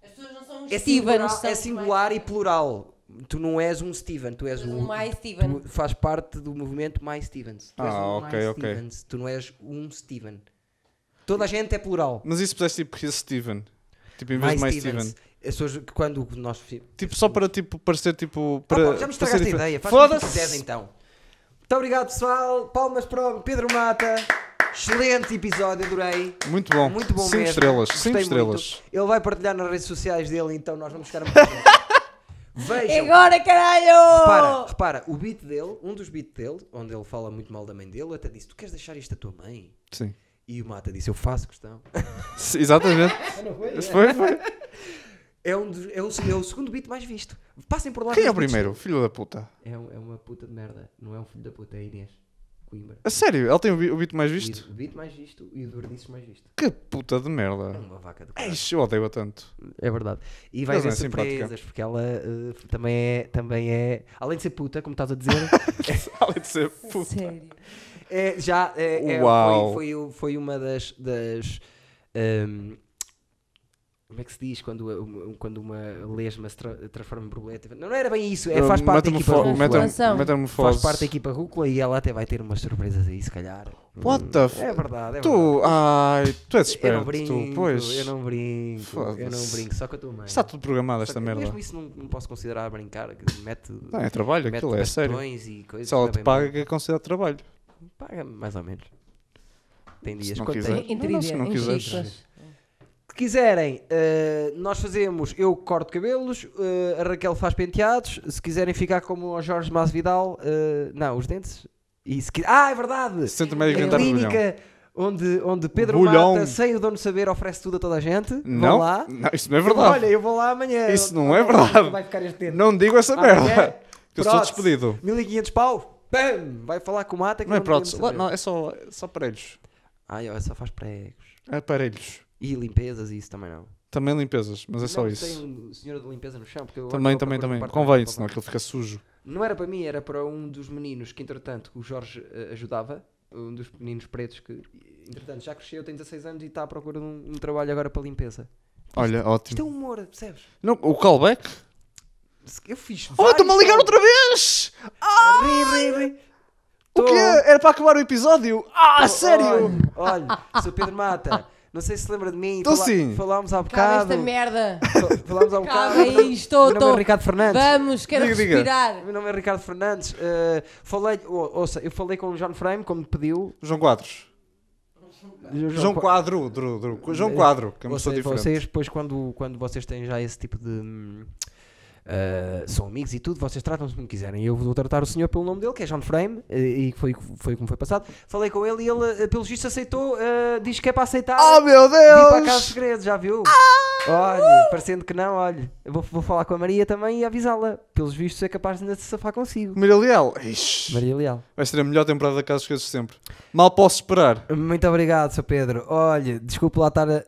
as pessoas não são os é Stevens. é singular e plural tu não és um Steven, tu és um, um Steven. Tu faz parte do movimento My Stevens. Tu ah, um ok, ok. Stevens, tu não és um Steven. Toda a gente é plural. Mas isso pudesse tipo His Steven. Tipo, em vez My de My Stevens. Steven. quando nós. Tipo, só para tipo, parecer tipo. Para, ah, pá, já me estragaste a ideia. Foda-se. então. Muito obrigado, pessoal. Palmas para o Pedro Mata. Excelente episódio, adorei. Muito bom. Muito bom Cinco mesmo. estrelas. Cinco estrelas. Ele vai partilhar nas redes sociais dele, então nós vamos ficar a Vejam. Agora, caralho! Repara, repara, o beat dele, um dos beats dele, onde ele fala muito mal da mãe dele, até disse: Tu queres deixar isto à tua mãe? Sim. E o Mata disse: Eu faço questão. Sim, exatamente. Ah, foi? foi, foi. É, um dos, é, o, é o segundo beat mais visto. Passem por lá. Quem é o primeiro? Filho da puta. É, é uma puta de merda. Não é um filho da puta, é Inês. Coimbra. A sério? Ela tem o beat mais visto? O beat mais visto e o Dordices mais visto. Que puta de merda. É uma vaca de caralho. eu odeio-a tanto. É verdade. E vai ser é surpresas, simpática. porque ela uh, também, é, também é... Além de ser puta, como estás a dizer... além de ser puta. Sério? É, já é, é, foi, foi, foi, uma das... das um, ehm, como é que se diz quando, quando uma lesma se tra transforma em borboleta? Tipo, não, não era bem isso, é, faz parte da equipa rúcula. Metamorfose. Faz parte da equipa rúcula e ela até vai ter umas surpresas aí, se calhar. What the f... É verdade, é tu, verdade. Ai, tu és esperto, eu não brinco, tu, pois. Eu não brinco, eu não brinco, só que a tua mãe. Está tudo programado esta merda. Mesmo isso não, não posso considerar brincar, mete... Não, é trabalho, mete, aquilo é sério. E coisas Só ela é te paga que é considerado trabalho. Paga mais ou menos. Tem dias, não quanto tem? Entre não, não, se não quiseres quiserem, uh, nós fazemos. Eu corto cabelos, uh, a Raquel faz penteados. Se quiserem ficar como o Jorge Masvidal, uh, não, os dentes. E se, ah, é verdade! Centro Médico Dental Clínica onde, onde Pedro Bulhão. Mata, sem o dono saber, oferece tudo a toda a gente. Não, lá. não isso não é verdade. Olha, eu vou lá amanhã. Isso não é verdade. Vai ficar este tempo. Não digo essa merda. Que eu sou despedido. 1500 pau. Bam! Vai falar com o Mata que não, é não é pronto Não, é só, é só aparelhos. Ah, eu só faz pregos. Aparelhos. E limpezas e isso também não. Também limpezas, mas é só isso. Tem um senhor de limpeza no chão, porque eu Também, também, também. Convém, senão aquilo fica sujo. Não era para mim, era para um dos meninos que, entretanto, o Jorge eh, ajudava, um dos meninos pretos que, entretanto, já cresceu, tem 16 anos e está à procura de um, um trabalho agora para limpeza. Isto, Olha, ótimo. Isto é humor, percebes? Não, o callback? Eu fiz. Oh, estou-me a ligar outra vez! Ah! O quê? Era para acabar o episódio? Ah, Tô, sério? Olha, olha, sou Pedro Mata. Não sei se lembra de mim. Estou sim. Falámos há bocado. esta merda. Falámos há bocado. Cala é estou, Meu nome é Ricardo Fernandes. Vamos, quero diga, respirar. Diga. Meu nome é Ricardo Fernandes. Uh, falei, ou, ouça, eu falei com o John Frame, como pediu. João Quadros. João, João Quadro, João Quadro, que é uma pessoa diferente. Vocês, depois, quando, quando vocês têm já esse tipo de hum, uh, são amigos e tudo, vocês tratam-se como quiserem. Eu vou tratar o senhor pelo nome dele, que é John Frame, uh, e foi, foi como foi passado. Falei com ele e ele, uh, pelo visto, aceitou, ah, diz que é para aceitar. Oh meu Deus! Ir para casa segredo, já viu? Ah! Olha, parecendo que não, olha, vou, vou falar com a Maria também e avisá-la. Pelos vistos, é capaz de ainda se safar consigo. Maria Leal, Ixi. Maria Leal. Vai ser a melhor temporada da Casa Segredos sempre. Mal posso esperar. Muito obrigado, Sr. Pedro. Olha, desculpe lá estar a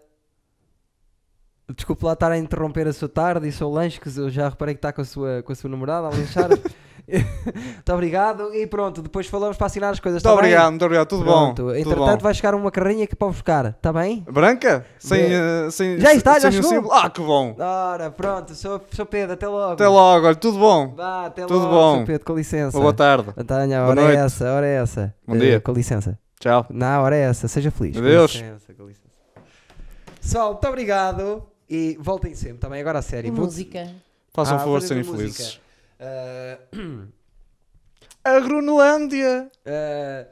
Desculpe lá estar a interromper a sua tarde e o seu lanche, que eu já reparei que está com a sua, com a sua namorada a lanchar. muito obrigado e pronto, depois falamos para assinar as coisas. Muito tá obrigado, bem? muito obrigado, tudo pronto. bom. Entretanto, tudo vai chegar uma carrinha que pode para buscar, está bem? Branca? Sem, uh, sem, já está, sem já chegou. Ah, que bom. Ora, pronto, sou, sou Pedro, até logo. Até logo, olha, tudo bom. Vá, até tudo logo, bom. Sou Pedro, com licença. Boa tarde. Antanha, hora é essa, hora é essa. Bom dia. Eh, com licença. Tchau. Na hora é essa, seja feliz. Adeus. Com licença, com licença. Pessoal, muito obrigado. E voltem sempre também, agora a série Música. Façam ah, favor, serem felizes. Uh, a Grunlândia! Uh,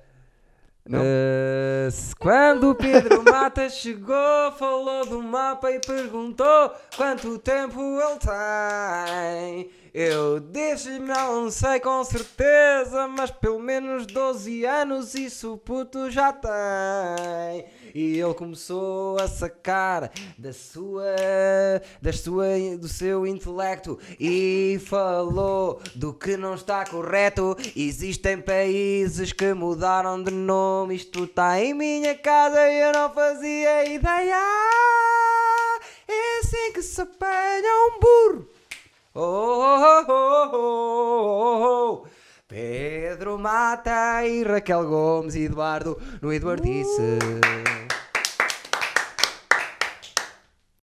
uh, quando Pedro Mata chegou, falou do mapa e perguntou quanto tempo ele tem. Eu desde não sei com certeza, mas pelo menos 12 anos isso puto já tem. E ele começou a sacar da sua, da sua, do seu intelecto e falou do que não está correto. Existem países que mudaram de nome, isto está em minha casa e eu não fazia ideia. É assim que se apanha um burro. Oh, oh, oh, oh, oh, Pedro Mata e Raquel Gomes e Eduardo no Eduardice. Uh!